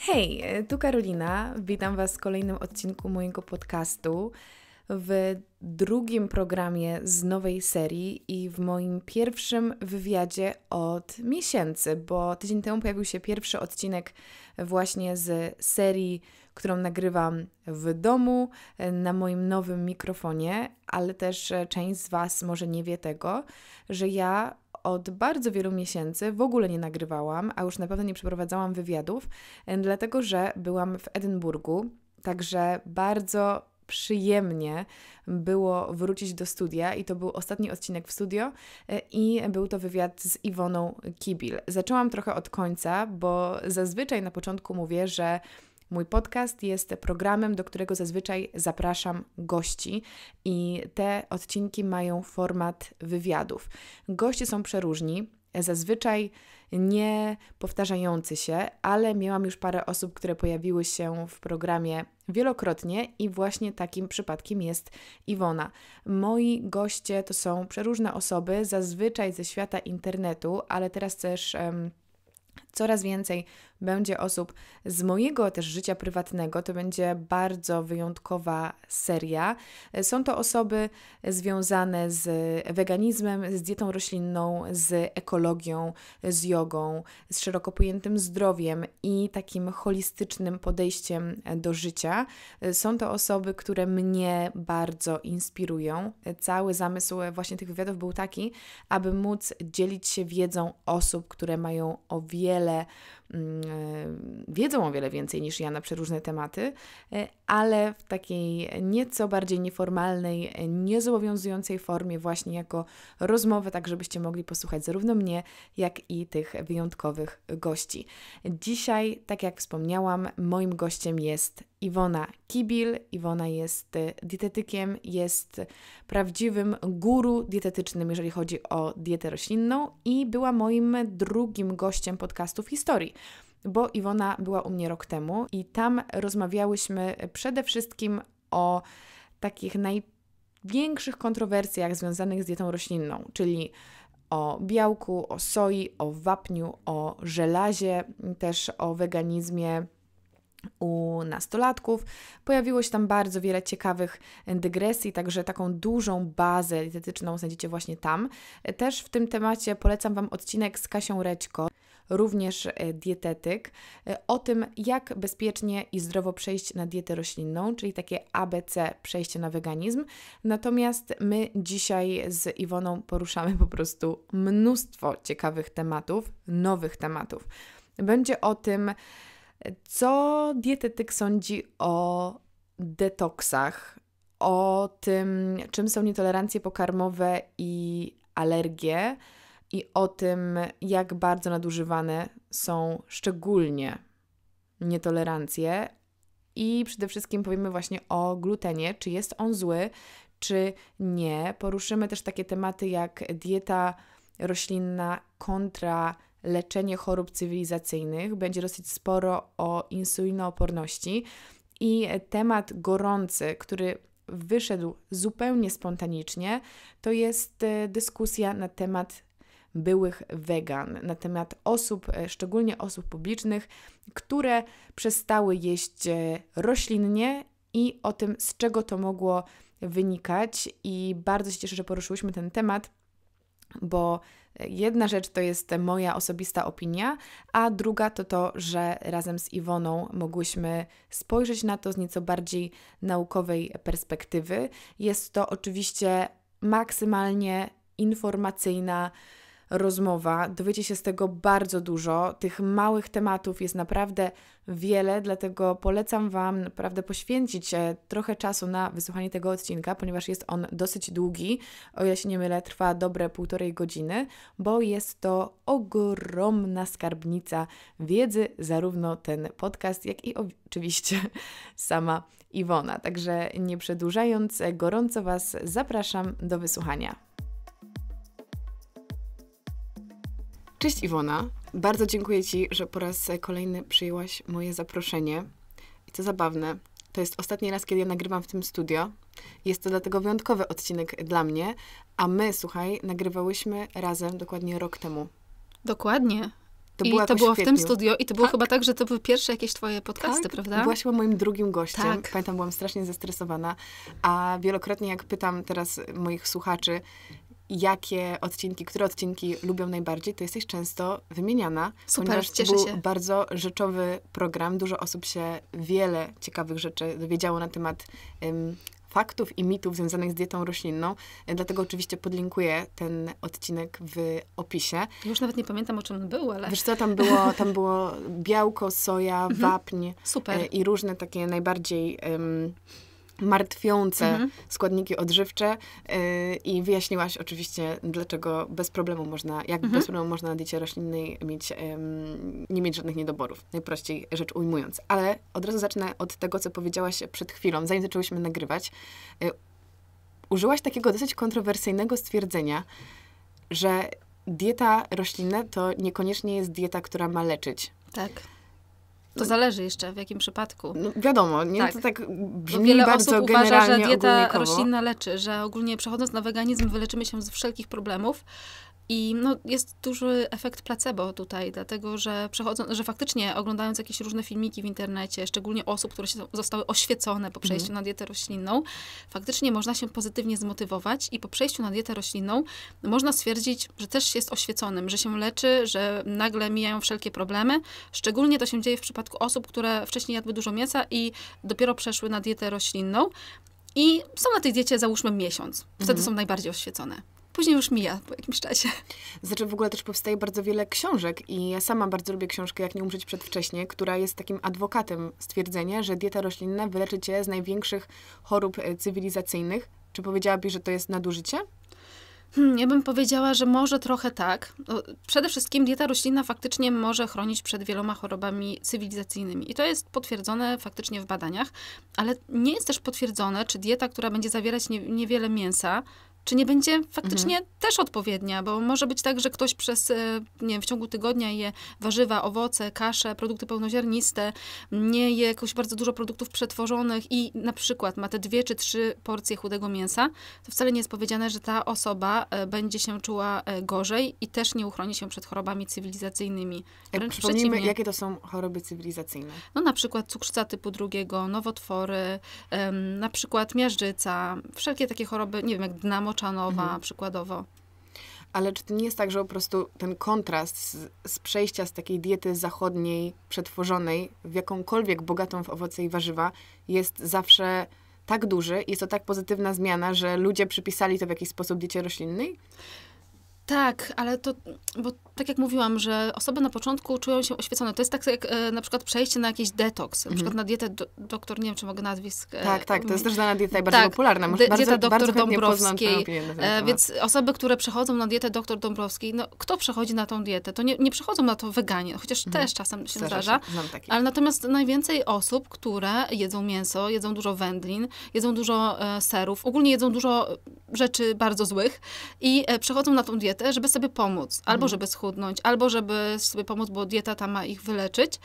Hej, tu Karolina. Witam Was w kolejnym odcinku mojego podcastu, w drugim programie z nowej serii i w moim pierwszym wywiadzie od miesięcy, bo tydzień temu pojawił się pierwszy odcinek właśnie z serii, którą nagrywam w domu na moim nowym mikrofonie, ale też część z Was może nie wie tego, że ja od bardzo wielu miesięcy w ogóle nie nagrywałam, a już na pewno nie przeprowadzałam wywiadów, e, dlatego że byłam w Edynburgu, także bardzo przyjemnie było wrócić do studia i to był ostatni odcinek w studio e, i był to wywiad z Iwoną Kibil. Zaczęłam trochę od końca, bo zazwyczaj na początku mówię, że Mój podcast jest programem, do którego zazwyczaj zapraszam gości i te odcinki mają format wywiadów. Goście są przeróżni, zazwyczaj nie powtarzający się, ale miałam już parę osób, które pojawiły się w programie wielokrotnie i właśnie takim przypadkiem jest Iwona. Moi goście to są przeróżne osoby, zazwyczaj ze świata internetu, ale teraz też. Um, coraz więcej będzie osób z mojego też życia prywatnego. To będzie bardzo wyjątkowa seria. Są to osoby związane z weganizmem, z dietą roślinną, z ekologią, z jogą, z szeroko pojętym zdrowiem i takim holistycznym podejściem do życia. Są to osoby, które mnie bardzo inspirują. Cały zamysł właśnie tych wywiadów był taki, aby móc dzielić się wiedzą osób, które mają o wiele Mm, e, wiedzą o wiele więcej niż ja na przeróżne tematy, e, ale w takiej nieco bardziej nieformalnej, niezobowiązującej formie, właśnie jako rozmowę, tak żebyście mogli posłuchać zarówno mnie, jak i tych wyjątkowych gości. Dzisiaj, tak jak wspomniałam, moim gościem jest Iwona Kibil. Iwona jest y, dietetykiem, jest prawdziwym guru dietetycznym, jeżeli chodzi o dietę roślinną i była moim drugim gościem podcastów historii bo Iwona była u mnie rok temu i tam rozmawiałyśmy przede wszystkim o takich największych kontrowersjach związanych z dietą roślinną, czyli o białku, o soi, o wapniu, o żelazie, też o weganizmie u nastolatków. Pojawiło się tam bardzo wiele ciekawych dygresji, także taką dużą bazę dietetyczną znajdziecie właśnie tam. Też w tym temacie polecam Wam odcinek z Kasią Rećko również e, dietetyk, e, o tym, jak bezpiecznie i zdrowo przejść na dietę roślinną, czyli takie ABC przejście na weganizm. Natomiast my dzisiaj z Iwoną poruszamy po prostu mnóstwo ciekawych tematów, nowych tematów. Będzie o tym, co dietetyk sądzi o detoksach, o tym, czym są nietolerancje pokarmowe i alergie, i o tym, jak bardzo nadużywane są szczególnie nietolerancje. I przede wszystkim powiemy właśnie o glutenie, czy jest on zły, czy nie. Poruszymy też takie tematy jak dieta roślinna kontra leczenie chorób cywilizacyjnych. Będzie dosyć sporo o insulinooporności. I temat gorący, który wyszedł zupełnie spontanicznie, to jest e, dyskusja na temat byłych wegan, na temat osób, e, szczególnie osób publicznych, które przestały jeść e, roślinnie i o tym, z czego to mogło wynikać. I bardzo się cieszę, że poruszyłyśmy ten temat, bo jedna rzecz to jest moja osobista opinia, a druga to to, że razem z Iwoną mogłyśmy spojrzeć na to z nieco bardziej naukowej perspektywy. Jest to oczywiście maksymalnie informacyjna rozmowa. Dowiecie się z tego bardzo dużo. Tych małych tematów jest naprawdę wiele, dlatego polecam Wam naprawdę poświęcić e, trochę czasu na wysłuchanie tego odcinka, ponieważ jest on dosyć długi. O ile się nie mylę, trwa dobre półtorej godziny, bo jest to ogromna skarbnica wiedzy, zarówno ten podcast, jak i oczywiście sama Iwona. Także nie przedłużając, e, gorąco Was zapraszam do wysłuchania. Cześć Iwona. Bardzo dziękuję Ci, że po raz kolejny przyjęłaś moje zaproszenie. I co zabawne, to jest ostatni raz, kiedy ja nagrywam w tym studio. Jest to dlatego wyjątkowy odcinek dla mnie, a my, słuchaj, nagrywałyśmy razem dokładnie rok temu. Dokładnie. To I to było w, w tym studio i to było tak. chyba tak, że to były pierwsze jakieś twoje podcasty, tak. prawda? Byłaś chyba moim drugim gościem. Tak. Pamiętam, byłam strasznie zestresowana, a wielokrotnie jak pytam teraz moich słuchaczy, jakie odcinki, które odcinki lubią najbardziej, to jesteś często wymieniana. Super, ponieważ cieszę był się. bardzo rzeczowy program. Dużo osób się wiele ciekawych rzeczy dowiedziało na temat um, faktów i mitów związanych z dietą roślinną. Dlatego oczywiście podlinkuję ten odcinek w opisie. Już nawet nie pamiętam, o czym on był, ale... Wiesz co, tam było, tam było białko, soja, mhm. wapń. Super. E, I różne takie najbardziej... Um, martwiące mhm. składniki odżywcze yy, i wyjaśniłaś oczywiście, dlaczego bez problemu można, jak mhm. bez problemu można na diecie roślinnej mieć, yy, nie mieć żadnych niedoborów, najprościej rzecz ujmując. Ale od razu zacznę od tego, co powiedziałaś przed chwilą, zanim zaczęłyśmy nagrywać. Yy, użyłaś takiego dosyć kontrowersyjnego stwierdzenia, że dieta roślinna to niekoniecznie jest dieta, która ma leczyć. Tak. To zależy jeszcze, w jakim przypadku. No, wiadomo, nie? Tak. To tak brzmi Wiele bardzo osób uważa, że dieta roślinna leczy, że ogólnie przechodząc na weganizm wyleczymy się z wszelkich problemów, i no, jest duży efekt placebo tutaj, dlatego że, że faktycznie oglądając jakieś różne filmiki w internecie, szczególnie osób, które się, zostały oświecone po przejściu mm. na dietę roślinną, faktycznie można się pozytywnie zmotywować i po przejściu na dietę roślinną można stwierdzić, że też się jest oświeconym, że się leczy, że nagle mijają wszelkie problemy. Szczególnie to się dzieje w przypadku osób, które wcześniej jadły dużo mięsa i dopiero przeszły na dietę roślinną. I są na tej diecie załóżmy miesiąc. Wtedy mhm. są najbardziej oświecone później już mija po jakimś czasie. Znaczy w ogóle też powstaje bardzo wiele książek i ja sama bardzo lubię książkę Jak nie umrzeć przedwcześnie, która jest takim adwokatem stwierdzenia, że dieta roślinna wyleczy cię z największych chorób e, cywilizacyjnych. Czy powiedziałabyś, że to jest nadużycie? Hmm, ja bym powiedziała, że może trochę tak. Przede wszystkim dieta roślinna faktycznie może chronić przed wieloma chorobami cywilizacyjnymi. I to jest potwierdzone faktycznie w badaniach, ale nie jest też potwierdzone, czy dieta, która będzie zawierać nie, niewiele mięsa, czy nie będzie faktycznie mhm. też odpowiednia, bo może być tak, że ktoś przez, e, nie wiem, w ciągu tygodnia je warzywa, owoce, kasze, produkty pełnoziarniste, nie je jakoś bardzo dużo produktów przetworzonych i na przykład ma te dwie czy trzy porcje chudego mięsa, to wcale nie jest powiedziane, że ta osoba e, będzie się czuła e, gorzej i też nie uchroni się przed chorobami cywilizacyjnymi. Wręcz Przypomnijmy, przeciwnie. jakie to są choroby cywilizacyjne? No na przykład cukrzyca typu drugiego, nowotwory, na przykład miażdżyca, wszelkie takie choroby, nie wiem, jak dna Moczanowa mhm. przykładowo. Ale czy to nie jest tak, że po prostu ten kontrast z, z, przejścia z takiej diety zachodniej, przetworzonej, w jakąkolwiek bogatą w owoce i warzywa, jest zawsze tak duży, jest to tak pozytywna zmiana, że ludzie przypisali to w jakiś sposób diecie roślinnej? Tak, ale to, bo tak jak mówiłam, że osoby na początku czują się oświecone. To jest tak jak e, na przykład przejście na jakiś detoks. Na przykład mhm. na dietę do, doktor, nie wiem, czy mogę nazwisk. E, tak, tak, to jest też dana tak, dieta tak, bardzo popularna. Może dieta bardzo, doktor bardzo Dąbrowskiej. E, więc osoby, które przechodzą na dietę doktor Dąbrowskiej, no kto przechodzi na tą dietę? To nie, nie przechodzą na to weganie, chociaż mhm. też czasem się Zdarza zdarza. Się. Ale natomiast najwięcej osób, które jedzą mięso, jedzą dużo wędlin, jedzą dużo e, serów, ogólnie jedzą dużo rzeczy bardzo złych i e, przechodzą na tą dietę dietę, żeby sobie pomóc, albo mhm. żeby schudnąć, albo żeby sobie pomóc, bo dieta ta ma ich wyleczyć,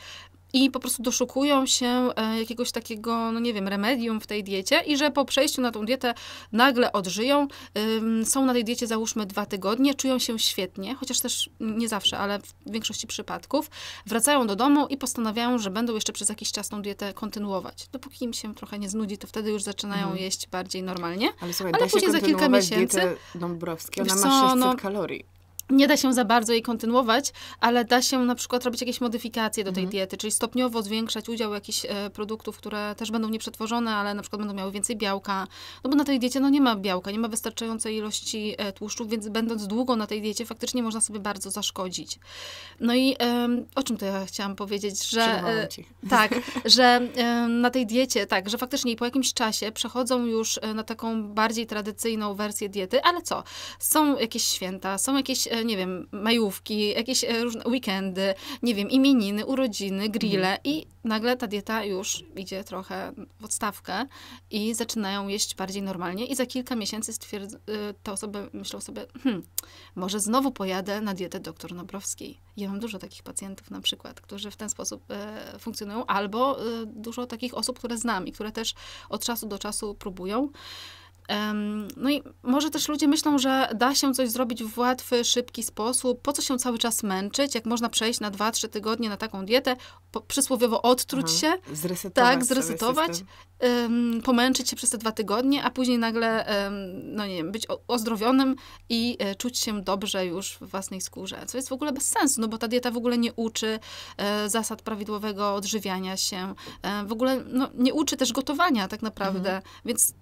i po prostu doszukują się e, jakiegoś takiego, no nie wiem, remedium w tej diecie i że po przejściu na tą dietę nagle odżyją, są na tej diecie załóżmy dwa tygodnie, czują się świetnie, chociaż też nie zawsze, ale w większości przypadków, wracają do domu i postanawiają, że będą jeszcze przez jakiś czas tą dietę kontynuować. Dopóki im się trochę nie znudzi, to wtedy już zaczynają mhm. jeść bardziej normalnie. Ale, słuchaj, ale później za kilka miesięcy... Dietę Dąbrowskiej, ona ma 600 no, kalorii nie da się za bardzo jej kontynuować, ale da się na przykład robić jakieś modyfikacje do tej mhm. diety, czyli stopniowo zwiększać udział jakichś e, produktów, które też będą nieprzetworzone, ale na przykład będą miały więcej białka, no bo na tej diecie no, nie ma białka, nie ma wystarczającej ilości e, tłuszczów, więc będąc długo na tej diecie faktycznie można sobie bardzo zaszkodzić. No i e, o czym to ja chciałam powiedzieć, że e, tak, że na tej diecie, tak, że faktycznie po jakimś czasie przechodzą już e, na taką bardziej tradycyjną wersję diety, ale co? Są jakieś święta, są jakieś e, E, nie wiem, majówki, jakieś e, różne weekendy, nie wiem, imieniny, urodziny, grille mhm. i nagle ta dieta już idzie trochę w odstawkę i zaczynają jeść bardziej normalnie i za kilka miesięcy stwierdz- te osoby myślą sobie, hmm, może znowu pojadę na dietę dr Nobrowskiej. Ja mam dużo takich pacjentów na przykład, którzy w ten sposób e, funkcjonują, albo e, dużo takich osób, które znam i które też od czasu do czasu próbują. No i może też ludzie myślą, że da się coś zrobić w łatwy, szybki sposób. Po co się cały czas męczyć, jak można przejść na 2-3 tygodnie na taką dietę, po, przysłowiowo odtruć Aha. Mhm. się. Zresetować. Tak, zresetować, um, pomęczyć się przez te dwa tygodnie, a później nagle, um, no nie wiem, być ozdrowionym i e, czuć się dobrze już w własnej skórze. Co jest w ogóle bez sensu, no bo ta dieta w ogóle nie uczy e, zasad prawidłowego odżywiania się. E, w ogóle no, nie uczy też gotowania tak naprawdę. Mhm. Więc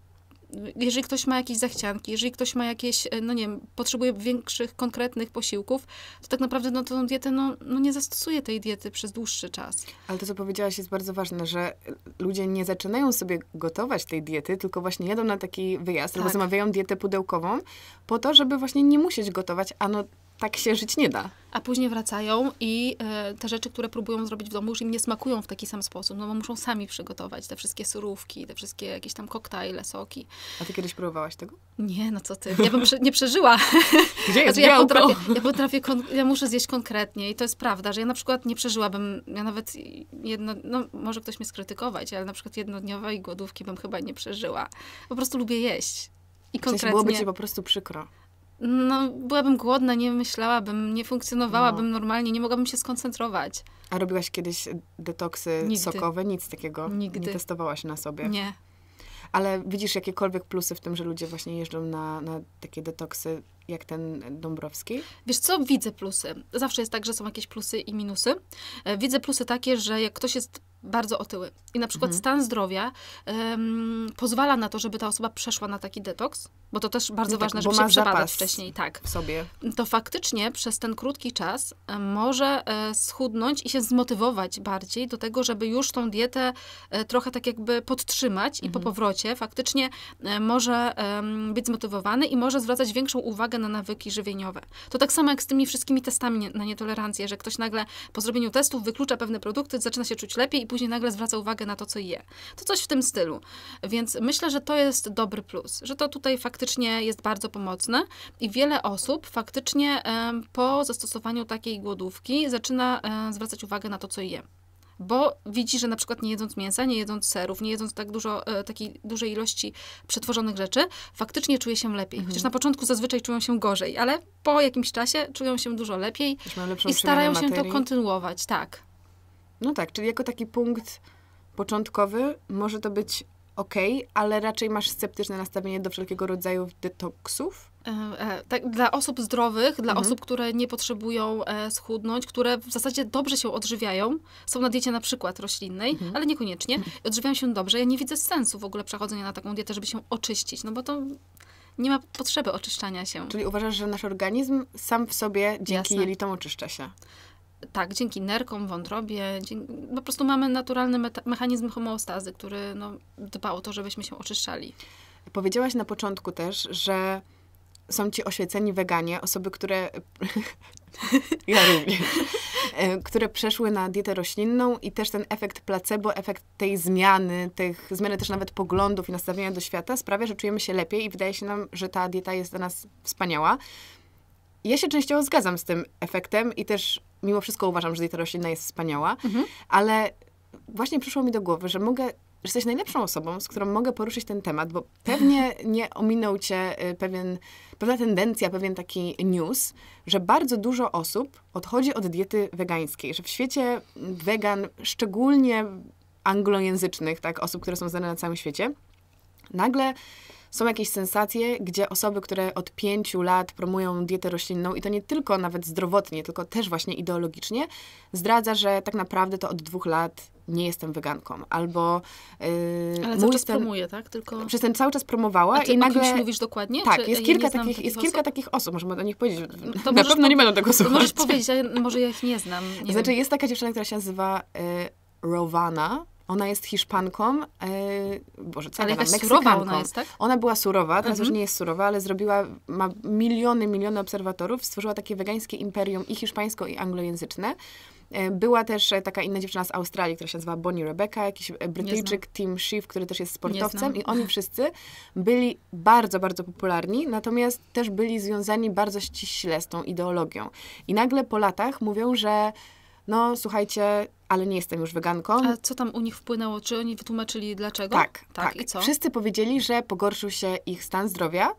jeżeli ktoś ma jakieś zachcianki, jeżeli ktoś ma jakieś, e, no nie wiem, potrzebuje większych, konkretnych posiłków, to tak naprawdę no, tą dietę, no, no nie zastosuje tej diety przez dłuższy czas. Ale to, co powiedziałaś, jest bardzo ważne, że ludzie nie zaczynają sobie gotować tej diety, tylko właśnie jadą na taki wyjazd tak. albo zamawiają dietę pudełkową po to, żeby właśnie nie musieć gotować, a no tak się żyć nie da. A później wracają i e, te rzeczy, które próbują zrobić w domu, już im nie smakują w taki sam sposób, no bo muszą sami przygotować te wszystkie surówki, te wszystkie jakieś tam koktajle, soki. A ty kiedyś próbowałaś tego? Nie, no co ty, ja bym prze nie przeżyła. Gdzie jest znaczy, ja, potrafię, ja, potrafię ja muszę zjeść konkretnie i to jest prawda, że ja na przykład nie przeżyłabym, ja nawet jedno, no może ktoś mnie skrytykować, ale na przykład jednodniowej głodówki bym chyba nie przeżyła. Po prostu lubię jeść. I konkretnie... W sensie byłoby ci po prostu przykro no, byłabym głodna, nie myślałabym, nie funkcjonowałabym no. normalnie, nie mogłabym się skoncentrować. A robiłaś kiedyś detoksy Nigdy. sokowe? Nic takiego? Nigdy. Nie testowałaś na sobie? Nie. Ale widzisz jakiekolwiek plusy w tym, że ludzie właśnie jeżdżą na, na takie detoksy jak ten Dąbrowski? Wiesz co, widzę plusy. Zawsze jest tak, że są jakieś plusy i minusy. E, widzę plusy takie, że jak ktoś jest bardzo otyły. I na przykład mhm. stan zdrowia um, pozwala na to, żeby ta osoba przeszła na taki detoks, bo to też bardzo no tak, ważne, tak, żeby się przebadać wcześniej. Tak. sobie. To faktycznie przez ten krótki czas e, może e, schudnąć i się zmotywować bardziej do tego, żeby już tą dietę e, trochę tak jakby podtrzymać mhm. i po mhm. powrocie faktycznie może być zmotywowany i może zwracać większą uwagę na nawyki żywieniowe. To tak samo jak z tymi wszystkimi testami na nietolerancję, że ktoś nagle po zrobieniu testów wyklucza pewne produkty, zaczyna się czuć lepiej i później nagle zwraca uwagę na to, co je. To coś w tym stylu. Więc myślę, że to jest dobry plus, że to tutaj faktycznie jest bardzo pomocne i wiele osób faktycznie po zastosowaniu takiej głodówki zaczyna zwracać uwagę na to, co je bo widzi, że na przykład nie jedząc mięsa, nie jedząc serów, nie jedząc tak dużo, e, takiej dużej ilości przetworzonych rzeczy, faktycznie czuje się lepiej. Mhm. Chociaż na początku zazwyczaj czują się gorzej, ale po jakimś czasie czują się dużo lepiej i starają się materii. to kontynuować, tak. No tak, czyli jako taki punkt początkowy może to być ok, ale raczej masz sceptyczne nastawienie do wszelkiego rodzaju detoksów? E, e, tak, dla osób zdrowych, dla mhm. osób, które nie potrzebują e, schudnąć, które w zasadzie dobrze się odżywiają, są na diecie na przykład roślinnej, mhm. ale niekoniecznie, mhm. odżywiają się dobrze. Ja nie widzę sensu w ogóle przechodzenia na taką dietę, żeby się oczyścić, no bo to nie ma potrzeby oczyszczania się. Czyli uważasz, że nasz organizm sam w sobie dzięki Jasne. jelitom oczyszcza się? tak, dzięki nerkom, wątrobie, dzięki, po prostu mamy naturalny mechanizm homeostazy, który no, dba o to, żebyśmy się oczyszczali. Powiedziałaś na początku też, że są ci oświeceni weganie, osoby, które. ja również. które przeszły na dietę roślinną i też ten efekt placebo, efekt tej zmiany, tych zmiany też nawet poglądów i nastawienia do świata sprawia, że czujemy się lepiej i wydaje się nam, że ta dieta jest dla nas wspaniała. Ja się częściowo zgadzam z tym efektem i też mimo wszystko uważam, że dieta roślinna jest wspaniała, mhm. ale właśnie przyszło mi do głowy, że mogę że jesteś najlepszą osobą, z którą mogę poruszyć ten temat, bo pewnie nie ominął cię y, pewien, pewna tendencja, pewien taki news, że bardzo dużo osób odchodzi od diety wegańskiej, że w świecie wegan, szczególnie anglojęzycznych, tak, osób, które są znane na całym świecie, nagle są jakieś sensacje, gdzie osoby, które od pięciu lat promują dietę roślinną i to nie tylko nawet zdrowotnie, tylko też właśnie ideologicznie, zdradza, że tak naprawdę to od dwóch lat nie jestem weganką, albo yy, Ale cały czas ten, tak? Tylko... Przez ten cały czas promowała i nagle... mówisz dokładnie? Tak, jest, ja kilka takich, takich, jest kilka osób? takich osób, możemy do nich powiedzieć. To Na pewno po... nie będą tego słuchać. Możesz powiedzieć, ja, może ja ich nie znam. Nie znaczy, wiem. jest taka dziewczyna, która się nazywa y, Rowana, ona jest Hiszpanką, e, Boże, co ale jest surowa, Ona, jest, tak? ona była surowa, teraz mhm. już nie jest surowa, ale zrobiła, ma miliony, miliony obserwatorów, stworzyła takie wegańskie imperium i hiszpańsko, i anglojęzyczne. E, była też e, taka inna dziewczyna z Australii, która się nazywa Bonnie Rebecca, jakiś Brytyjczyk Tim Schiff, który też jest sportowcem i oni wszyscy byli bardzo, bardzo popularni, natomiast też byli związani bardzo ściśle z tą ideologią. I nagle po latach mówią, że no słuchajcie, ale nie jestem już weganką. A co tam u nich wpłynęło? Czy oni wytłumaczyli dlaczego? Tak, tak. tak. I co? Wszyscy powiedzieli, że pogorszył się ich stan zdrowia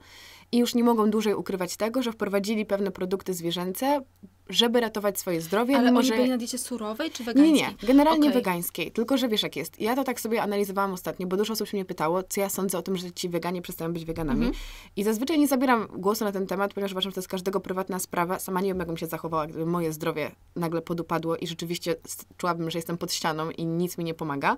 i już nie mogą dłużej ukrywać tego, że wprowadzili pewne produkty zwierzęce, żeby ratować swoje zdrowie. Ale może byli na diecie surowej czy wegańskiej? Nie, nie, generalnie okay. wegańskiej, tylko że wiesz jak jest. Ja to tak sobie analizowałam ostatnio, bo dużo osób się mnie pytało, co ja sądzę o tym, że ci weganie przestają być weganami. Mm -hmm. I zazwyczaj nie zabieram głosu na ten temat, ponieważ uważam, że to jest każdego prywatna sprawa. Sama nie wiem, jakbym się zachowała, gdyby moje zdrowie nagle podupadło i rzeczywiście czułabym, że jestem pod ścianą i nic mi nie pomaga.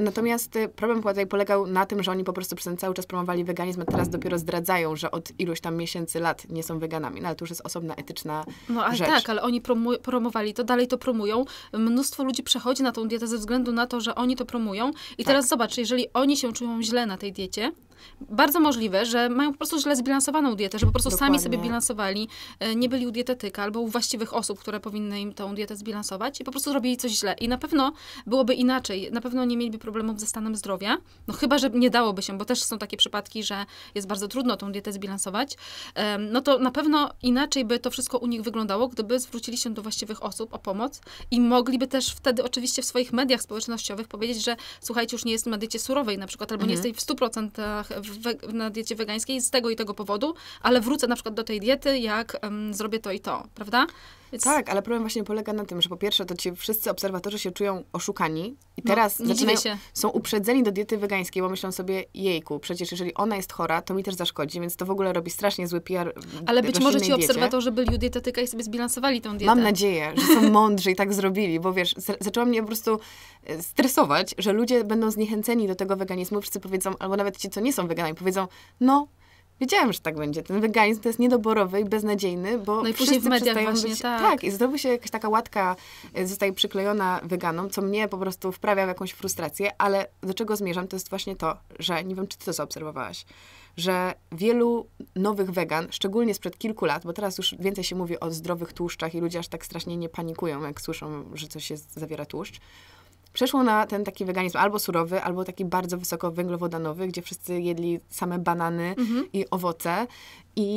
Natomiast y, problem tutaj polegał na tym, że oni po prostu przez ten cały czas promowali weganizm, a teraz dopiero zdradzają, że od iluś tam miesięcy, lat nie są weganami. No ale to już jest osobna etyczna no, rzecz rzecz. Tak, ale oni promu- promowali to, dalej to promują. Mnóstwo ludzi przechodzi na tą dietę ze względu na to, że oni to promują. I tak. teraz zobacz, jeżeli oni się czują źle na tej diecie, bardzo możliwe, że mają po prostu źle zbilansowaną dietę, że po prostu Dokładnie. sami sobie bilansowali, e, nie byli u dietetyka albo u właściwych osób, które powinny im tą dietę zbilansować i po prostu zrobili coś źle. I na pewno byłoby inaczej, na pewno nie mieliby problemów ze stanem zdrowia, no chyba, że nie dałoby się, bo też są takie przypadki, że jest bardzo trudno tą dietę zbilansować, no to na pewno inaczej by to wszystko u nich wyglądało, gdyby zwrócili się do właściwych osób o pomoc i mogliby też wtedy oczywiście w swoich mediach społecznościowych powiedzieć, że słuchajcie, już nie jestem na diecie surowej na przykład, albo mhm. nie jestem w 100% dietach, na diecie wegańskiej z tego i tego powodu, ale wrócę na przykład do tej diety, jak um, zrobię to i to, prawda? Tak, ale problem właśnie polega na tym, że po pierwsze to ci wszyscy obserwatorzy się czują oszukani i no, teraz no, są uprzedzeni do diety wegańskiej, bo myślą sobie, jejku, przecież jeżeli ona jest chora, to mi też zaszkodzi, więc to w ogóle robi strasznie zły PR Ale być może ci diecie. obserwatorzy byli u dietetyka i sobie zbilansowali tą dietę. Mam nadzieję, że są mądrzy i tak zrobili, bo wiesz, zaczęło mnie po prostu e, stresować, że ludzie będą zniechęceni do tego weganizmu, wszyscy powiedzą, albo nawet ci, co nie są weganami, powiedzą, no, Wiedziałam, że tak będzie. Ten weganizm to jest niedoborowy i beznadziejny, bo no i wszyscy w mediach właśnie, być... tak. tak. i zdobył się jakaś taka łatka, e, zostaje przyklejona weganom, co mnie po prostu wprawia w jakąś frustrację, ale do czego zmierzam, to jest właśnie to, że, nie wiem, czy ty to zaobserwowałaś, że wielu nowych wegan, szczególnie sprzed kilku lat, bo teraz już więcej się mówi o zdrowych tłuszczach i ludzie aż tak strasznie nie panikują, jak słyszą, że coś jest, zawiera tłuszcz, przeszło na ten taki weganizm albo surowy, albo taki bardzo wysoko węglowodanowy, gdzie wszyscy jedli same banany mhm. i owoce. I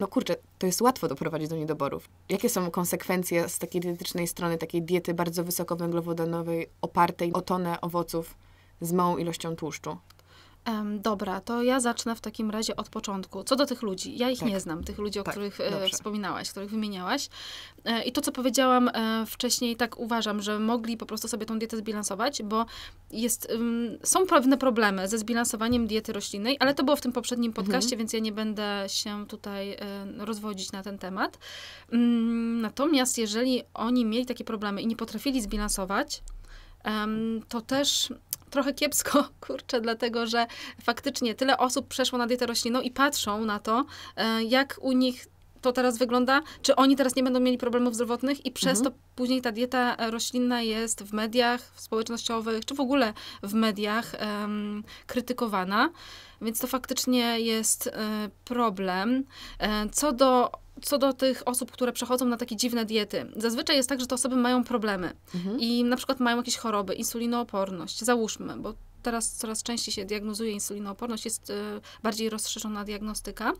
no kurczę, to jest łatwo doprowadzić do niedoborów. Jakie są konsekwencje z takiej dietetycznej strony, takiej diety bardzo wysoko węglowodanowej, opartej o tonę owoców z małą ilością tłuszczu? dobra, to ja zacznę w takim razie od początku. Co do tych ludzi, ja ich tak. nie znam, tych ludzi, o tak, których e, dobrze. wspominałaś, których wymieniałaś. E, I to, co powiedziałam e, wcześniej, tak uważam, że mogli po prostu sobie tą dietę zbilansować, bo jest, są pewne problemy ze zbilansowaniem diety roślinnej, ale to było w tym poprzednim mhm. podcaście, mhm. więc ja nie będę się tutaj rozwodzić na ten temat. Mm, natomiast jeżeli oni mieli takie problemy i nie potrafili zbilansować, to też trochę kiepsko, kurczę, dlatego że faktycznie tyle osób przeszło na dietę roślinną i patrzą na to, e, jak u nich to teraz wygląda, czy oni teraz nie będą mieli problemów zdrowotnych i przez mhm. to później ta dieta e, roślinna jest w mediach w społecznościowych, czy w ogóle w mediach um, krytykowana. Więc to faktycznie jest e, problem. E, co do co do tych osób, które przechodzą na takie dziwne diety, zazwyczaj jest tak, że te osoby mają problemy mhm. i na przykład mają jakieś choroby, insulinooporność, załóżmy, bo teraz coraz częściej się diagnozuje insulinooporność, jest e, bardziej rozszerzona diagnostyka.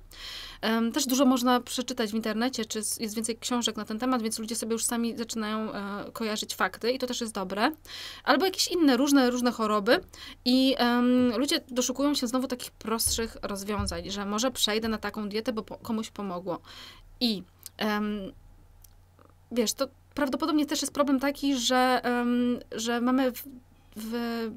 Też dużo można przeczytać w internecie, czy jest więcej książek na ten temat, więc ludzie sobie już sami zaczynają e, kojarzyć fakty i to też jest dobre. Albo jakieś inne, różne, różne choroby i ludzie doszukują się znowu takich prostszych rozwiązań, że może przejdę na taką dietę, bo komuś pomogło. I wiesz, to prawdopodobnie też jest problem taki, że, um, że mamy w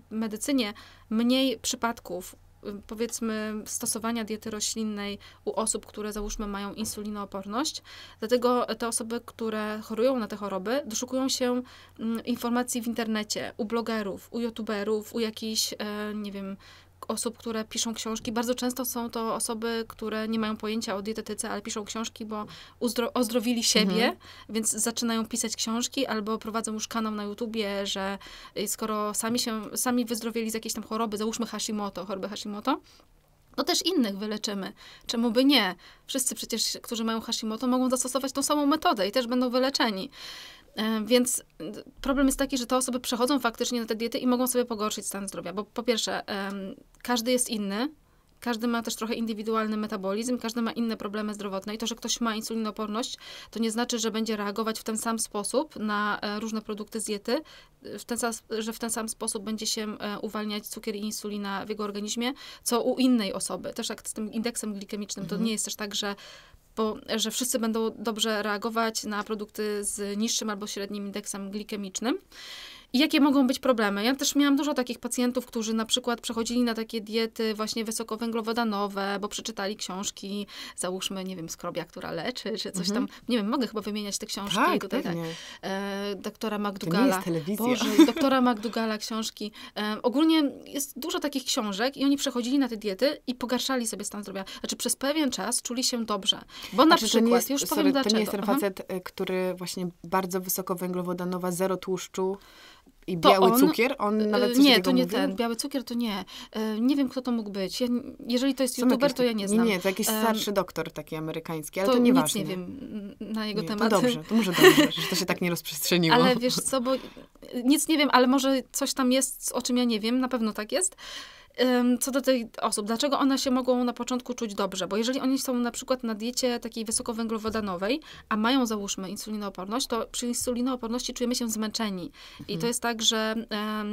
medycynie mniej przypadków y, powiedzmy stosowania diety roślinnej u osób, które załóżmy mają insulinooporność. Dlatego te osoby, które chorują na te choroby, doszukują się mm, informacji w internecie, u blogerów, u youtuberów, u jakichś, e, nie wiem, osób, które piszą książki. Bardzo często są to osoby, które nie mają pojęcia o dietetyce, ale piszą książki, bo uzdro- ozdrowili siebie, mhm. więc zaczynają pisać książki albo prowadzą już kanał na YouTubie, że y, skoro sami się, sami wyzdrowieli z jakiejś tam choroby, załóżmy Hashimoto, choroby Hashimoto, no też innych wyleczymy. Czemu by nie? Wszyscy przecież, którzy mają Hashimoto, mogą zastosować tą samą metodę i też będą wyleczeni. E, więc problem jest taki, że te osoby przechodzą faktycznie na te diety i mogą sobie pogorszyć stan zdrowia, bo po pierwsze, każdy jest inny, każdy ma też trochę indywidualny metabolizm, każdy ma inne problemy zdrowotne i to, że ktoś ma insulinoporność, to nie znaczy, że będzie reagować w ten sam sposób na e, różne produkty z diety, w ten, że w ten sam sposób będzie się e, uwalniać cukier i insulina w jego organizmie, co u innej osoby. Też jak z tym indeksem glikemicznym, mhm. to nie jest też tak, że bo, że wszyscy będą dobrze reagować na produkty z niższym albo średnim indeksem glikemicznym i jakie mogą być problemy. Ja też miałam dużo takich pacjentów, którzy na przykład przechodzili na takie diety właśnie wysokowęglowodanowe, bo przeczytali książki, załóżmy, nie wiem, skrobia, która leczy, czy coś mhm. tam. Nie wiem, mogę chyba wymieniać te książki. Tak, tutaj, tak. E, doktora McDougalla. To nie jest Boże, doktora McDougalla książki. E, ogólnie jest dużo takich książek i oni przechodzili na te diety i pogarszali sobie stan zdrowia. Znaczy przez pewien czas czuli się dobrze. Bo na znaczy, przykład, jest, już sorry, powiem dlaczego. To nie jest ten facet, Aha. który właśnie bardzo wysokowęglowodanowa, zero tłuszczu. I biały on, cukier? On y, nawet coś Nie, to nie mówił? ten. Biały cukier to nie. Y, nie wiem, kto to mógł być. Ja, jeżeli to jest Są youtuber, jakieś, to ja nie znam. Nie, to jakiś y, starszy doktor taki amerykański, ale to, to nie ważne. nie wiem na jego nie, temat. To dobrze, to może dobrze, że to się tak nie rozprzestrzeniło. Ale wiesz co, bo nic nie wiem, ale może coś tam jest, o czym ja nie wiem. Na pewno tak jest co do tych osób, dlaczego one się mogą na początku czuć dobrze? Bo jeżeli oni są na przykład na diecie takiej wysokowęglowodanowej, a mają załóżmy insulinooporność, to przy insulinooporności czujemy się zmęczeni. I to mhm. jest tak, że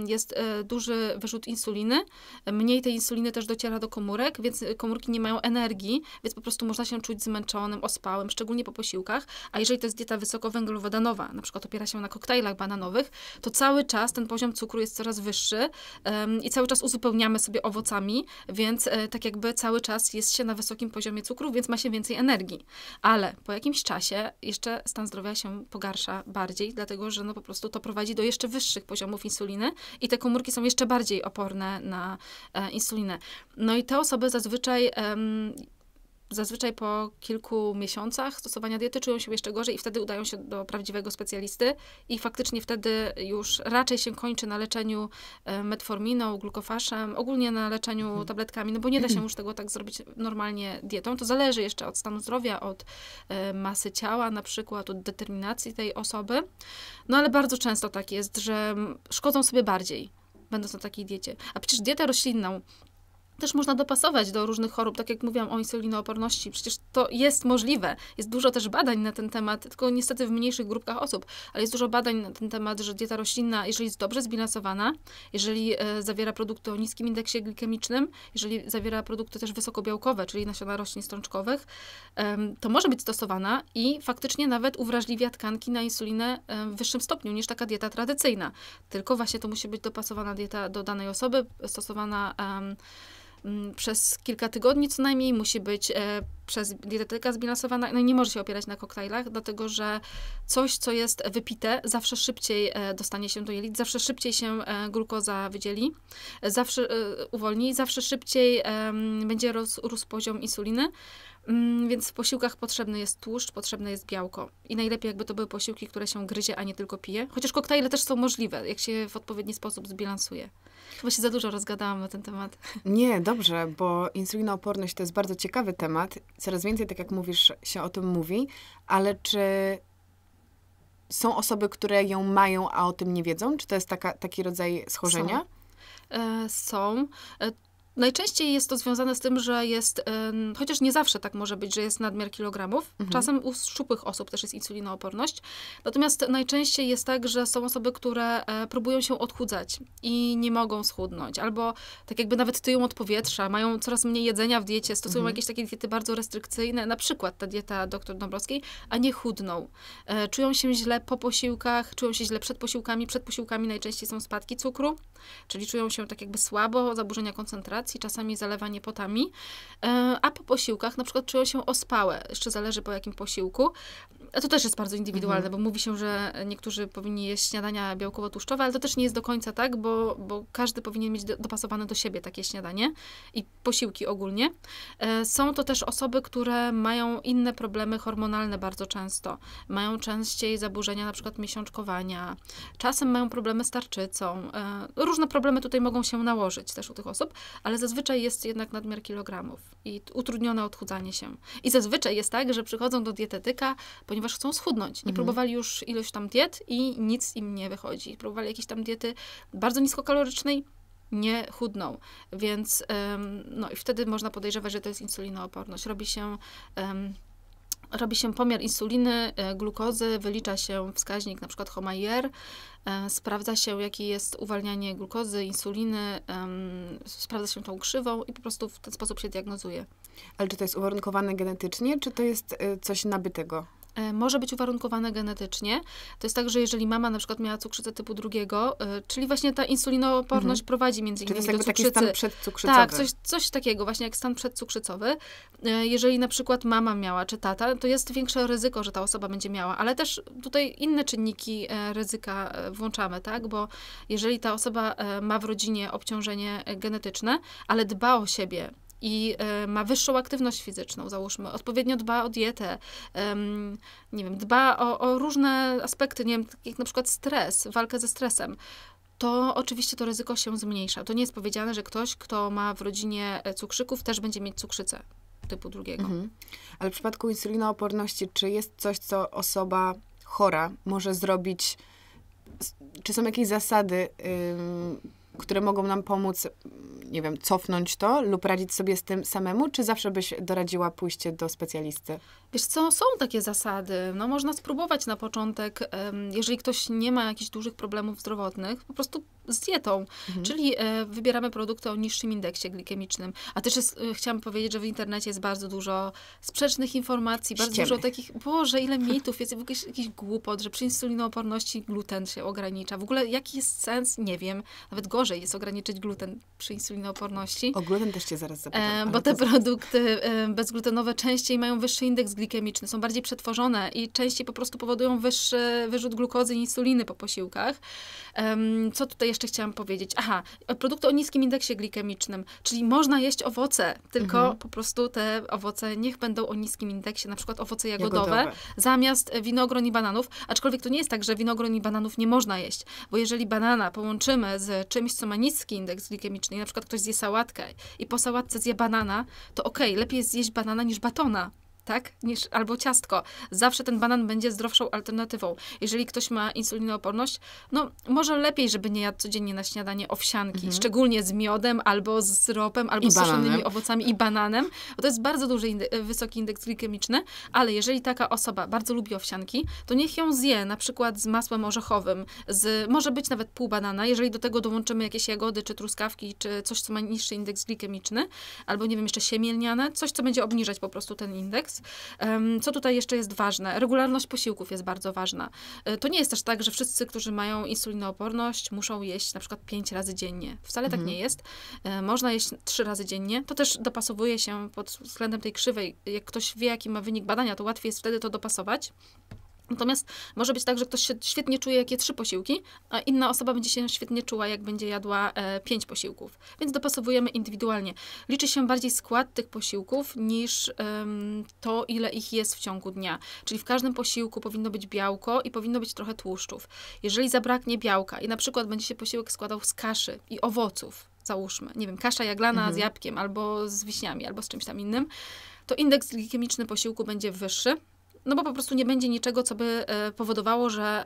jest e, duży wyrzut insuliny, mniej tej insuliny też dociera do komórek, więc e, komórki nie mają energii, więc po prostu można się czuć zmęczonym, ospałym, szczególnie po posiłkach. A jeżeli to jest dieta wysokowęglowodanowa, na przykład opiera się na koktajlach bananowych, to cały czas ten poziom cukru jest coraz wyższy i cały czas uzupełniamy sobie sobie owocami, więc e, tak jakby cały czas jest się na wysokim poziomie cukru, więc ma się więcej energii. Ale po jakimś czasie jeszcze stan zdrowia się pogarsza bardziej, dlatego że no po prostu to prowadzi do jeszcze wyższych poziomów insuliny i te komórki są jeszcze bardziej oporne na e, insulinę. No i te osoby zazwyczaj zazwyczaj po kilku miesiącach stosowania diety czują się jeszcze gorzej i wtedy udają się do prawdziwego specjalisty i faktycznie wtedy już raczej się kończy na leczeniu e, metforminą, glukofaszem, ogólnie na leczeniu mhm. tabletkami, no bo nie da się już tego tak zrobić normalnie dietą. To zależy jeszcze od stanu zdrowia, od e, masy ciała na przykład, od determinacji tej osoby. No ale bardzo często tak jest, że szkodzą sobie bardziej, będąc na takiej diecie. A przecież dieta roślinną też można dopasować do różnych chorób, tak jak mówiłam o insulinooporności. Przecież to jest możliwe. Jest dużo też badań na ten temat, tylko niestety w mniejszych grupkach osób, ale jest dużo badań na ten temat, że dieta roślinna, jeżeli jest dobrze zbilansowana, jeżeli e, zawiera produkty o niskim indeksie glikemicznym, jeżeli zawiera produkty też wysokobiałkowe, czyli nasiona roślin strączkowych, e, to może być stosowana i faktycznie nawet uwrażliwia tkanki na insulinę w wyższym stopniu niż taka dieta tradycyjna. Tylko właśnie to musi być dopasowana dieta do danej osoby, stosowana. E, Mm, przez kilka tygodni co najmniej musi być e, przez dietetyka zbilansowana, no i nie może się opierać na koktajlach, dlatego że coś, co jest wypite, zawsze szybciej e, dostanie się do jelit, zawsze szybciej się e, glukoza wydzieli, zawsze uwolni, zawsze szybciej będzie rósł poziom insuliny, Mm, więc w posiłkach potrzebny jest tłuszcz, potrzebne jest białko. I najlepiej jakby to były posiłki, które się gryzie, a nie tylko pije. Chociaż koktajle też są możliwe, jak się w odpowiedni sposób zbilansuje. Chyba się za dużo rozgadałam na ten temat. Nie, dobrze, bo insulinooporność to jest bardzo ciekawy temat. Coraz więcej, tak jak mówisz, się o tym mówi. Ale czy są osoby, które ją mają, a o tym nie wiedzą? Czy to jest taka, taki rodzaj schorzenia? Są. E, są. E, Najczęściej jest to związane z tym, że jest, chociaż nie zawsze tak może być, że jest nadmiar kilogramów. Mhm. Czasem u szczupłych osób też jest insulinooporność. Natomiast najczęściej jest tak, że są osoby, które e, próbują się odchudzać i nie mogą schudnąć, albo tak jakby nawet tyją od powietrza, mają coraz mniej jedzenia w diecie, stosują mhm. jakieś takie diety bardzo restrykcyjne, na przykład ta dieta dr Dąbrowskiej, a nie chudną. E, czują się źle po posiłkach, czują się źle przed posiłkami, przed posiłkami najczęściej są spadki cukru, czyli czują się tak jakby słabo, zaburzenia koncentracji czasami zalewanie potami, e, a po posiłkach na przykład czują się ospałe, jeszcze zależy po jakim posiłku. A to też jest bardzo indywidualne, mhm. bo mówi się, że niektórzy powinni jeść śniadania białkowo-tłuszczowe, ale to też nie jest do końca tak, bo, bo każdy powinien mieć dopasowane do siebie takie śniadanie i posiłki ogólnie. E, są to też osoby, które mają inne problemy hormonalne bardzo często. Mają częściej zaburzenia na przykład miesiączkowania, czasem mają problemy z tarczycą. E, różne problemy tutaj mogą się nałożyć też u tych osób, ale ale zazwyczaj jest jednak nadmiar kilogramów i utrudnione odchudzanie się. I zazwyczaj jest tak, że przychodzą do dietetyka, ponieważ chcą schudnąć i mhm. próbowali już ilość tam diet i nic im nie wychodzi. Próbowali jakieś tam diety bardzo niskokalorycznej, nie chudną. Więc no i wtedy można podejrzewać, że to jest insulinooporność. Robi się robi się pomiar insuliny, e, glukozy, wylicza się wskaźnik na przykład IR, e, sprawdza się jakie jest uwalnianie glukozy, insuliny, sprawdza się tą krzywą i po prostu w ten sposób się diagnozuje. Ale czy to jest uwarunkowane genetycznie, czy to jest e, coś nabytego? E, może być uwarunkowane genetycznie. To jest tak, że jeżeli mama na przykład miała cukrzycę typu drugiego, e, czyli właśnie ta insulinooporność mhm. prowadzi między innymi Czyli to jest do cukrzycy. taki stan przedcukrzycowy. Tak, coś, coś takiego właśnie jak stan przedcukrzycowy. E, jeżeli na przykład mama miała czy tata, to jest większe ryzyko, że ta osoba będzie miała, ale też tutaj inne czynniki ryzyka włączamy, tak? Bo jeżeli ta osoba ma w rodzinie obciążenie genetyczne, ale dba o siebie, i e, ma wyższą aktywność fizyczną, załóżmy, odpowiednio dba o dietę, nie wiem, dba o, o różne aspekty, nie wiem, tak jak na przykład stres, walkę ze stresem, to oczywiście to ryzyko się zmniejsza. To nie jest powiedziane, że ktoś, kto ma w rodzinie e, cukrzyków, też będzie mieć cukrzycę typu drugiego. Mhm. Ale w przypadku insulinooporności, czy jest coś, co osoba chora może zrobić? Czy są jakieś zasady? Yy które mogą nam pomóc, nie wiem, cofnąć to lub radzić sobie z tym samemu, czy zawsze byś doradziła pójście do specjalisty? Wiesz co, są takie zasady. No można spróbować na początek, jeżeli ktoś nie ma jakichś dużych problemów zdrowotnych, po prostu z dietą, mhm. czyli e, wybieramy produkty o niższym indeksie glikemicznym. A też jest, e, chciałam powiedzieć, że w internecie jest bardzo dużo sprzecznych informacji, bardzo Ściemy. dużo takich, boże, ile mitów, jest w ogóle jakiś głupot, że przy insulinooporności gluten się ogranicza. W ogóle jaki jest sens, nie wiem. Nawet gorzej najgorzej jest ograniczyć gluten przy insulinooporności. O gluten też cię zaraz zapytam. E, bo te produkty e, bezglutenowe częściej mają wyższy indeks glikemiczny, są bardziej przetworzone i częściej po prostu powodują wyższy wyrzut glukozy i insuliny po posiłkach. co tutaj jeszcze chciałam powiedzieć? Aha, produkty o niskim indeksie glikemicznym, czyli można jeść owoce, tylko mhm. po prostu te owoce niech będą o niskim indeksie, na przykład owoce jagodowe, jagodowe, zamiast winogron i bananów, aczkolwiek to nie jest tak, że winogron i bananów nie można jeść, bo jeżeli banana połączymy z czymś, co ma niski indeks glikemiczny na przykład ktoś zje sałatkę i po sałatce zje banana, to okej, okay, lepiej zjeść banana niż batona tak? Niż, albo ciastko. Zawsze ten banan będzie zdrowszą alternatywą. Jeżeli ktoś ma insulinooporność, no może lepiej, żeby nie jadł codziennie na śniadanie owsianki, mhm. szczególnie z miodem, albo z syropem, albo I z bananem. suszonymi owocami i bananem, bo to jest bardzo duży, indy- e, wysoki indeks glikemiczny, ale jeżeli taka osoba bardzo lubi owsianki, to niech ją zje, na przykład z masłem orzechowym, z, może być nawet pół banana, jeżeli do tego dołączymy jakieś jagody, czy truskawki, czy coś, co ma niższy indeks glikemiczny, albo nie wiem, jeszcze siemielniane, coś, co będzie obniżać po prostu ten indeks, seks. Co tutaj jeszcze jest ważne? Regularność posiłków jest bardzo ważna. E, to nie jest też tak, że wszyscy, którzy mają insulinooporność, muszą jeść na przykład 5 razy dziennie. Wcale tak mhm. tak nie jest. E, można jeść 3 razy dziennie. To też dopasowuje się pod względem tej krzywej. Jak ktoś wie, jaki ma wynik badania, to łatwiej jest wtedy to dopasować. Natomiast może być tak, że ktoś się świetnie czuje, jak je trzy posiłki, a inna osoba będzie się świetnie czuła, jak będzie jadła e, pięć posiłków. Więc dopasowujemy indywidualnie. Liczy się bardziej skład tych posiłków niż to, ile ich jest w ciągu dnia. Czyli w każdym posiłku powinno być białko i powinno być trochę tłuszczów. Jeżeli zabraknie białka i na przykład będzie się posiłek składał z kaszy i owoców, załóżmy, nie wiem, kasza jaglana mhm. z jabłkiem albo z wiśniami, albo z czymś tam innym, to indeks glikemiczny posiłku będzie wyższy, no bo po prostu nie będzie niczego, co by e, powodowało, że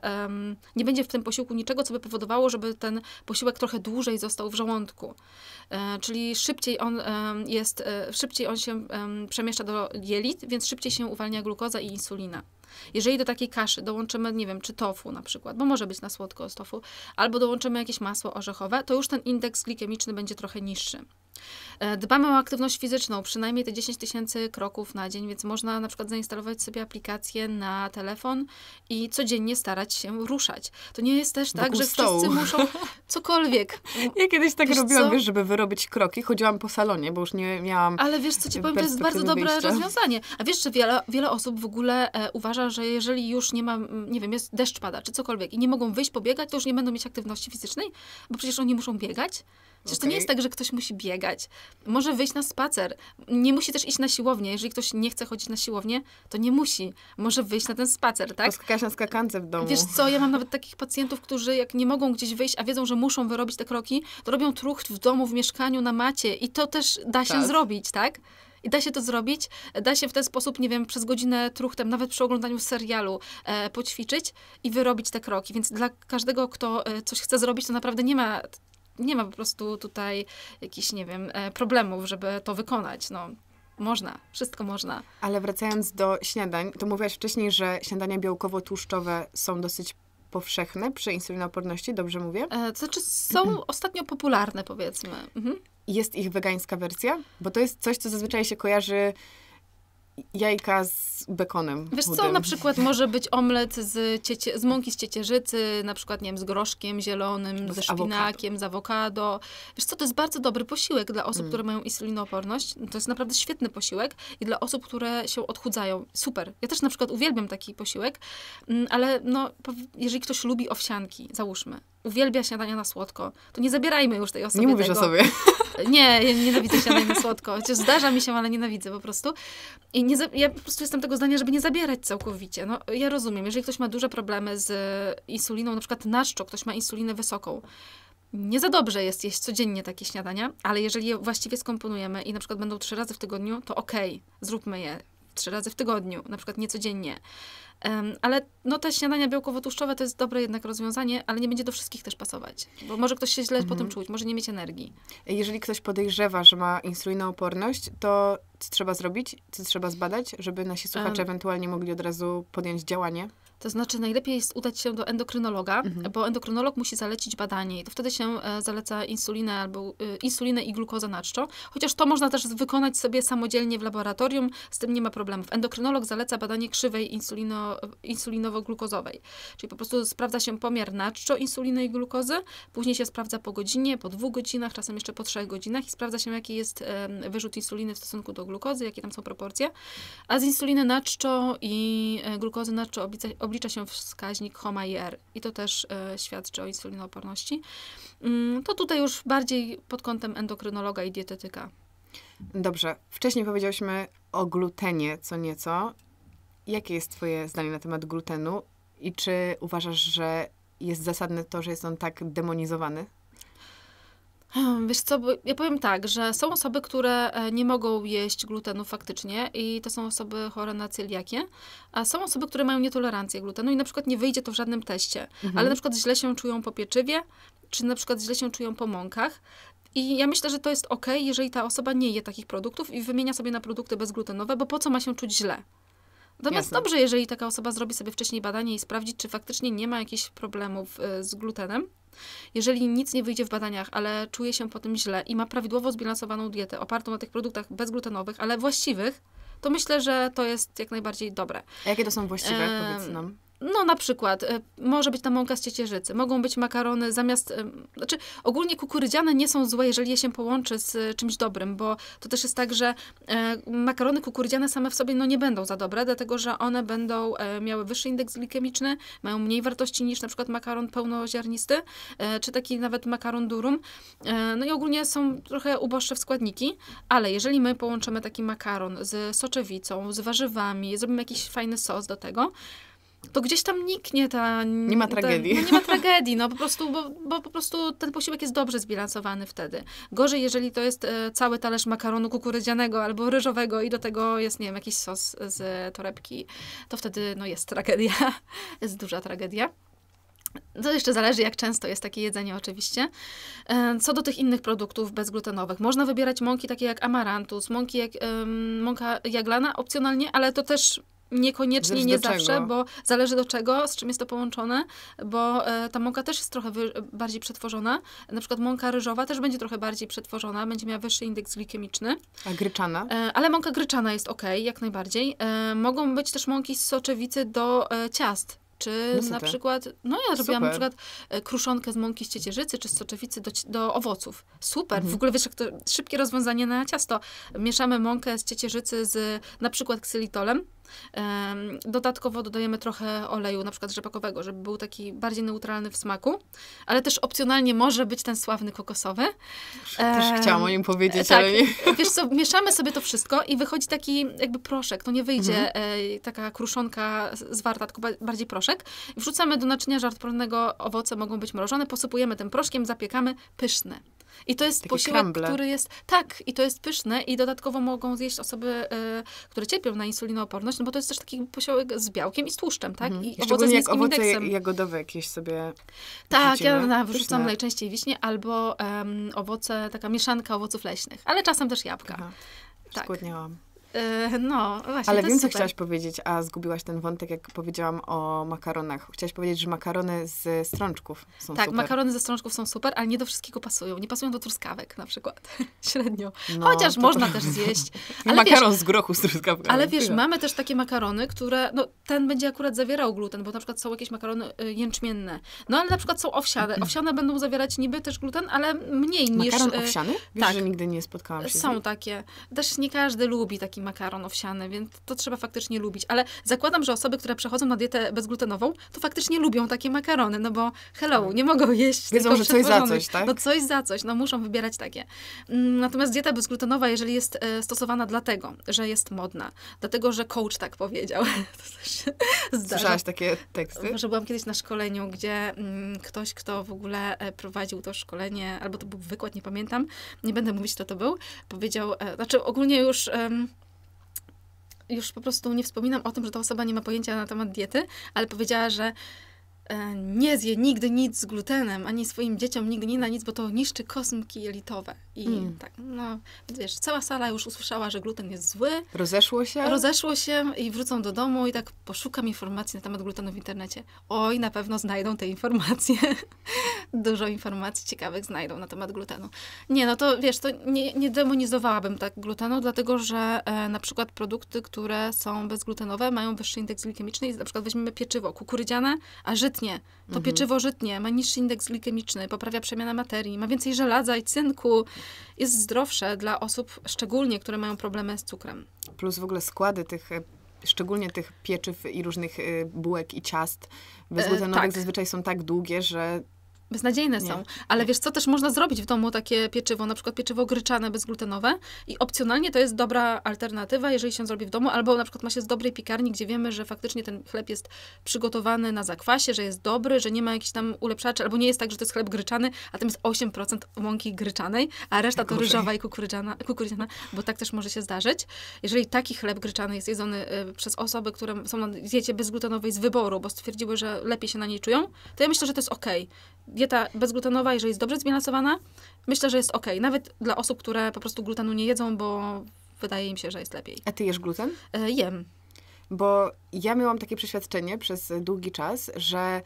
nie będzie w tym posiłku niczego, co by powodowało, żeby ten posiłek trochę dłużej został w żołądku. E, czyli szybciej on jest, e, szybciej on się przemieszcza do jelit, więc szybciej się uwalnia glukoza i insulina. Jeżeli do takiej kaszy dołączymy, nie wiem, czy tofu na przykład, bo może być na słodko z tofu, albo dołączymy jakieś masło orzechowe, to już ten indeks glikemiczny będzie trochę niższy. E, dbamy o aktywność fizyczną, przynajmniej te 10 tysięcy kroków na dzień, więc można na przykład zainstalować sobie aplikację na telefon i codziennie starać się ruszać. To nie jest też tak, Wokół że stołu. wszyscy muszą cokolwiek. Ja kiedyś tak wiesz robiłam, wiesz, żeby wyrobić kroki. Chodziłam po salonie, bo już nie miałam. Ale wiesz, co ci powiem, to jest bardzo dobre wyjścia. rozwiązanie. A wiesz, że wiele, wiele osób w ogóle e, uważa, że jeżeli już nie ma, nie wiem, jest deszcz pada czy cokolwiek i nie mogą wyjść pobiegać, to już nie będą mieć aktywności fizycznej, bo przecież oni muszą biegać. Przecież okay. to nie jest tak, że ktoś musi biegać. Może wyjść na spacer. Nie musi też iść na siłownię. Jeżeli ktoś nie chce chodzić na siłownię, to nie musi. Może wyjść na ten spacer, tak? Poskakać na skakance w domu. Wiesz co, ja mam nawet takich pacjentów, którzy jak nie mogą gdzieś wyjść, a wiedzą, że muszą wyrobić te kroki, to robią trucht w domu, w mieszkaniu, na macie. I to też da się tak. zrobić, tak? I da się to zrobić, da się w ten sposób, nie wiem, przez godzinę truchtem, nawet przy oglądaniu serialu, e, poćwiczyć i wyrobić te kroki. Więc dla każdego, kto e, coś chce zrobić, to naprawdę nie ma nie ma po prostu tutaj jakichś, nie wiem, e, problemów, żeby to wykonać. No, można, wszystko można. Ale wracając do śniadań, to mówiłaś wcześniej, że śniadania białkowo-tłuszczowe są dosyć powszechne przy insulinooporności, dobrze mówię? E, to znaczy są ostatnio popularne, powiedzmy. Mhm. Jest ich wegańska wersja? Bo to jest coś, co zazwyczaj się kojarzy jajka z bekonem. Wiesz co, na przykład może być omlet z, ciecie, z mąki z ciecierzycy, na przykład, nie wiem, z groszkiem zielonym, z ze szpinakiem, awokado. z awokado. Wiesz co, to jest bardzo dobry posiłek dla osób, mm. które mają insulinooporność. To jest naprawdę świetny posiłek i dla osób, które się odchudzają. Super. Ja też na przykład uwielbiam taki posiłek, mm, ale no, jeżeli ktoś lubi owsianki, załóżmy, uwielbia śniadania na słodko, to nie zabierajmy już tej osoby. Nie mówisz tego. o sobie. Nie, ja nienawidzę śniadania na słodko. Chociaż zdarza mi się, ale nienawidzę po prostu. I nie, ja po prostu jestem tego zdania, żeby nie zabierać całkowicie. No, ja rozumiem, jeżeli ktoś ma duże problemy z insuliną, na przykład naszczo, ktoś ma insulinę wysoką, nie za dobrze jest jeść codziennie takie śniadania, ale jeżeli je właściwie skomponujemy i na przykład będą trzy razy w tygodniu, to okej, okay, zróbmy je trzy razy w tygodniu, na przykład nie codziennie ale no te śniadania białkowo-tłuszczowe to jest dobre jednak rozwiązanie, ale nie będzie do wszystkich też pasować, bo może ktoś się źle mhm. potem czuć, może nie mieć energii. Jeżeli ktoś podejrzewa, że ma insulinooporność, to co trzeba zrobić, co trzeba zbadać, żeby nasi słuchacze um. ewentualnie mogli od razu podjąć działanie? To znaczy, najlepiej jest udać się do endokrynologa, mhm. bo endokrynolog musi zalecić badanie i to wtedy się e, zaleca insulinę albo e, insulinę i glukozę na czczo. Chociaż to można też wykonać sobie samodzielnie w laboratorium, z tym nie ma problemów. Endokrynolog zaleca badanie krzywej insulino, insulinowo-glukozowej, czyli po prostu sprawdza się pomiar na czczo insuliny i glukozy, później się sprawdza po godzinie, po dwóch godzinach, czasem jeszcze po trzech godzinach i sprawdza się, jaki jest wyrzut insuliny w stosunku do glukozy, jakie tam są proporcje. A z insuliny na czczo i e, glukozy na czczo oblicza się wskaźnik HOMA IR i to też e, świadczy o insulinooporności, mm, to tutaj już bardziej pod kątem endokrynologa i dietetyka. Dobrze, wcześniej powiedzieliśmy o glutenie co nieco. Jakie jest Twoje zdanie na temat glutenu i czy uważasz, że jest zasadne to, że jest on tak demonizowany? Hmm, wiesz co, ja powiem tak, że są osoby, które e, nie mogą jeść glutenu faktycznie i to są osoby chore na celiakię, a są osoby, które mają nietolerancję glutenu i na przykład nie wyjdzie to w żadnym teście, mhm. ale na przykład źle się czują po pieczywie, czy na przykład źle się czują po mąkach. I ja myślę, że to jest ok, jeżeli ta osoba nie je takich produktów i wymienia sobie na produkty bezglutenowe, bo po co ma się czuć źle? Natomiast Jasne. dobrze, jeżeli taka osoba zrobi sobie wcześniej badanie i sprawdzi, czy faktycznie nie ma jakichś problemów y, z glutenem. Jeżeli nic nie wyjdzie w badaniach, ale czuje się po tym źle i ma prawidłowo zbilansowaną dietę opartą na tych produktach bezglutenowych, ale właściwych, to myślę, że to jest jak najbardziej dobre. A jakie to są właściwe, e, powiedz nam? No na przykład, e, może być ta mąka z ciecierzycy, mogą być makarony zamiast, e, znaczy ogólnie kukurydziane nie są złe, jeżeli je się połączy z e, czymś dobrym, bo to też jest tak, że makarony kukurydziane same w sobie no nie będą za dobre, dlatego że one będą miały wyższy indeks glikemiczny, mają mniej wartości niż na przykład makaron pełnoziarnisty, czy taki nawet makaron durum. No i ogólnie są trochę uboższe w składniki, ale jeżeli my połączymy taki makaron z soczewicą, z warzywami, zrobimy jakiś fajny sos do tego, to gdzieś tam niknie ta... Nie ma tragedii. Ta, no nie ma tragedii, no po prostu, bo, bo, po prostu ten posiłek jest dobrze zbilansowany wtedy. Gorzej, jeżeli to jest e, cały talerz makaronu kukurydzianego albo ryżowego i do tego jest, nie wiem, jakiś sos z torebki, to wtedy, no jest tragedia, jest duża tragedia. To jeszcze zależy, jak często jest takie jedzenie, oczywiście. E, co do tych innych produktów bezglutenowych, można wybierać mąki takie jak amarantus, mąki jak, mąka jaglana opcjonalnie, ale to też Niekoniecznie, nie zawsze, czego? bo zależy do czego, z czym jest to połączone, bo e, ta mąka też jest trochę wy, bardziej przetworzona. Na przykład mąka ryżowa też będzie trochę bardziej przetworzona, będzie miała wyższy indeks glikemiczny. A gryczana? E, ale mąka gryczana jest ok, jak najbardziej. E, mogą być też mąki z soczewicy do ciast. Czy no na przykład, no ja Super. robiłam na przykład kruszonkę z mąki z ciecierzycy, czy z soczewicy do, do owoców. Super, mhm. w ogóle wiesz, jak to szybkie rozwiązanie na ciasto. Mieszamy mąkę z ciecierzycy z na przykład ksylitolem, Dodatkowo dodajemy trochę oleju, na przykład rzepakowego, żeby był taki bardziej neutralny w smaku, ale też opcjonalnie może być ten sławny kokosowy. Też chciałam o nim powiedzieć, tak, ale nie. Wiesz co, mieszamy sobie to wszystko i wychodzi taki jakby proszek, to nie wyjdzie mhm. E, taka kruszonka zwarta, tylko bardziej proszek. Wrzucamy do naczynia żartpornego owoce, mogą być mrożone, posypujemy tym proszkiem, zapiekamy, pyszne. I to jest posiłek, który jest. Tak, i to jest pyszne, i dodatkowo mogą zjeść osoby, y, które cierpią na insulinooporność, no bo to jest też taki posiłek z białkiem i z tłuszczem, tak? Mhm. I Szczególnie owoce z jak owoce indeksem. jagodowe jakieś sobie. Tak, ja wrzucam najczęściej wiśnie albo um, owoce, taka mieszanka owoców leśnych, ale czasem też jabłka. Tak. Zgłodniałam. E, no, właśnie. Ale wiem, co chciałaś powiedzieć, a zgubiłaś ten wątek, jak powiedziałam o makaronach. Chciałaś powiedzieć, że makarony ze strączków są tak, super. Tak, makarony ze strączków są super, ale nie do wszystkiego pasują. Nie pasują do truskawek na przykład. Średnio. No, Chociaż można też zjeść. Ale Makaron wiesz, z grochu z truskawek Ale wiesz, mamy też takie makarony, które, no ten będzie akurat zawierał gluten, bo na przykład są jakieś makarony y, jęczmienne. No ale na przykład są owsiane. Owsiane będą zawierać niby też gluten, ale mniej niż... Makaron y, owsiany? Wiesz, tak. że nigdy nie spotkałam się Są takie. Też nie każdy lubi taki taki makaron owsiany, więc to trzeba faktycznie lubić. Ale zakładam, że osoby, które przechodzą na dietę bezglutenową, to faktycznie lubią takie makarony, no bo hello, tak. nie mogą jeść Wiedzą, że coś za coś, tak? No coś za coś, no muszą wybierać takie. Mm, natomiast dieta bezglutenowa, jeżeli jest e, stosowana dlatego, że jest modna, dlatego, że coach tak powiedział, to się zdarza. Słyszałaś takie teksty? Że byłam kiedyś na szkoleniu, gdzie mm, ktoś, kto w ogóle e, prowadził to szkolenie, albo to był wykład, nie pamiętam, nie będę mówić, kto to był, powiedział, e, znaczy ogólnie już... Um, już po prostu nie wspominam o tym, że ta osoba nie ma pojęcia na temat diety, ale powiedziała, że E, nie zje nigdy nic z glutenem, ani swoim dzieciom nigdy nie na nic, bo to niszczy kosmki jelitowe. I mm. tak, no, wiesz, cała sala już usłyszała, że gluten jest zły. Rozeszło się? Rozeszło się i wrócą do domu i tak poszukam informacji na temat glutenu w internecie. Oj, na pewno znajdą te informacje. Dużo informacji ciekawych znajdą na temat glutenu. Nie, no to wiesz, to nie, nie demonizowałabym tak glutenu, dlatego że e, na przykład produkty, które są bezglutenowe, mają wyższy indeks glikemiczny i na przykład weźmiemy pieczywo kukurydziane, a żyd żytnie. To mhm. pieczywo żytnie ma niższy indeks glikemiczny, poprawia przemianę materii, ma więcej żelaza i cynku, jest zdrowsze dla osób szczególnie, które mają problemy z cukrem. Plus w ogóle składy tych e, szczególnie tych pieczyw i różnych e, bułek i ciast e, bezglutenowych e, tak. zazwyczaj są tak długie, że Beznadziejne nie, są. Ale wiesz, co też można zrobić w domu takie pieczywo, na przykład pieczywo gryczane, bezglutenowe i opcjonalnie to jest dobra alternatywa, jeżeli się zrobi w domu, albo na przykład ma się z dobrej piekarni, gdzie wiemy, że faktycznie ten chleb jest przygotowany na zakwasie, że jest dobry, że nie ma jakichś tam ulepszaczy, albo nie jest tak, że to jest chleb gryczany, a tam jest 8% mąki gryczanej, a reszta to ryżowa i kukurydziana, kukurydziana, bo tak też może się zdarzyć. Jeżeli taki chleb gryczany jest jedzony y, przez osoby, które są na diecie bezglutenowej z wyboru, bo stwierdziły, że lepiej się na niej czują, to ja myślę, że to jest okej. Okay dieta bezglutenowa, jeżeli jest dobrze zbilansowana, myślę, że jest ok. Nawet dla osób, które po prostu glutenu nie jedzą, bo wydaje im się, że jest lepiej. A ty jesz gluten? E, jem. Bo ja miałam takie przeświadczenie przez długi czas, że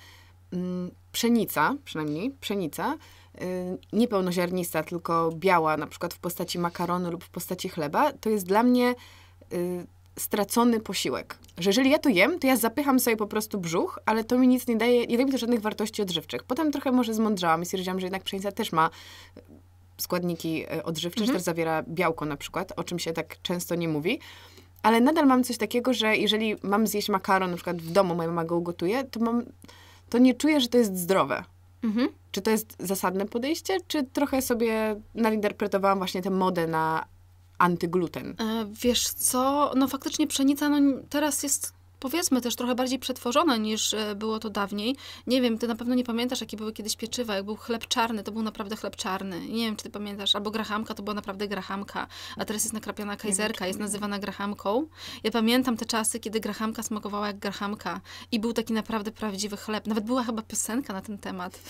mm, pszenica, przynajmniej pszenica, y, nie pełnoziarnista, tylko biała, na przykład w postaci makaronu lub w postaci chleba, to jest dla mnie y, stracony posiłek. Że jeżeli ja to jem, to ja zapycham sobie po prostu brzuch, ale to mi nic nie daje, nie daje mi to żadnych wartości odżywczych. Potem trochę może zmądrzałam i stwierdziłam, że jednak pszenica też ma e, składniki e, odżywcze, że mhm. też zawiera białko na przykład, o czym się tak często nie mówi. Ale nadal mam coś takiego, że jeżeli mam zjeść makaron na przykład w domu, moja mama go ugotuje, to mam, to nie czuję, że to jest zdrowe. Mhm. Czy to jest zasadne podejście, czy trochę sobie nadinterpretowałam właśnie tę modę na antygluten? E, wiesz co, no faktycznie pszenica no, teraz jest powiedzmy też trochę bardziej przetworzone niż e, było to dawniej. Nie wiem, ty na pewno nie pamiętasz, jakie były kiedyś pieczywa, jak był chleb czarny, to był naprawdę chleb czarny. Nie wiem, czy ty pamiętasz, albo grahamka, to była naprawdę grahamka, a teraz jest nakrapiana kajzerka, jest nazywana grahamką. Ja pamiętam te czasy, kiedy grahamka smakowała jak grahamka i był taki naprawdę prawdziwy chleb. Nawet była chyba piosenka na ten temat.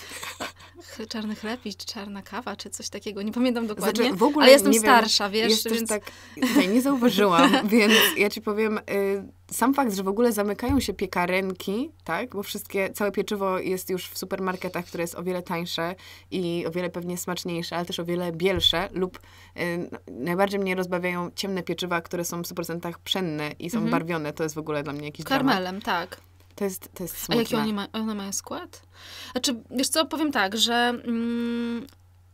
Czarny chleb i czarna kawa, czy coś takiego, nie pamiętam dokładnie, znaczy, w ogóle ale jestem starsza, wiem, wiesz. Jest więc... tak, nie, nie zauważyłam, więc ja ci powiem... Y sam fakt, że w ogóle zamykają się piekarenki, tak, bo wszystkie, całe pieczywo jest już w supermarketach, które jest o wiele tańsze i o wiele pewnie smaczniejsze, ale też o wiele bielsze lub y, najbardziej mnie rozbawiają ciemne pieczywa, które są w 100% pszenne i są mhm. barwione. To jest w ogóle dla mnie jakiś Karmelem, dramat. tak. To jest, to jest smutne. A jaki oni ma, one mają skład? Znaczy, wiesz co, powiem tak, że mm,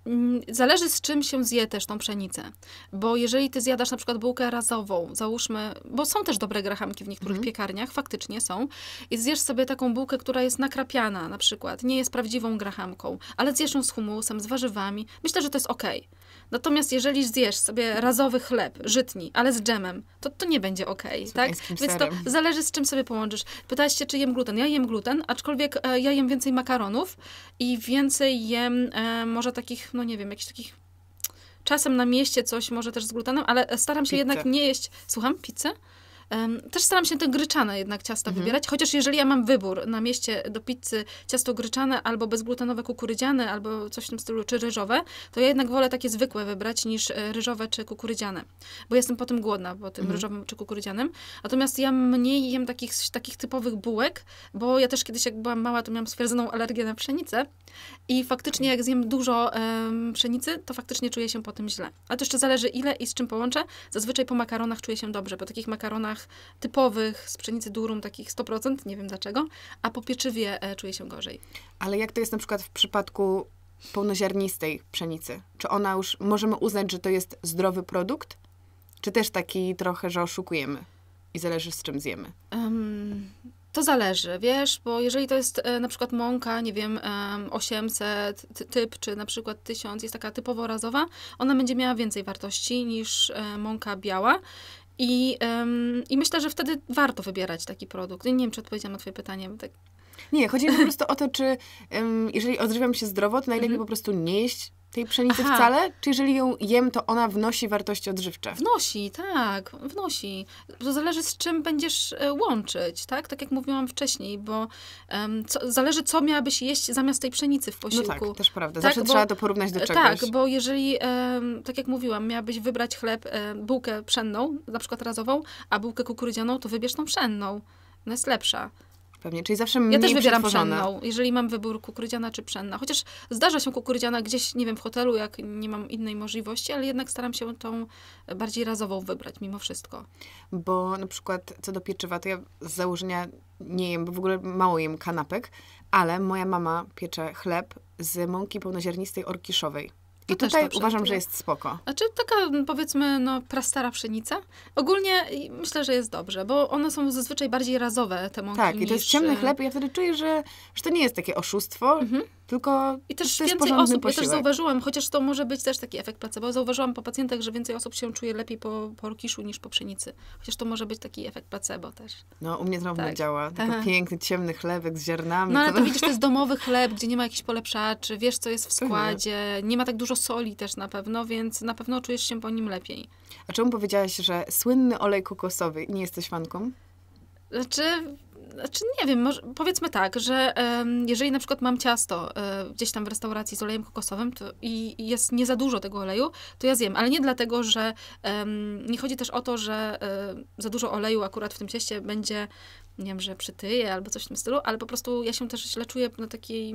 Mm, zależy z czym się zje też tą pszenicę, bo jeżeli ty zjadasz na przykład bułkę razową, załóżmy, bo są też dobre grachamki w niektórych mhm. piekarniach, faktycznie są, i zjesz sobie taką bułkę, która jest nakrapiana na przykład, nie jest prawdziwą grachamką, ale zjesz ją z humusem, z warzywami, myślę, że to jest okej. Okay. Natomiast jeżeli zjesz sobie razowy chleb, żytni, ale z dżemem, to to nie będzie ok, tak? Więc serem. to zależy z czym sobie połączysz. Pytałaś się, czy jem gluten. Ja jem gluten, aczkolwiek e, ja jem więcej makaronów i więcej jem e, może takich, no nie wiem, jakichś takich czasem na mieście coś może też z glutenem, ale staram się Pizza. jednak nie jeść. Słucham, pizzę? Też staram się te gryczane jednak ciasta mhm. wybierać, chociaż jeżeli ja mam wybór na mieście do pizzy ciasto gryczane albo bezglutenowe kukurydziane, albo coś w tym stylu, czy ryżowe, to ja jednak wolę takie zwykłe wybrać niż e, ryżowe czy kukurydziane, bo jestem po tym głodna, po tym mhm. ryżowym czy kukurydzianym. Natomiast ja mniej jem takich, takich typowych bułek, bo ja też kiedyś jak byłam mała, to miałam stwierdzoną alergię na pszenicę i faktycznie jak zjem dużo um, pszenicy, to faktycznie czuję się po tym źle. A to jeszcze zależy ile i z czym połączę. Zazwyczaj po makaronach czuję się dobrze, po takich makaronach typowych z pszenicy durum, takich 100%, nie wiem dlaczego, a po pieczywie e, czuję się gorzej. Ale jak to jest na przykład w przypadku pełnoziarnistej pszenicy? Czy ona już, możemy uznać, że to jest zdrowy produkt? Czy też taki trochę, że oszukujemy i zależy z czym zjemy? Um, to zależy, wiesz, bo jeżeli to jest e, na przykład mąka, nie wiem, e, 800 typ, czy na przykład 1000, jest taka typowo razowa, ona będzie miała więcej wartości niż e, mąka biała i, I myślę, że wtedy warto wybierać taki produkt. Nie wiem, czy odpowiedziałam na twoje pytanie. Tak... Nie, chodzi mi po prostu o to, czy jeżeli odżywiam się zdrowo, to najlepiej mm-hmm. po prostu nie jeść tej pszenicy Aha. wcale? Czy jeżeli ją jem, to ona wnosi wartości odżywcze? Wnosi, tak, wnosi. To zależy z czym będziesz e, łączyć, tak? Tak jak mówiłam wcześniej, bo um, co, zależy co miałabyś jeść zamiast tej pszenicy w no posiłku. No tak, też prawda. Tak, Zawsze bo, trzeba to porównać do e, czegoś. Tak, bo jeżeli, um, tak jak mówiłam, miałabyś wybrać chleb, um, bułkę pszenną, na przykład razową, a bułkę kukurydzianą, to wybierz tą pszenną. Ona jest lepsza. Pewnie, czyli zawsze mniej Ja też wybieram przetworzone. jeżeli mam wybór kukurydziana czy pszenna. Chociaż zdarza się kukurydziana gdzieś, nie wiem, w hotelu, jak nie mam innej możliwości, ale jednak staram się tą bardziej razową wybrać mimo wszystko. Bo na przykład co do pieczywa, to ja z założenia nie jem, bo w ogóle mało jem kanapek, ale moja mama piecze chleb z mąki pełnoziarnistej orkiszowej. I tutaj uważam, że jest spoko. Znaczy taka powiedzmy no, prastara pszenica. Ogólnie myślę, że jest dobrze, bo one są zazwyczaj bardziej razowe te mąki. Tak, niż... i to jest ciemny y, chleb i ja wtedy czuję, że, że to nie jest takie oszustwo, mhm. Tylko I też to jest więcej osób, posiłek. ja też zauważyłam, chociaż to może być też taki efekt placebo, zauważyłam po pacjentach, że więcej osób się czuje lepiej po, po orkiszu niż po pszenicy. Chociaż to może być taki efekt placebo też. No, u mnie znowu tak. działa. Taki piękny, ciemny chlebek z ziarnami. No, ale to widzisz, to jest domowy chleb, gdzie nie ma jakichś polepszaczy, wiesz, co jest w składzie, nie ma tak dużo soli też na pewno, więc na pewno czujesz się po nim lepiej. A czemu powiedziałaś, że słynny olej kokosowy, nie jesteś fanką? Znaczy, znaczy, nie wiem, może, powiedzmy tak, że um, jeżeli na przykład mam ciasto um, gdzieś tam w restauracji z olejem kokosowym to, i, jest nie za dużo tego oleju, to ja zjem, ale nie dlatego, że um, nie chodzi też o to, że e, za dużo oleju akurat w tym cieście będzie nie wiem, że przytyję albo coś w tym stylu, ale po prostu ja się też źle czuję na takiej,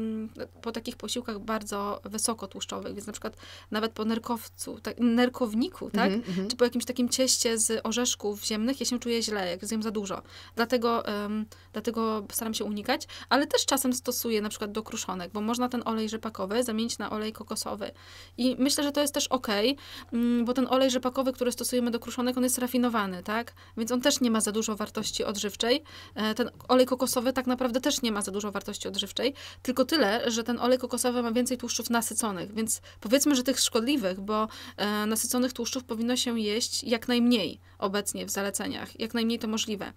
po takich posiłkach bardzo wysokotłuszczowych, więc na przykład nawet po nerkowcu, tak, nerkowniku, tak? Mm -hmm. Czy po jakimś takim cieście z orzeszków ziemnych, ja się czuję źle, jak zjem za dużo. Dlatego, um, dlatego staram się unikać, ale też czasem stosuję na przykład do kruszonek, bo można ten olej rzepakowy zamienić na olej kokosowy. I myślę, że to jest też ok, mm, bo ten olej rzepakowy, który stosujemy do kruszonek, on jest rafinowany, tak? Więc on też nie ma za dużo wartości odżywczej, E, ten olej kokosowy tak naprawdę też nie ma za dużo wartości odżywczej, tylko tyle, że ten olej kokosowy ma więcej tłuszczów nasyconych, więc powiedzmy, że tych szkodliwych, bo e, nasyconych tłuszczów powinno się jeść jak najmniej obecnie w zaleceniach, jak najmniej to możliwe.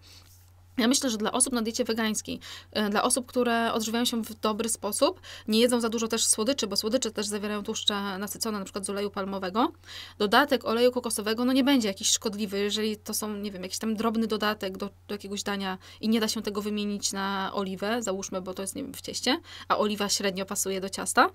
Ja myślę, że dla osób na diecie wegańskiej, e, dla osób, które odżywiają się w dobry sposób, nie jedzą za dużo też słodyczy, bo słodycze też zawierają tłuszcze nasycone, na przykład z oleju palmowego. Dodatek oleju kokosowego no nie będzie jakiś szkodliwy, jeżeli to są, nie wiem, jakiś tam drobny dodatek do, do jakiegoś dania i nie da się tego wymienić na oliwę, załóżmy, bo to jest, nie wiem, w cieście, a oliwa średnio pasuje do ciasta.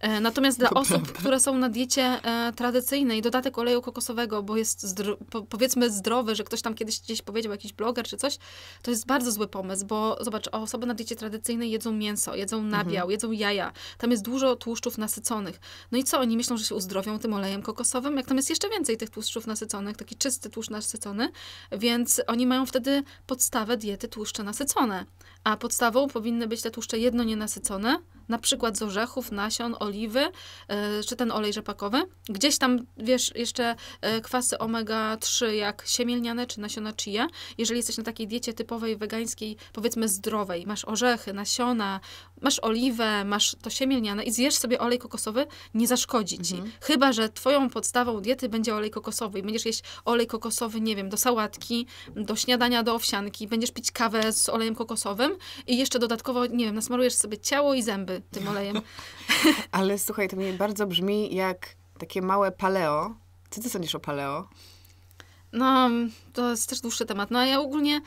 E, natomiast dla osób, które są na diecie e, tradycyjnej, dodatek oleju kokosowego, bo jest, zdro- powiedzmy, zdrowy, że ktoś tam kiedyś gdzieś powiedział, jakiś bloger czy coś, to jest bardzo zły pomysł, bo zobacz, osoby na diecie tradycyjnej jedzą mięso, jedzą nabiał, mhm. jedzą jaja. Tam jest dużo tłuszczów nasyconych. No i co, oni myślą, że się uzdrowią tym olejem kokosowym? Jak tam jest jeszcze więcej tych tłuszczów nasyconych, taki czysty tłuszcz nasycony, więc oni mają wtedy podstawę diety tłuszcze nasycone. A podstawą powinny być te tłuszcze jedno nienasycone na przykład z orzechów, nasion, oliwy, e, czy ten olej rzepakowy. Gdzieś tam, wiesz, jeszcze e, kwasy omega-3, jak siemielniane czy nasiona chia. Jeżeli jesteś na takiej diecie typowej, wegańskiej, powiedzmy zdrowej, masz orzechy, nasiona, masz oliwę, masz to siemielniane i zjesz sobie olej kokosowy, nie zaszkodzi ci. Mhm. Chyba, że twoją podstawą diety będzie olej kokosowy i będziesz jeść olej kokosowy, nie wiem, do sałatki, do śniadania, do owsianki, będziesz pić kawę z olejem kokosowym i jeszcze dodatkowo, nie wiem, nasmarujesz sobie ciało i zęby tym olejem. Ale słuchaj, to mnie bardzo brzmi jak takie małe paleo. Co ty sądzisz o paleo? No, to jest też dłuższy temat. No, a ja ogólnie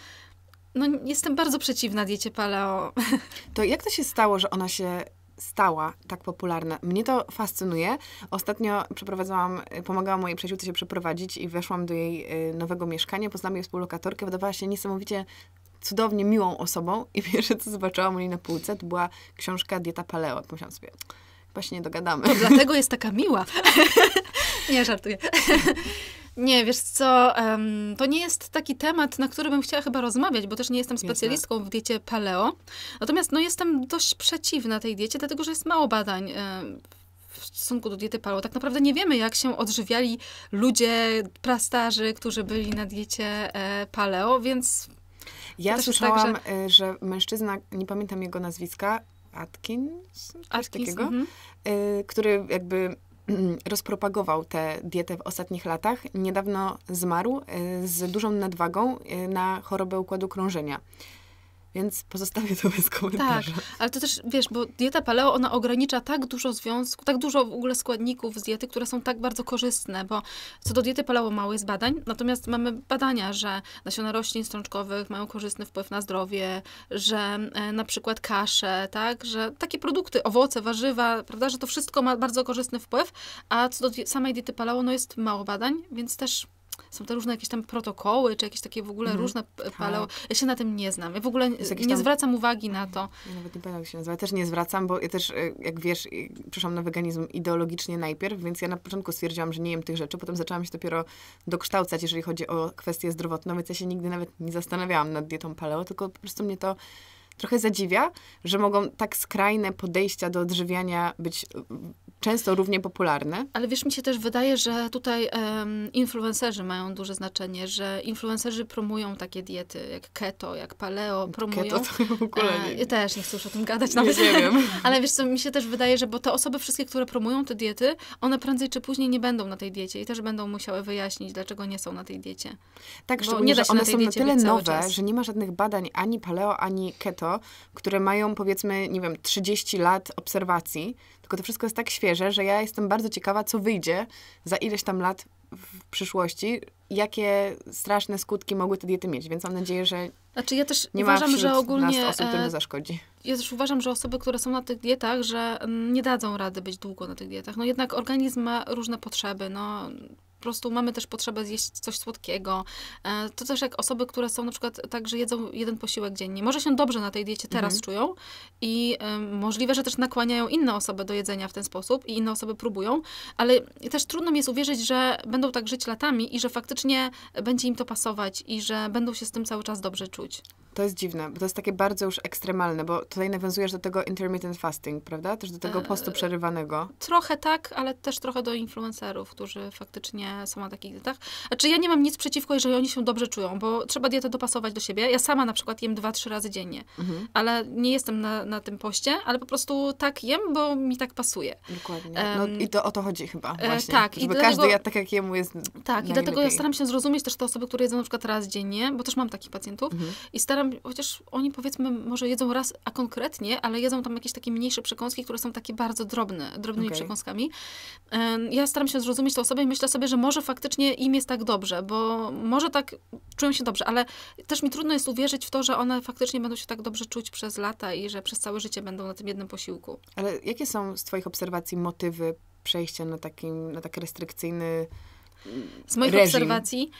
no, jestem bardzo przeciwna diecie paleo. To jak to się stało, że ona się stała tak popularna. Mnie to fascynuje. Ostatnio przeprowadzałam, pomagałam mojej przyjaciółce się przeprowadzić i weszłam do jej y, nowego mieszkania, poznałam jej współlokatorkę, wydawała się niesamowicie cudownie miłą osobą i pierwsze, co zobaczyłam u niej na półce, to była książka Dieta Paleo. Tak pomyślałam sobie, chyba się nie dogadamy. To dlatego jest taka miła. nie, żartuję. Nie, wiesz co, um, to nie jest taki temat, na który bym chciała chyba rozmawiać, bo też nie jestem tak. specjalistką w diecie paleo. Natomiast no, jestem dość przeciwna tej diecie, dlatego że jest mało badań y, w stosunku do diety paleo. Tak naprawdę nie wiemy, jak się odżywiali ludzie, prastarzy, którzy byli na diecie e, paleo, więc ja tak, słyszałam, tak, że... Y, że... mężczyzna, nie pamiętam jego nazwiska, Atkins, Atkins takiego, mm -hmm. który jakby rozpropagował tę dietę w ostatnich latach, niedawno zmarł y, z dużą nadwagą na chorobę układu krążenia. Więc pozostawię to bez tak, komentarza. Tak, ale to też, wiesz, bo dieta paleo, ona ogranicza tak dużo związków, tak dużo w ogóle składników z diety, które są tak bardzo korzystne, bo co do diety paleo mało jest badań, natomiast mamy badania, że nasiona roślin strączkowych mają korzystny wpływ na zdrowie, że e, na przykład kasze, tak, że takie produkty, owoce, warzywa, prawda, że to wszystko ma bardzo korzystny wpływ, a co do samej diety paleo, no jest mało badań, więc też są te różne jakieś tam protokoły, czy jakieś takie w ogóle mhm. różne tak. paleo. Ja się na tym nie znam. Ja w ogóle nie tam... zwracam uwagi na to. Ja nawet nie pamiętam, jak się nazywa. też nie zwracam, bo ja też, e, jak wiesz, przyszłam na weganizm ideologicznie najpierw, więc ja na początku stwierdziłam, że nie jem tych rzeczy, potem zaczęłam się dopiero dokształcać, jeżeli chodzi o kwestie zdrowotne, więc ja się nigdy nawet nie zastanawiałam nad dietą paleo, tylko po prostu mnie to trochę zadziwia, że mogą tak skrajne podejścia do odżywiania być często równie popularne. Ale wiesz, mi się też wydaje, że tutaj um, influencerzy mają duże znaczenie, że influencerzy promują takie diety jak keto, jak paleo, promują. Keto to w ogóle nie. E, też nie chcę już o tym gadać nawet. Nie, nie wiem. Ale wiesz co, mi się też wydaje, że bo te osoby wszystkie, które promują te diety, one prędzej czy później nie będą na tej diecie i też będą musiały wyjaśnić, dlaczego nie są na tej diecie. Tak, bo nie da się że one na tej są na tyle nowe, że nie ma żadnych badań ani paleo, ani keto, które mają powiedzmy, nie wiem, 30 lat obserwacji to wszystko jest tak świeże, że ja jestem bardzo ciekawa, co wyjdzie za ileś tam lat w przyszłości, jakie straszne skutki mogły te diety mieć, więc mam nadzieję, że znaczy ja też nie uważam, ma że ogólnie osób, którym e, zaszkodzi. Ja też uważam, że osoby, które są na tych dietach, że mm, nie dadzą rady być długo na tych dietach. No jednak organizm ma różne potrzeby, no prostu mamy też potrzebę zjeść coś słodkiego. E, to też jak osoby, które są na przykład tak, że jedzą jeden posiłek dziennie. Może się dobrze na tej diecie teraz mhm. czują i e, możliwe, że też nakłaniają inne osoby do jedzenia w ten sposób i inne osoby próbują, ale też trudno mi jest uwierzyć, że będą tak żyć latami i że faktycznie będzie im to pasować i że będą się z tym cały czas dobrze czuć. To jest dziwne, bo to jest takie bardzo już ekstremalne, bo tutaj nawiązujesz do tego intermittent fasting, prawda? Też do tego e, postu e, przerywanego. Trochę tak, ale też trochę do influencerów, którzy faktycznie są na takich dietach. Znaczy ja nie mam nic przeciwko, jeżeli oni się dobrze czują, bo trzeba dietę dopasować do siebie. Ja sama na przykład jem dwa, trzy razy dziennie, mhm. ale nie jestem na, na tym poście, ale po prostu tak jem, bo mi tak pasuje. Dokładnie. No i to o to chodzi chyba e, właśnie. E, tak. Żeby i każdy jadł tak, jak jemu jest Tak, i dlatego ja staram się zrozumieć też te osoby, które jedzą na przykład raz dziennie, bo też mam takich pacjentów mhm. i staram chociaż oni powiedzmy może jedzą raz, a konkretnie, ale jedzą tam jakieś takie mniejsze przekąski, które są takie bardzo drobne, drobnymi okay. przekąskami. Ja staram się zrozumieć tę osobę i myślę sobie, że może faktycznie im jest tak dobrze, bo może tak czują się dobrze, ale też mi trudno jest uwierzyć w to, że one faktycznie będą się tak dobrze czuć przez lata i że przez całe życie będą na tym jednym posiłku. Ale jakie są z Twoich obserwacji motywy przejścia na, takim, na tak restrykcyjny z moich reżim. obserwacji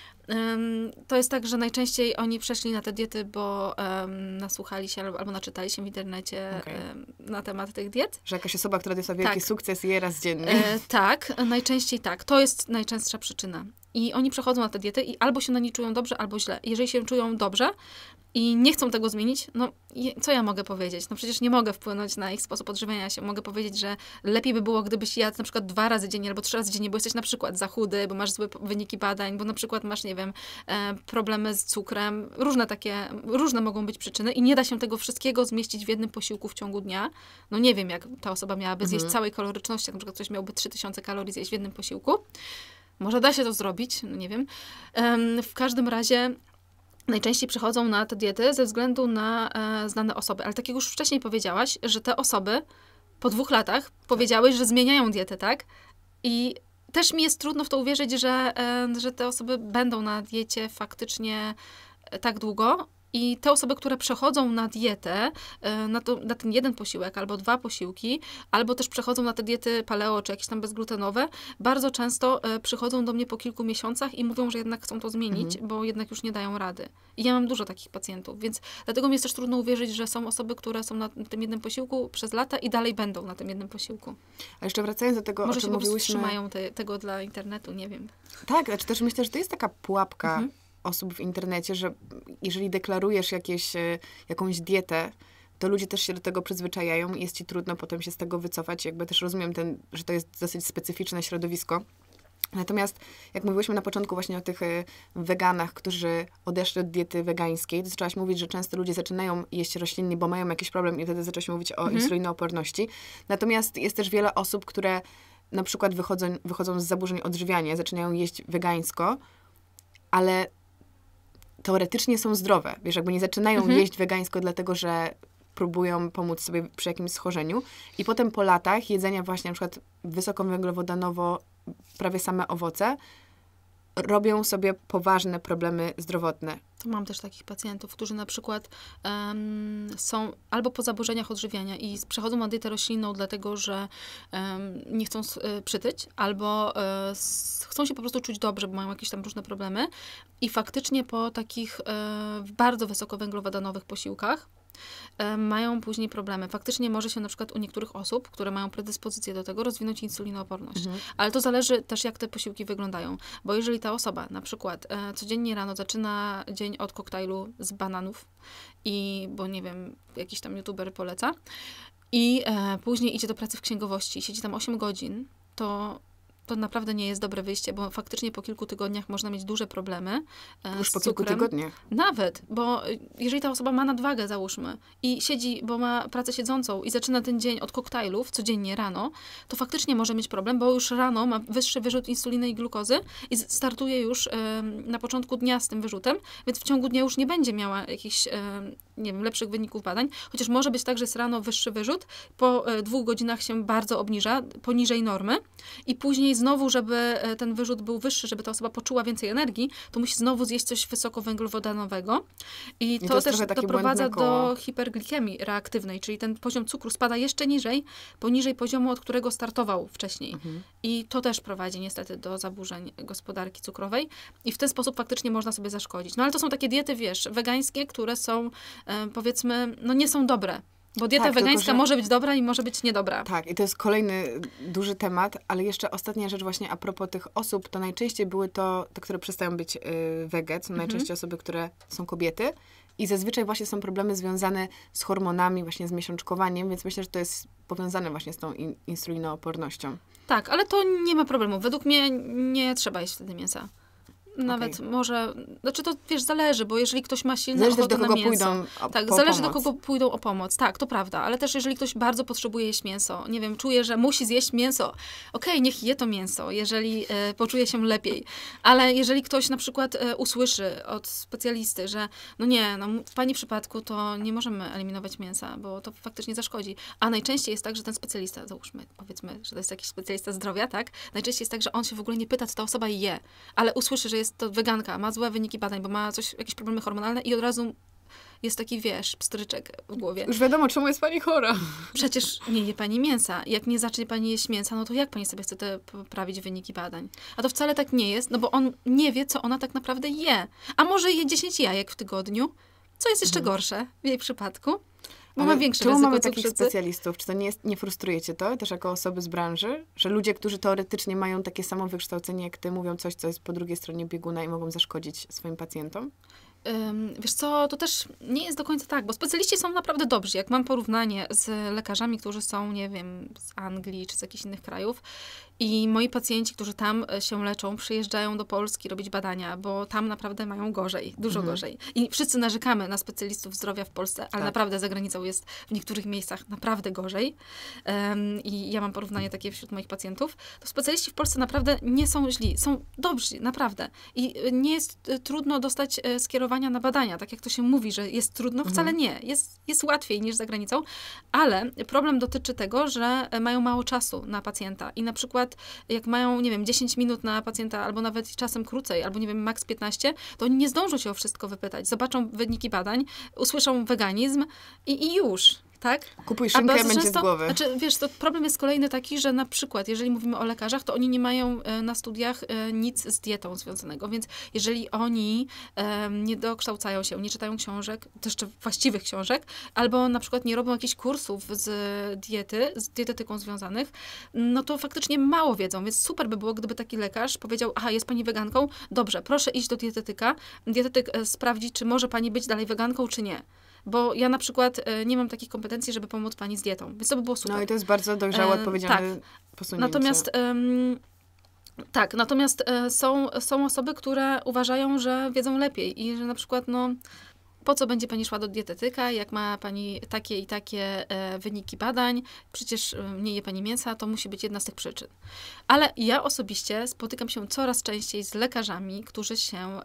to jest tak, że najczęściej oni przeszli na te diety, bo um, nasłuchali się albo, albo naczytali się w internecie okay. um, na temat tych diet. Że jakaś osoba, która dostała wielki tak. sukces, je raz dziennie. E, tak, najczęściej tak. To jest najczęstsza przyczyna. I oni przechodzą na te diety i albo się na nie czują dobrze, albo źle. Jeżeli się czują dobrze, i nie chcą tego zmienić, no co ja mogę powiedzieć? No przecież nie mogę wpłynąć na ich sposób odżywiania się. Mogę powiedzieć, że lepiej by było, gdybyś jadł na przykład dwa razy dziennie albo trzy razy dziennie, bo jesteś na przykład za chudy, bo masz złe wyniki badań, bo na przykład masz, nie wiem, e, problemy z cukrem. Różne takie, różne mogą być przyczyny i nie da się tego wszystkiego zmieścić w jednym posiłku w ciągu dnia. No nie wiem, jak ta osoba miałaby zjeść mhm. całej kaloryczności, jak na przykład ktoś miałby 3000 kalorii zjeść w jednym posiłku. Może da się to zrobić, no nie wiem. w każdym razie najczęściej przychodzą na te diety ze względu na e, znane osoby. Ale tak jak już wcześniej powiedziałaś, że te osoby po dwóch latach tak. powiedziały, że zmieniają dietę, tak? I też mi jest trudno w to uwierzyć, że, e, że te osoby będą na diecie faktycznie e, tak długo, i te osoby, które przechodzą na dietę, e, na, to, na, ten jeden posiłek albo dwa posiłki, albo też przechodzą na te diety paleo czy jakieś tam bezglutenowe, bardzo często e, przychodzą do mnie po kilku miesiącach i mówią, że jednak chcą to zmienić, mhm. bo jednak już nie dają rady. I ja mam dużo takich pacjentów, więc dlatego mi jest też trudno uwierzyć, że są osoby, które są na tym jednym posiłku przez lata i dalej będą na tym jednym posiłku. A jeszcze wracając do tego, Może o czym się mówiłyśmy... trzymają te, tego dla internetu, nie wiem. Tak, znaczy też myślę, że to jest taka pułapka mhm osób w internecie, że jeżeli deklarujesz jakieś, e, jakąś dietę, to ludzie też się do tego przyzwyczajają i jest ci trudno potem się z tego wycofać. Jakby też rozumiem, ten, że to jest dosyć specyficzne środowisko. Natomiast jak mówiłyśmy na początku właśnie o tych e, weganach, którzy odeszli od diety wegańskiej, to zaczęłaś mówić, że często ludzie zaczynają jeść roślinnie, bo mają jakiś problem i wtedy zaczęłaś mówić o mhm. insulinooporności. Natomiast jest też wiele osób, które na przykład wychodzą, wychodzą z zaburzeń odżywiania, zaczynają jeść wegańsko, ale teoretycznie są zdrowe. Wiesz, jakby nie zaczynają mhm. jeść wegańsko, dlatego że próbują pomóc sobie przy jakimś schorzeniu. I potem po latach jedzenia właśnie na przykład wysokowęglowodanowo prawie same owoce, robią sobie poważne problemy zdrowotne. To mam też takich pacjentów, którzy na przykład um, są albo po zaburzeniach odżywiania i przechodzą na dietę roślinną, dlatego że um, nie chcą e, przytyć, albo e, chcą się po prostu czuć dobrze, bo mają jakieś tam różne problemy. I faktycznie po takich e, bardzo wysokowęglowodanowych posiłkach E, mają później problemy. Faktycznie może się na przykład u niektórych osób, które mają predyspozycję do tego, rozwinąć insulinooporność. Mhm. Ale to zależy też, jak te posiłki wyglądają. Bo jeżeli ta osoba na przykład e, codziennie rano zaczyna dzień od koktajlu z bananów i, bo nie wiem, jakiś tam youtuber poleca, i e, później idzie do pracy w księgowości, siedzi tam 8 godzin, to to naprawdę nie jest dobre wyjście, bo faktycznie po kilku tygodniach można mieć duże problemy. E, już po kilku tygodniach. Nawet, bo e, jeżeli ta osoba ma nadwagę, załóżmy, i siedzi, bo ma pracę siedzącą i zaczyna ten dzień od koktajlów codziennie rano, to faktycznie może mieć problem, bo już rano ma wyższy wyrzut insuliny i glukozy i startuje już e, na początku dnia z tym wyrzutem, więc w ciągu dnia już nie będzie miała jakichś, nie wiem, lepszych wyników badań. Chociaż może być tak, że jest rano wyższy wyrzut, po y, dwóch godzinach się bardzo obniża, poniżej normy i później i znowu, żeby e, ten wyrzut był wyższy, żeby ta osoba poczuła więcej energii, to musi znowu zjeść coś wysokowęglowodanowego. I, I to, to też doprowadza do hiperglikemii reaktywnej, czyli ten poziom cukru spada jeszcze niżej, poniżej poziomu, od którego startował wcześniej. Mhm. I to też prowadzi niestety do zaburzeń gospodarki cukrowej i w ten sposób faktycznie można sobie zaszkodzić. No ale to są takie diety, wiesz, wegańskie, które są e, powiedzmy, no nie są dobre bo dieta tak, wegańska tylko, że... może być dobra i może być niedobra. Tak, i to jest kolejny duży temat, ale jeszcze ostatnia rzecz właśnie a propos tych osób, to najczęściej były to, te, które przestają być yy, wege, są mhm. najczęściej osoby, które są kobiety i zazwyczaj właśnie są problemy związane z hormonami, właśnie z miesiączkowaniem, więc myślę, że to jest powiązane właśnie z tą in insulinoopornością. Tak, ale to nie ma problemu. Według mnie nie trzeba jeść wtedy mięsa. Nawet okay. może, znaczy to wiesz, zależy, bo jeżeli ktoś ma silne zależy ochotę do kogo na mięso. Pójdą o, tak, zależy pomoc. do kogo pójdą o pomoc. Tak, to prawda, ale też jeżeli ktoś bardzo potrzebuje jeść mięso, nie wiem, czuje, że musi zjeść mięso, okej, okay, niech je to mięso, jeżeli e, poczuje się lepiej. Ale jeżeli ktoś na przykład e, usłyszy od specjalisty, że no nie, no w pani przypadku to nie możemy eliminować mięsa, bo to faktycznie zaszkodzi. A najczęściej jest tak, że ten specjalista, załóżmy, powiedzmy, że to jest jakiś specjalista zdrowia, tak? Najczęściej jest tak, że on się w ogóle nie pyta, co ta osoba je, ale usłyszy, że jest jest to weganka, ma złe wyniki badań, bo ma coś, jakieś problemy hormonalne i od razu jest taki, wiesz, pstryczek w głowie. Już wiadomo, czemu jest pani chora. Przecież nie je pani mięsa. Jak nie zacznie pani jeść mięsa, no to jak pani sobie chce te poprawić wyniki badań? A to wcale tak nie jest, no bo on nie wie, co ona tak naprawdę je. A może je 10 jajek w tygodniu, co jest jeszcze mhm. gorsze w jej przypadku. Bo mam większe Czemu mamy takich wszyscy? specjalistów? Czy to nie, jest, nie frustrujecie to też jako osoby z branży? Że ludzie, którzy teoretycznie mają takie samo wykształcenie jak ty, mówią coś, co jest po drugiej stronie bieguna i mogą zaszkodzić swoim pacjentom? Wiesz co, to też nie jest do końca tak, bo specjaliści są naprawdę dobrzy. Jak mam porównanie z lekarzami, którzy są, nie wiem, z Anglii czy z jakichś innych krajów i moi pacjenci, którzy tam e, się leczą, przyjeżdżają do Polski robić badania, bo tam naprawdę mają gorzej, dużo mhm. gorzej. I wszyscy narzekamy na specjalistów zdrowia w Polsce, ale tak. naprawdę za granicą jest w niektórych miejscach naprawdę gorzej. Um, I ja mam porównanie takie wśród moich pacjentów. To specjaliści w Polsce naprawdę nie są źli, są dobrzy, naprawdę. I e, nie jest e, trudno dostać skierowania na badania, tak jak to się mówi, że jest trudno, wcale mhm. nie. Jest, jest łatwiej niż za granicą, ale problem dotyczy tego, że mają mało czasu na pacjenta i na przykład przykład jak mają, nie wiem, 10 minut na pacjenta, albo nawet czasem krócej, albo nie wiem, maks 15, to oni nie zdążą się o wszystko wypytać. Zobaczą wyniki badań, usłyszą weganizm i, i już tak? Kupuj szynkę, będzie często, z głowy. Znaczy, wiesz, to problem jest kolejny taki, że na przykład, jeżeli mówimy o lekarzach, to oni nie mają e, na studiach e, nic z dietą związanego, więc jeżeli oni e, nie dokształcają się, nie czytają książek, to jeszcze właściwych książek, albo na przykład nie robią jakichś kursów z diety, z dietetyką związanych, no to faktycznie mało wiedzą, więc super by było, gdyby taki lekarz powiedział, aha, jest pani weganką, dobrze, proszę iść do dietetyka, dietetyk sprawdzi, czy może pani być dalej weganką, czy nie bo ja na przykład e, nie mam takich kompetencji, żeby pomóc pani z dietą, więc to by było super. No i to jest bardzo dojrzałe, odpowiedzialne tak. posunięcie. Natomiast... tak, natomiast e, są, są osoby, które uważają, że wiedzą lepiej i że na przykład, no, po co będzie pani szła do dietetyka, jak ma pani takie i takie e, wyniki badań, przecież nie je pani mięsa, to musi być jedna z tych przyczyn. Ale ja osobiście spotykam się coraz częściej z lekarzami, którzy się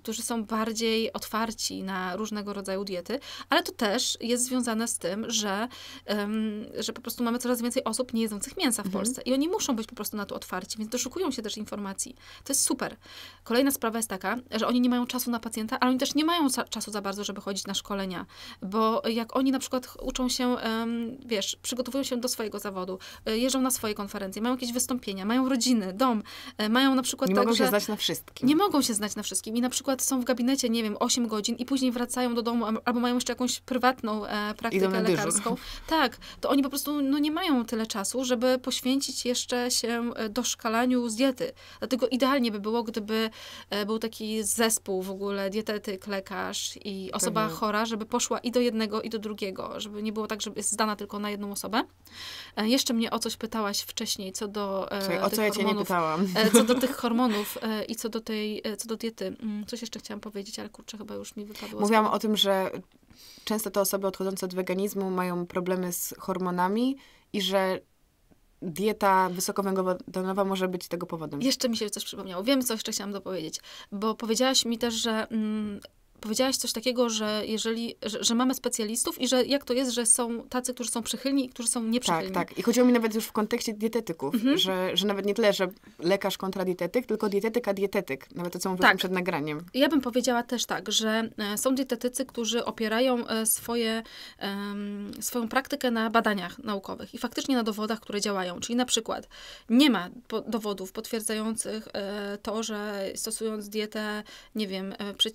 którzy są bardziej otwarci na różnego rodzaju diety, ale to też jest związane z tym, że, um, że po prostu mamy coraz więcej osób nie jedzących mięsa w mhm. Polsce i oni muszą być po prostu na to otwarci, więc doszukują się też informacji. To jest super. Kolejna sprawa jest taka, że oni nie mają czasu na pacjenta, ale oni też nie mają czasu za bardzo, żeby chodzić na szkolenia, bo jak oni na przykład uczą się, um, wiesz, przygotowują się do swojego zawodu, e, jeżdżą na swoje konferencje, mają jakieś wystąpienia, mają rodziny, dom, e, mają na przykład... Nie tak, mogą się znać na wszystkim. Nie mogą się znać na wszystkim i na przykład przykład są w gabinecie, nie wiem, 8 godzin i później wracają do domu albo mają jeszcze jakąś prywatną e, praktykę lekarską, tak, to oni po prostu no, nie mają tyle czasu, żeby poświęcić jeszcze się e, doszkalaniu z diety. Dlatego idealnie by było, gdyby e, był taki zespół w ogóle dietetyk, lekarz i osoba Pewnie. Mhm. chora, żeby poszła i do jednego, i do drugiego, żeby nie było tak, żeby jest zdana tylko na jedną osobę. E, jeszcze mnie o coś pytałaś wcześniej, co do. E, o co ja cię nie pytałam? E, co do tych hormonów e, i co do tej, co do diety. Mm, coś coś jeszcze chciałam powiedzieć, ale kurczę, chyba już mi wypadło. Mówiłam o tym, że często te osoby odchodzące od weganizmu mają problemy z hormonami i że dieta wysokowęglowodanowa może być tego powodem. Jeszcze mi się coś przypomniało. Wiem, co jeszcze chciałam dopowiedzieć, bo powiedziałaś mi też, że mm, powiedziałaś coś takiego, że jeżeli, że, że, mamy specjalistów i że jak to jest, że są tacy, którzy są przychylni i którzy są nieprzychylni. Tak, tak. I chodziło mi nawet już w kontekście dietetyków, mhm. że, że nawet nie tyle, że lekarz kontra dietetyk, tylko dietetyka dietetyk. Nawet to, co mówiłam tak. przed nagraniem. Ja bym powiedziała też tak, że e, są dietetycy, którzy opierają e, swoje, swoją praktykę na badaniach naukowych i faktycznie na dowodach, które działają. Czyli na przykład nie ma dowodów potwierdzających e, to, że stosując dietę, nie wiem, przy,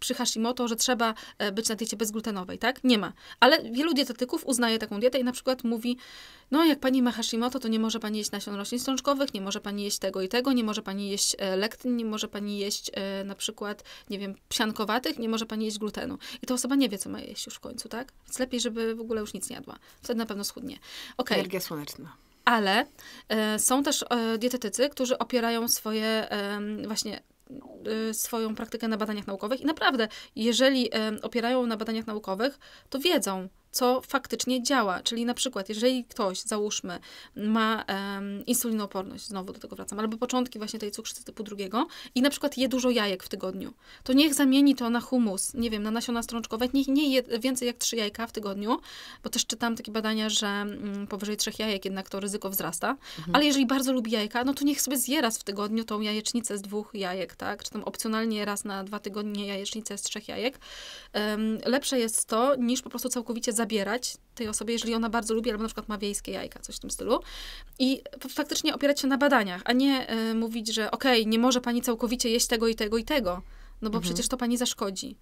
przy Hashimoto, że trzeba e, być na diecie bezglutenowej, tak? Nie ma. Ale wielu dietetyków uznaje taką dietę i na przykład mówi, no jak pani ma Hashimoto, to nie może pani jeść nasion roślin strączkowych, nie może pani jeść tego i tego, nie może pani jeść e, lektyn, nie może pani jeść e, na przykład, nie wiem, psiankowatych, nie może pani jeść glutenu. I ta osoba nie wie, co ma jeść już w końcu, tak? Więc lepiej, żeby w ogóle już nic nie jadła. Wtedy na pewno schudnie. Okay. Energia słoneczna ale e, są też e, dietetycy, którzy opierają swoje e, właśnie Y, swoją praktykę na badaniach naukowych i naprawdę, jeżeli opierają na badaniach naukowych, to wiedzą, co faktycznie działa. Czyli na przykład, jeżeli ktoś, załóżmy, ma um, insulinooporność, znowu do tego wracam, albo początki właśnie tej cukrzycy typu drugiego i na przykład je dużo jajek w tygodniu, to niech zamieni to na humus, nie wiem, na nasiona strączkowe, niech nie je więcej jak trzy jajka w tygodniu, bo też czytam takie badania, że mm, powyżej trzech jajek jednak to ryzyko wzrasta, mhm. ale jeżeli bardzo lubi jajka, no to niech sobie zje raz w tygodniu tą jajecznicę z dwóch jajek, tak, czy tam opcjonalnie raz na dwa tygodnie jajecznicę z trzech jajek. Um, lepsze jest to, niż po prostu całkowicie zabijanie zabierać tej osobie, jeżeli ona bardzo lubi, albo na przykład ma wiejskie jajka, coś w tym stylu. I faktycznie opierać się na badaniach, a nie y, mówić, że okej, okay, nie może pani całkowicie jeść tego i tego i tego, no bo mhm. przecież to pani zaszkodzi.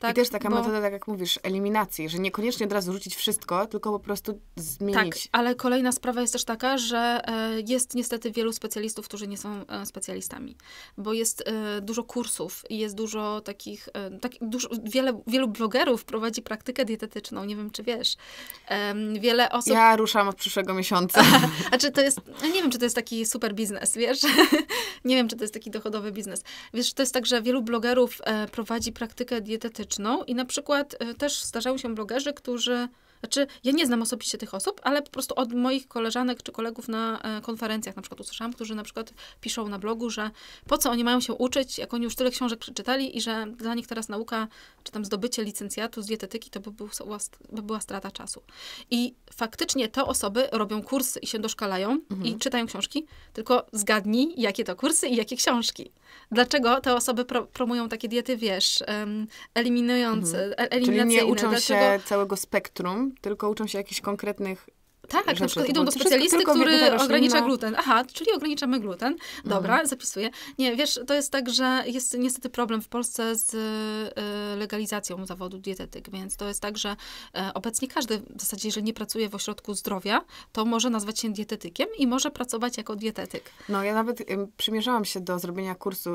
Tak, I też taka bo... metoda, tak jak mówisz, eliminacji, że niekoniecznie od razu rzucić wszystko, tylko po prostu zmienić. Tak, ale kolejna sprawa jest też taka, że e, jest niestety wielu specjalistów, którzy nie są e, specjalistami, bo jest e, dużo kursów i jest dużo takich, tak, dużo, wiele, wielu blogerów prowadzi praktykę dietetyczną, nie wiem, czy wiesz. Wiele osób... Ja ruszam od przyszłego miesiąca. znaczy to jest, no nie wiem, czy to jest taki super biznes, wiesz? nie wiem, czy to jest taki dochodowy biznes. Wiesz, to jest tak, że wielu blogerów prowadzi praktykę dietetyczną, krytyczną i na przykład e, też zdarzały się blogerzy, którzy znaczy, ja nie znam osobiście tych osób, ale po prostu od moich koleżanek czy kolegów na e, konferencjach na przykład usłyszałam, którzy na przykład piszą na blogu, że po co oni mają się uczyć, jak oni już tyle książek przeczytali i że dla nich teraz nauka, czy tam zdobycie licencjatu z dietetyki, to by, był, by była strata czasu. I faktycznie te osoby robią kursy i się doszkalają mhm. i czytają książki, tylko zgadnij, jakie to kursy i jakie książki. Dlaczego te osoby pro, promują takie diety, wiesz, um, eliminujące, mhm. eliminacyjne? Czyli nie uczą Dlaczego... się całego spektrum, tylko uczą się jakichś konkretnych tak, rzeczy, na przykład idą do specjalisty, który ogranicza gluten. Aha, czyli ograniczamy gluten. Mhm. Dobra, mhm. zapisuję. Nie, wiesz, to jest tak, że jest niestety problem w Polsce z y, legalizacją zawodu dietetyk, więc to jest tak, że e, obecnie każdy w zasadzie, jeżeli nie pracuje w ośrodku zdrowia, to może nazwać się dietetykiem i może pracować jako dietetyk. No, ja nawet przymierzałam się do zrobienia kursu,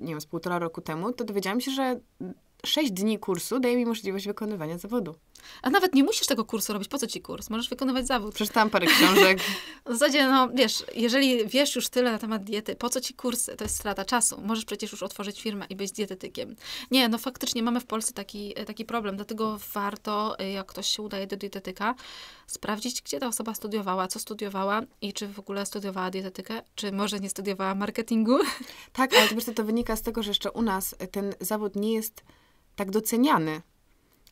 nie wiem, z półtora roku temu, to dowiedziałam się, że mm, sześć dni kursu daje mi możliwość wykonywania zawodu. A nawet nie musisz tego kursu robić. Po co ci kurs? Możesz wykonywać zawód. Przeczytałam parę książek. w zasadzie, no wiesz, jeżeli wiesz już tyle na temat diety, po co ci kursy? To jest strata czasu. Możesz przecież już otworzyć firmę i być dietetykiem. Nie, no faktycznie mamy w Polsce taki, e, taki problem, dlatego warto, e, jak ktoś się udaje do dietetyka, sprawdzić, gdzie ta osoba studiowała, co studiowała i czy w ogóle studiowała dietetykę, czy może nie studiowała marketingu. Tak, ale to, to wynika z tego, że jeszcze u nas ten zawód nie jest tak doceniany.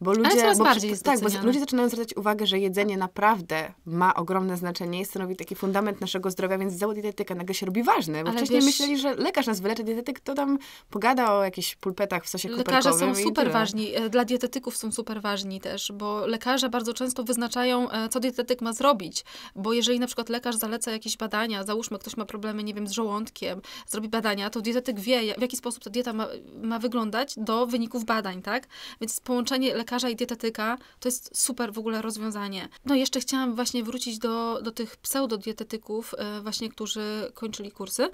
Bo ludzie, coraz bo, bardziej jest Tak, bo ludzie zaczynają zwracać uwagę, że jedzenie naprawdę ma ogromne znaczenie i stanowi taki fundament naszego zdrowia, więc cała dietetyka nagle się robi ważny. Bo Ale wcześniej wiesz, myśleli, że lekarz nas wyleczy, dietetyk to tam pogada o jakichś pulpetach w sosie Lekarze są super ważni. E, dla dietetyków są super ważni też, bo lekarze bardzo często wyznaczają, e, co dietetyk ma zrobić. Bo jeżeli na przykład lekarz zaleca jakieś badania, załóżmy, ktoś ma problemy, nie wiem, z żołądkiem, zrobi badania, to dietetyk wie, w jaki sposób ta dieta ma, ma wyglądać do wyników badań, tak? Więc połączenie lekarza i dietetyka, to jest super w ogóle rozwiązanie. No jeszcze chciałam właśnie wrócić do, do tych pseudodietetyków, e, właśnie, którzy kończyli kursy,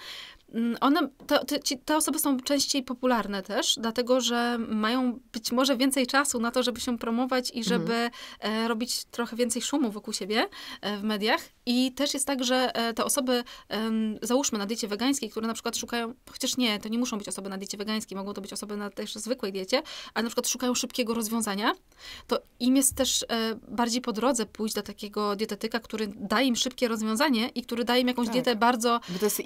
Mm, one, to, to, ci, te osoby są częściej popularne też, dlatego że mają być może więcej czasu na to, żeby się promować i mhm. żeby mhm. e, robić trochę więcej szumu wokół siebie e, w mediach. I też jest tak, że e, te osoby, załóżmy na diecie wegańskiej, które na przykład szukają, chociaż nie, to nie muszą być osoby na diecie wegańskiej, mogą to być osoby na też zwykłej diecie, ale na przykład szukają szybkiego rozwiązania, to im jest też e, bardziej po drodze pójść do takiego dietetyka, który daje im szybkie rozwiązanie i który daje im jakąś tak. dietę bardzo Bo to jest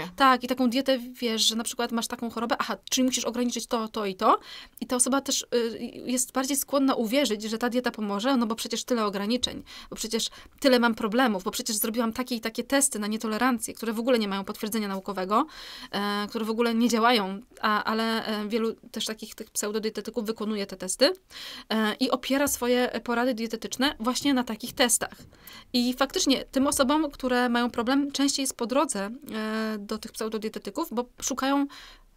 Dokładnie. Tak, i taką dietę, wiesz, że na przykład masz taką chorobę, aha, czyli musisz ograniczyć to, to i to. I ta osoba też y, jest bardziej skłonna uwierzyć, że ta dieta pomoże, no bo przecież tyle ograniczeń, bo przecież tyle mam problemów, bo przecież zrobiłam takie i takie testy na nietolerancję, które w ogóle nie mają potwierdzenia naukowego, e, które w ogóle nie działają, a, ale e, wielu też takich tych pseudodietetyków wykonuje te testy e, i opiera swoje porady dietetyczne właśnie na takich testach. I faktycznie tym osobom, które mają problem, częściej jest po drodze e, do tych pseudodietetyków, bo szukają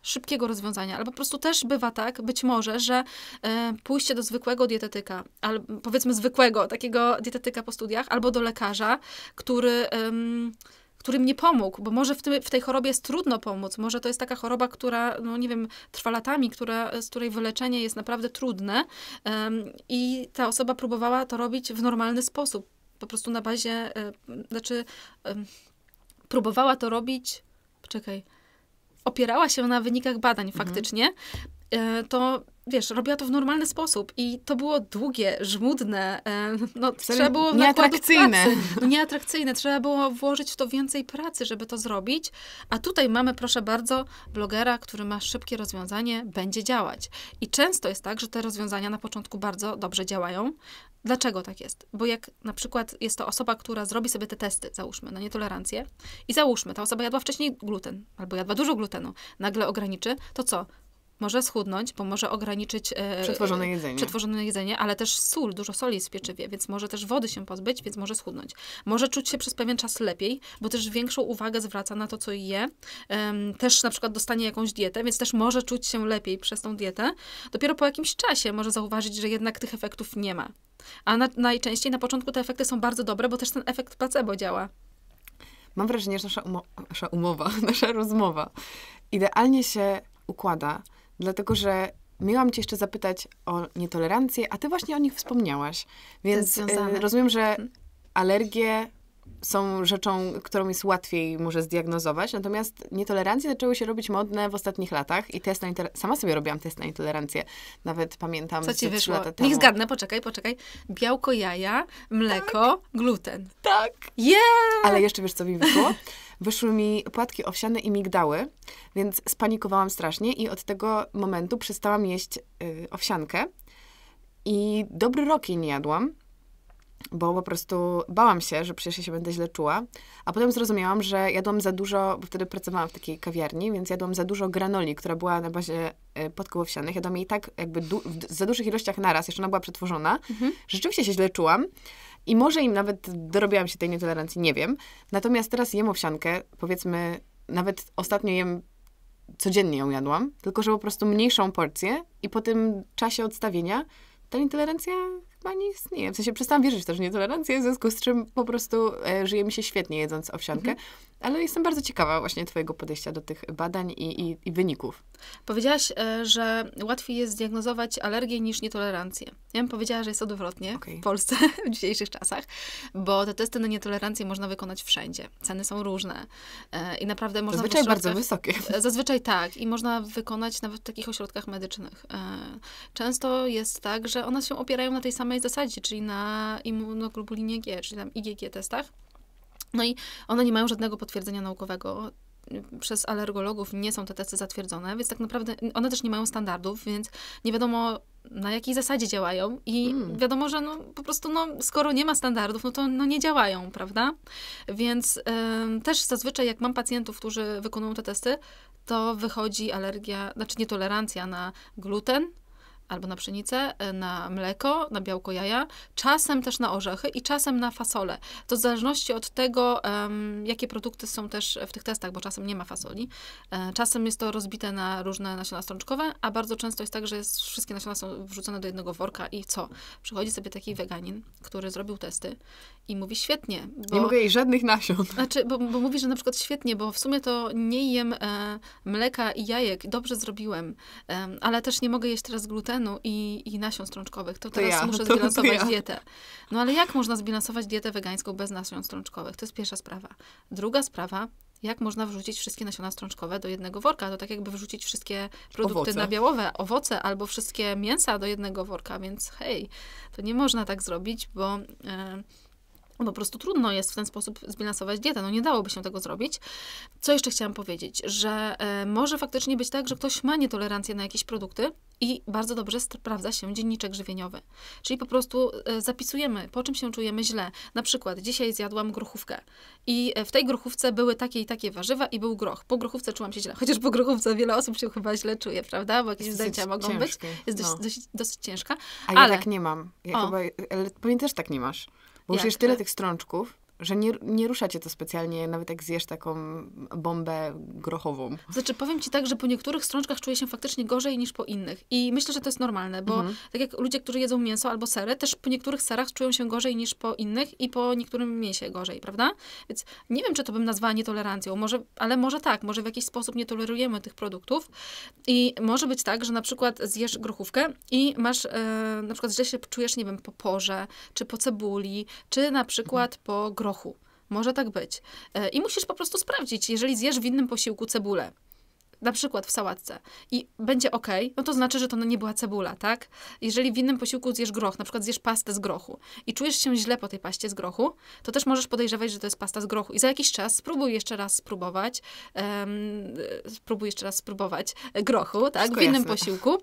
szybkiego rozwiązania, albo po prostu też bywa tak, być może, że e, pójście do zwykłego dietetyka, albo powiedzmy zwykłego takiego dietetyka po studiach, albo do lekarza, który. Ym, który mnie pomógł, bo może w, tym, w tej chorobie jest trudno pomóc, może to jest taka choroba, która, no nie wiem, trwa latami, która, z której wyleczenie jest naprawdę trudne um, i ta osoba próbowała to robić w normalny sposób, po prostu na bazie, y, znaczy y, próbowała to robić czekaj, opierała się na wynikach badań mhm. faktycznie, mhm. to wiesz, robiła to w normalny sposób i to było długie, żmudne, e, no Wcale trzeba było nieatrakcyjne. Pracy, nieatrakcyjne, trzeba było włożyć w to więcej pracy, żeby to zrobić, a tutaj mamy, proszę bardzo, blogera, który ma szybkie rozwiązanie, będzie działać. I często jest tak, że te rozwiązania na początku bardzo dobrze działają. Dlaczego tak jest? Bo jak na przykład jest to osoba, która zrobi sobie te testy, załóżmy, na no, nietolerancję i załóżmy, ta osoba jadła wcześniej gluten albo jadła dużo glutenu, nagle ograniczy, to co? może schudnąć, bo może ograniczyć e, e, przetworzone, jedzenie. przetworzone jedzenie, ale też sól, dużo soli jest w pieczywie, więc może też wody się pozbyć, więc może schudnąć. Może czuć się przez pewien czas lepiej, bo też większą uwagę zwraca na to, co je. też na przykład dostanie jakąś dietę, więc też może czuć się lepiej przez tą dietę. Dopiero po jakimś czasie może zauważyć, że jednak tych efektów nie ma. A na, najczęściej na początku te efekty są bardzo dobre, bo też ten efekt placebo działa. Mam wrażenie, że nasza, umo nasza umowa, nasza rozmowa idealnie się układa dlatego że miałam Cię jeszcze zapytać o nietolerancję, a Ty właśnie o nich wspomniałaś. Więc y, y, rozumiem, że hmm. alergie są rzeczą, którą jest łatwiej może zdiagnozować. Natomiast nietolerancje zaczęły się robić modne w ostatnich latach i test na sama sobie robiłam test na intolerancję. Nawet pamiętam, co ci wyszło. Lata temu. Niech zgadnę, poczekaj, poczekaj. Białko jaja, mleko, tak. gluten. Tak. Yeah! Ale jeszcze wiesz, co mi wyszło? wyszły mi płatki owsiane i migdały, więc spanikowałam strasznie i od tego momentu przestałam jeść y, owsiankę. I dobry rok jej nie jadłam bo po prostu bałam się, że przecież ja się będę źle czuła. A potem zrozumiałam, że jadłam za dużo, bo wtedy pracowałam w takiej kawiarni, więc jadłam za dużo granoli, która była na bazie y, podków Jadłam jej tak jakby du w za dużych ilościach naraz, jeszcze ona była przetworzona. Mhm. Rzeczywiście się źle czułam. I może im nawet dorobiłam się tej nietolerancji, nie wiem. Natomiast teraz jem owsiankę, powiedzmy, nawet ostatnio jem codziennie ją jadłam, tylko że po prostu mniejszą porcję i po tym czasie odstawienia ta nietolerancja chyba nie istnieje. W sensie przestałam wierzyć też w nietolerancję, w związku z czym po prostu e, żyje mi się świetnie jedząc owsiankę. Mhm. Ale jestem bardzo ciekawa właśnie twojego podejścia do tych badań i, i, i wyników. Powiedziałaś, e, że łatwiej jest zdiagnozować alergię niż nietolerancję. Ja bym powiedziała, że jest odwrotnie okay. w Polsce w dzisiejszych czasach, bo te testy na nietolerancję można wykonać wszędzie. Ceny są różne e, i naprawdę można... Zazwyczaj bardzo wysokie. E, zazwyczaj tak i można wykonać nawet w takich ośrodkach medycznych. Często jest tak, że one się opierają na tej samej samej zasadzie, czyli na immunoglobulinie G, czyli tam IgG testach. No i one nie mają żadnego potwierdzenia naukowego przez alergologów nie są te testy zatwierdzone, więc tak naprawdę one też nie mają standardów, więc nie wiadomo na jakiej zasadzie działają i mm. wiadomo, że no, po prostu no, skoro nie ma standardów, no to no, nie działają, prawda? Więc y, też zazwyczaj jak mam pacjentów, którzy wykonują te testy, to wychodzi alergia, znaczy nietolerancja na gluten, albo na pszenicę, e, na mleko, na białko jaja, czasem też na orzechy i czasem na fasolę. To w zależności od tego, jakie produkty są też w tych testach, bo czasem nie ma fasoli. E, czasem jest to rozbite na różne nasiona strączkowe, a bardzo często jest tak, że jest, wszystkie nasiona są wrzucone do jednego worka i co? Przychodzi sobie taki weganin, który zrobił testy i mówi świetnie. Bo, nie mogę jej żadnych nasion. Znaczy, bo, bo mówi, że na przykład świetnie, bo w sumie to nie jem e, mleka i jajek, dobrze zrobiłem, e, ale też nie mogę jeść teraz glutenu, glutenu i, i nasion strączkowych, to, to teraz ja, muszę no zbilansować to dietę. No ale jak można zbilansować dietę wegańską bez nasion strączkowych? To jest pierwsza sprawa. Druga sprawa, jak można wrzucić wszystkie nasiona strączkowe do jednego worka. To tak jakby wrzucić wszystkie produkty owoce. nabiałowe, owoce albo wszystkie mięsa do jednego worka, więc hej, to nie można tak zrobić, bo... Yy, po prostu trudno jest w ten sposób zbilansować dietę, no nie dałoby się tego zrobić. Co jeszcze chciałam powiedzieć, że e, może faktycznie być tak, że ktoś ma nietolerancję na jakieś produkty i bardzo dobrze sprawdza się dzienniczek żywieniowy. Czyli po prostu e, zapisujemy, po czym się czujemy źle. Na przykład dzisiaj zjadłam grochówkę i e, w tej grochówce były takie i takie warzywa i był groch. Po grochówce czułam się źle, chociaż po grochówce wiele osób się chyba źle czuje, prawda? Bo jakieś jest mogą być. Jest no. dość, dość, dość, ciężka. A ale... ja tak nie mam. Ja chyba, ale pewnie też tak nie masz. Bo już jest tyle tych strączków że nie, nie rusza cię to specjalnie, nawet jak zjesz taką bombę grochową. Znaczy, powiem ci tak, że po niektórych strączkach czuję się faktycznie gorzej niż po innych. I myślę, że to jest normalne, bo mhm. tak jak ludzie, którzy jedzą mięso albo sery, też po niektórych serach czują się gorzej niż po innych i po niektórym mięsie gorzej, prawda? Więc nie wiem, czy to bym nazwała nietolerancją, może, ale może tak, może w jakiś sposób nie tolerujemy tych produktów. I może być tak, że na przykład zjesz grochówkę i masz, e, na przykład źle się czujesz, nie wiem, po porze, czy po cebuli, czy na przykład mhm. po grochu może tak być. E, I musisz po prostu sprawdzić, jeżeli zjesz w innym posiłku cebulę, na przykład w sałatce i będzie ok, no to znaczy, że to nie była cebula, tak? Jeżeli w innym posiłku zjesz groch, na przykład zjesz pastę z grochu i czujesz się źle po tej paście z grochu, to też możesz podejrzewać, że to jest pasta z grochu. I za jakiś czas spróbuj jeszcze raz spróbować, um, spróbuj jeszcze raz spróbować grochu, tak? Wszystko w innym jasne. posiłku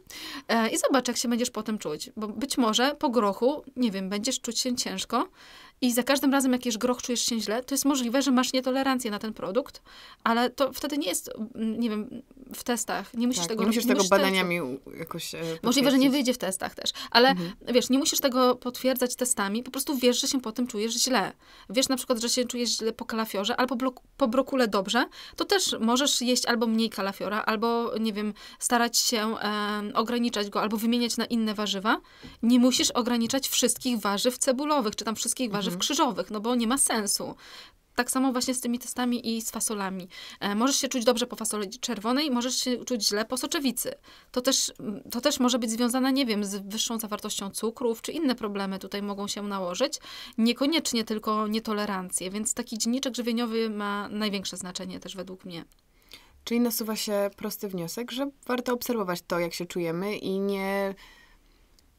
e, i zobacz, jak się będziesz potem czuć, bo być może po grochu, nie wiem, będziesz czuć się ciężko, i za każdym razem, jak jesz groch, czujesz się źle, to jest możliwe, że masz nietolerancję na ten produkt, ale to wtedy nie jest, nie wiem, w testach. Nie musisz tak, tego... Nie musisz tego badaniami testu. jakoś e, Możliwe, że nie wyjdzie w testach też, ale mhm. wiesz, nie musisz tego potwierdzać testami, po prostu wiesz, że się po tym czujesz źle. Wiesz na przykład, że się czujesz źle po kalafiorze, albo po brokule dobrze, to też możesz jeść albo mniej kalafiora, albo, nie wiem, starać się e, ograniczać go, albo wymieniać na inne warzywa. Nie musisz ograniczać wszystkich warzyw cebulowych, czy tam wszystkich mhm. warzyw mhm. w krzyżowych, no bo nie ma sensu. Tak samo właśnie z tymi testami i z fasolami. E, możesz się czuć dobrze po fasoli czerwonej, możesz się czuć źle po soczewicy. To też, to też może być związane, nie wiem, z wyższą zawartością cukrów, czy inne problemy tutaj mogą się nałożyć. Niekoniecznie tylko nietolerancje, więc taki dzienniczek żywieniowy ma największe znaczenie też według mnie. Czyli nasuwa się prosty wniosek, że warto obserwować to, jak się czujemy i nie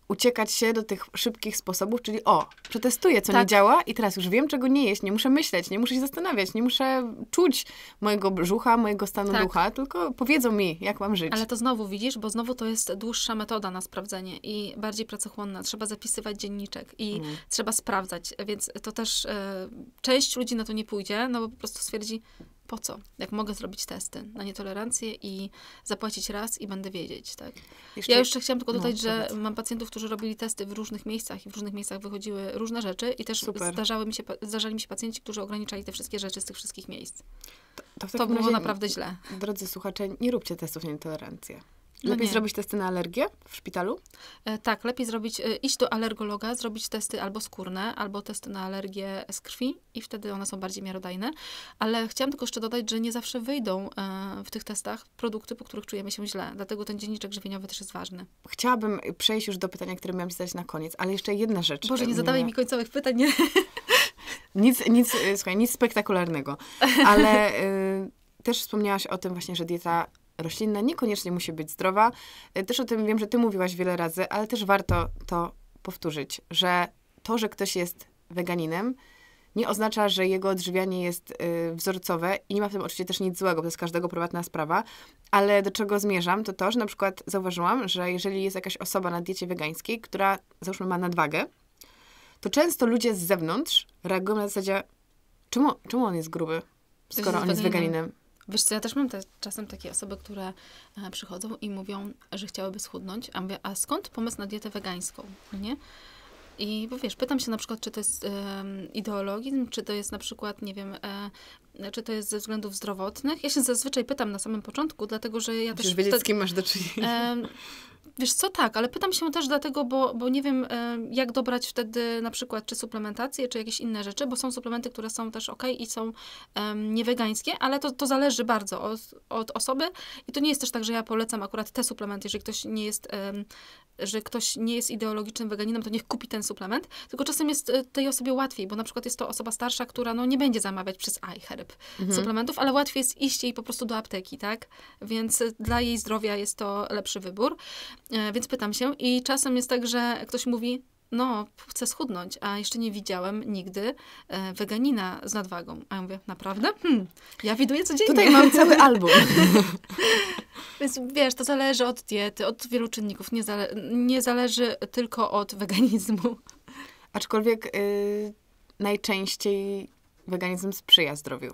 uciekać się do tych szybkich sposobów, czyli o, przetestuję, co tak. nie działa i teraz już wiem, czego nie jeść, nie muszę myśleć, nie muszę się zastanawiać, nie muszę czuć mojego brzucha, mojego stanu tak. ducha, tylko powiedzą mi, jak mam żyć. Ale to znowu widzisz, bo znowu to jest dłuższa metoda na sprawdzenie i bardziej pracochłonna. Trzeba zapisywać dzienniczek i mm. trzeba sprawdzać, więc to też y, część ludzi na to nie pójdzie, no bo po prostu stwierdzi, po co? Jak mogę zrobić testy na nietolerancję i zapłacić raz i będę wiedzieć, tak? Jeszcze, ja jeszcze chciałam tylko no, dodać, no, że mam pacjentów, którzy robili testy w różnych miejscach i w różnych miejscach wychodziły różne rzeczy i też zdarzały mi się, zdarzali mi się pacjenci, którzy ograniczali te wszystkie rzeczy z tych wszystkich miejsc. To, to, to było razie, naprawdę źle. Drodzy słuchacze, nie róbcie testów na nietolerancję. No lepiej zrobić testy na alergię w szpitalu? E, tak, lepiej zrobić, e, iść do alergologa, zrobić testy albo skórne, albo testy na alergię z krwi i wtedy one są bardziej miarodajne. Ale chciałam tylko jeszcze dodać, że nie zawsze wyjdą e, w tych testach produkty, po których czujemy się źle. Dlatego ten dzienniczek żywieniowy też jest ważny. Chciałabym przejść już do pytania, które miałam zadać na koniec, ale jeszcze jedna rzecz. Boże, nie e, zadawaj nie... mi końcowych pytań. Nie. Nic, nic, e, słuchaj, nic spektakularnego. Ale e, też wspomniałaś o tym właśnie, że dieta roślinna niekoniecznie musi być zdrowa. E, też o tym wiem, że ty mówiłaś wiele razy, ale też warto to powtórzyć, że to, że ktoś jest weganinem, nie oznacza, że jego odżywianie jest y, wzorcowe i nie ma w tym oczywiście też nic złego, bo to jest każdego prywatna sprawa, ale do czego zmierzam, to to, że na przykład zauważyłam, że jeżeli jest jakaś osoba na diecie wegańskiej, która załóżmy ma nadwagę, to często ludzie z zewnątrz reagują na zasadzie, czemu, czemu on jest gruby, skoro on jest weganinem? Wiesz co, ja też mam te, czasem takie osoby, które e, przychodzą i mówią, że chciałyby schudnąć, a mówię, a skąd pomysł na dietę wegańską, nie? I bo wiesz, pytam się na przykład, czy to jest e, ideologizm, czy to jest na przykład, nie wiem, e, czy to jest ze względów zdrowotnych. Ja się zazwyczaj pytam na samym początku, dlatego że ja Musisz też... Wiedzieć, wtedy, z kim masz do czynienia. Wiesz co, tak, ale pytam się też dlatego, bo, bo nie wiem, e, jak dobrać wtedy na przykład czy suplementację, czy jakieś inne rzeczy, bo są suplementy, które są też ok i są um, niewegańskie, ale to, to zależy bardzo od, od, osoby i to nie jest też tak, że ja polecam akurat te suplementy, jeżeli ktoś nie jest, um, że ktoś nie jest ideologicznym weganinem, to niech kupi ten suplement, tylko czasem jest e, tej osobie łatwiej, bo na przykład jest to osoba starsza, która no, nie będzie zamawiać przez iHerb mhm. suplementów, ale łatwiej jest iść jej po prostu do apteki, tak? Więc dla jej zdrowia jest to lepszy wybór. E, więc pytam się i czasem jest tak, że ktoś mówi, no, chcę schudnąć, a jeszcze nie widziałem nigdy e, weganina z nadwagą. A ja mówię, naprawdę? Hmm, ja widuję codziennie. Tutaj mam cały album. Więc wiesz, to zależy od diety, od wielu czynników. Nie, zale nie zależy tylko od weganizmu. Aczkolwiek y, najczęściej weganizm sprzyja zdrowiu.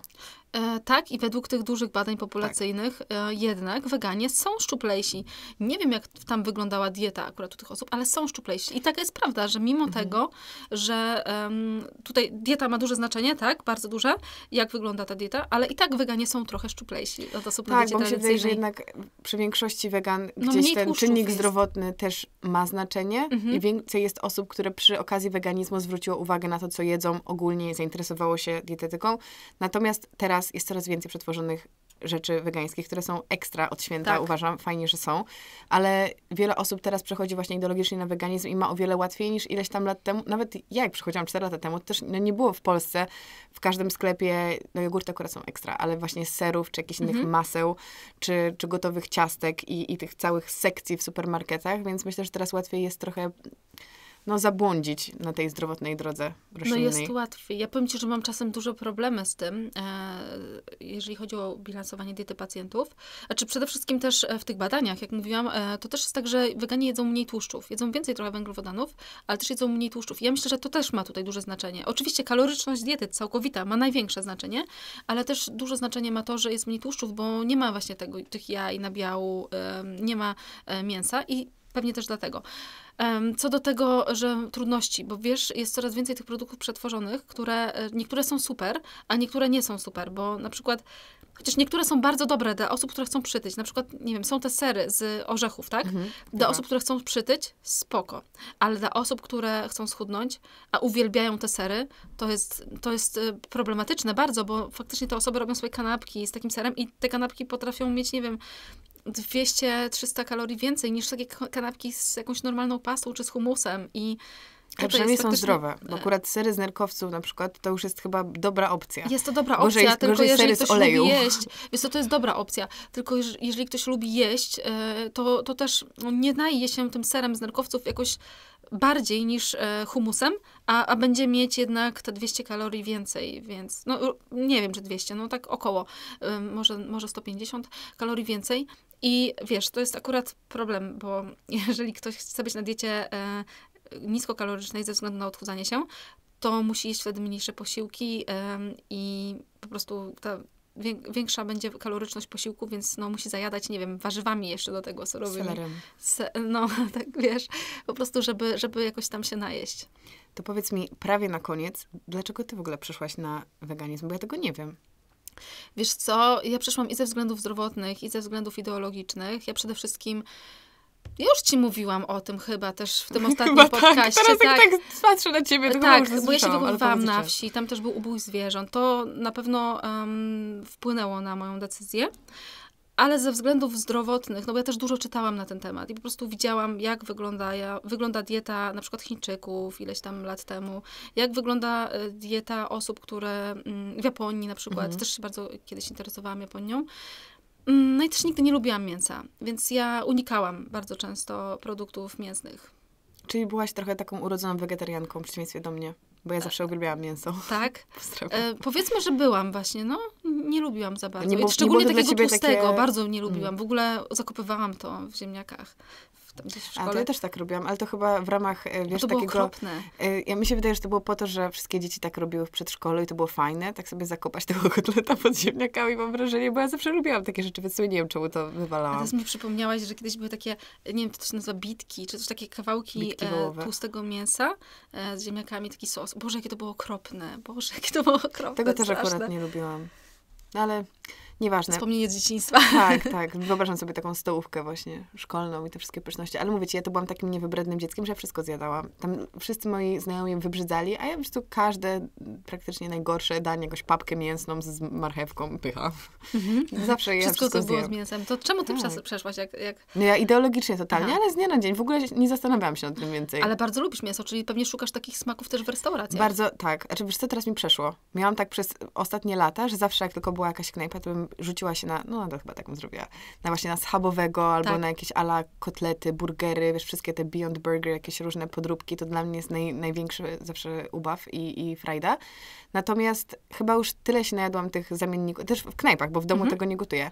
E, tak, i według tych dużych badań populacyjnych tak. jednak weganie są szczuplejsi. Nie wiem, jak tam wyglądała dieta akurat u tych osób, ale są szczuplejsi. I taka jest prawda, że mimo mhm. tego, że um, tutaj dieta ma duże znaczenie, tak, bardzo duże, jak wygląda ta dieta, ale i tak weganie są trochę szczuplejsi od osób Tak, bo mi się wydaje, że jednak przy większości wegan no, gdzieś no ten czynnik jest. zdrowotny też ma znaczenie mhm. i więcej jest osób, które przy okazji weganizmu zwróciło uwagę na to, co jedzą ogólnie, zainteresowało się dietetyką. Natomiast teraz teraz jest coraz więcej przetworzonych rzeczy wegańskich, które są ekstra od święta, tak. uważam, fajnie, że są, ale wiele osób teraz przechodzi właśnie ideologicznie na weganizm i ma o wiele łatwiej niż ileś tam lat temu, nawet ja jak przychodziłam 4 lata temu, to też no, nie było w Polsce w każdym sklepie, no jogurty akurat są ekstra, ale właśnie serów, czy jakichś mhm. innych maseł, czy, czy gotowych ciastek i, i tych całych sekcji w supermarketach, więc myślę, że teraz łatwiej jest trochę no, zabłądzić na tej zdrowotnej drodze roślinnej. No jest łatwiej. Ja powiem Ci, że mam czasem duże problemy z tym, e, jeżeli chodzi o bilansowanie diety pacjentów. Znaczy przede wszystkim też e, w tych badaniach, jak mówiłam, e, to też jest tak, że weganie jedzą mniej tłuszczów. Jedzą więcej trochę węglowodanów, ale też jedzą mniej tłuszczów. I ja myślę, że to też ma tutaj duże znaczenie. Oczywiście kaloryczność diety całkowita ma największe znaczenie, ale też duże znaczenie ma to, że jest mniej tłuszczów, bo nie ma właśnie tego, tych jaj, nabiału, nie ma mięsa i pewnie też dlatego. Co do tego, że trudności, bo wiesz, jest coraz więcej tych produktów przetworzonych, które e, niektóre są super, a niektóre nie są super, bo na przykład Chociaż niektóre są bardzo dobre dla osób, które chcą przytyć. Na przykład, nie wiem, są te sery z orzechów, tak? Mhm, dla osób, które chcą przytyć, spoko. Ale dla osób, które chcą schudnąć, a uwielbiają te sery, to jest, to jest e, problematyczne bardzo, bo faktycznie te osoby robią swoje kanapki z takim serem i te kanapki potrafią mieć, nie wiem, 200-300 kalorii więcej niż takie kanapki z jakąś normalną pastą czy z humusem i a przynajmniej są zdrowe, bo akurat sery z nerkowców na przykład to już jest chyba dobra opcja. Jest to dobra opcja, gorzej, tylko gorzej sery ktoś oleju. lubi jeść, więc to, to jest dobra opcja, tylko jeżeli ktoś lubi jeść, e, to, to też no, nie naje się tym serem z nerkowców jakoś bardziej niż e, humusem, a, a będzie mieć jednak te 200 kalorii więcej, więc no nie wiem, czy 200, no tak około, e, może, może 150 kalorii więcej, i wiesz, to jest akurat problem, bo jeżeli ktoś chce być na diecie e, niskokalorycznej ze względu na odchudzanie się, to musi jeść wtedy mniejsze posiłki i po prostu ta większa będzie kaloryczność posiłku, więc no, musi zajadać, nie wiem, warzywami jeszcze do tego serowymi. Selerem. Se, no, tak wiesz, po prostu, żeby, żeby jakoś tam się najeść. To powiedz mi prawie na koniec, dlaczego ty w ogóle przyszłaś na weganizm, bo ja tego nie wiem. Wiesz co, ja przyszłam i ze względów zdrowotnych, i ze względów ideologicznych. Ja przede wszystkim już ci mówiłam o tym chyba też w tym ostatnim chyba podcaście. Tak. Teraz tak, jak tak patrzę na ciebie, to tak, chyba bo ja się wychowywałam na wsi, tam też był ubój zwierząt. To na pewno um, wpłynęło na moją decyzję ale ze względów zdrowotnych, no bo ja też dużo czytałam na ten temat i po prostu widziałam, jak wygląda, ja, wygląda dieta na przykład Chińczyków ileś tam lat temu, jak wygląda e, dieta osób, które mm, w Japonii na przykład, mhm. też się bardzo kiedyś interesowałam Japonią. Mm, no i też nigdy nie lubiłam mięsa, więc ja unikałam bardzo często produktów mięsnych. Czyli byłaś trochę taką urodzoną wegetarianką w przeciwieństwie do mnie. Bo ja zawsze uwielbiałam mięso. Tak? E, powiedzmy, że byłam właśnie, no. Nie lubiłam za bardzo. Nie, bo, Szczególnie nie takiego tłustego. Takie... Bardzo nie lubiłam. Mm. W ogóle zakopywałam to w ziemniakach w szkole. A, to ja też tak robiłam, ale to chyba w ramach, e, wiesz, takiego... Okropne. E, ja mi się wydaje, że to było po to, że wszystkie dzieci tak robiły w przedszkolu i to było fajne, tak sobie zakopać tego kotleta pod ziemniakami, mam wrażenie, bo ja zawsze lubiłam takie rzeczy, więc nie wiem, czemu to wywalałam. A teraz mi przypomniałaś, że kiedyś były takie, nie wiem, to się nazywa bitki, czy też takie kawałki e, tłustego mięsa e, z ziemniakami, taki sos. Boże, jakie to było okropne, Boże, jakie to było okropne, Tego też straszne. akurat nie lubiłam. No, ale Nieważne. Wspomnienie z dzieciństwa. Tak, tak. Wyobrażam sobie taką stołówkę właśnie szkolną i te wszystkie pyszności. Ale mówię ci, ja to byłam takim niewybrednym dzieckiem, że ja wszystko zjadałam. Tam wszyscy moi znajomi wybrzydzali, a ja po prostu każde praktycznie najgorsze danie, jakąś papkę mięsną z marchewką pycha. Mhm. Zawsze ja wszystko, wszystko to było z mięsem. To czemu ty tak. przeszłaś? Jak, jak... No ja ideologicznie totalnie, Aha. ale z dnia na dzień. W ogóle nie zastanawiałam się nad tym więcej. Ale bardzo lubisz mięso, czyli pewnie szukasz takich smaków też w restauracjach. Bardzo, tak. Znaczy, wiesz co, teraz mi przeszło. Miałam tak przez ostatnie lata, że zawsze jak tylko była jakaś knajpa, to bym rzuciła się na, no to chyba taką zrobiła, na właśnie na schabowego albo tak. na jakieś ala kotlety, burgery, wiesz, wszystkie te Beyond Burger, jakieś różne podróbki, to dla mnie jest naj, największy zawsze ubaw i, i frajda. Natomiast chyba już tyle się najadłam tych zamienników, też w knajpach, bo w domu mhm. tego nie gotuję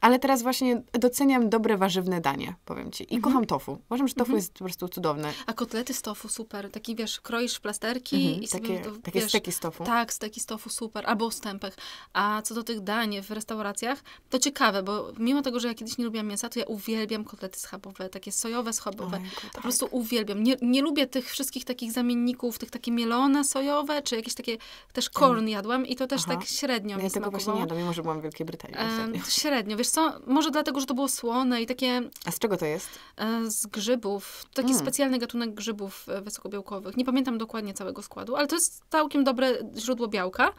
ale teraz właśnie doceniam dobre warzywne danie, powiem ci. I mhm. kocham tofu. Uważam, że tofu mhm. jest po prostu cudowne. A kotlety z tofu super. Taki, wiesz, kroisz plasterki mhm. i takie, sobie, to, Takie wiesz, steki z tofu. Tak, steki z tofu super. Albo stępek. A co do tych dań w restauracjach, to ciekawe, bo mimo tego, że ja kiedyś nie lubiłam mięsa, to ja uwielbiam kotlety schabowe, takie sojowe schabowe. Ojku, tak. Po prostu uwielbiam. Nie, nie lubię tych wszystkich takich zamienników, tych takie mielone sojowe, czy jakieś takie, też mm. korn jadłam i to też Aha. tak średnio no, mi ja tego właśnie nie jadłam, mimo że byłam w Wielkiej Brytanii. E, średnio, wiesz, Wiesz co, może dlatego, że to było słone i takie... A z czego to jest? E, z grzybów. Taki mm. specjalny gatunek grzybów e, wysokobiałkowych. Nie pamiętam dokładnie całego składu, ale to jest całkiem dobre źródło białka.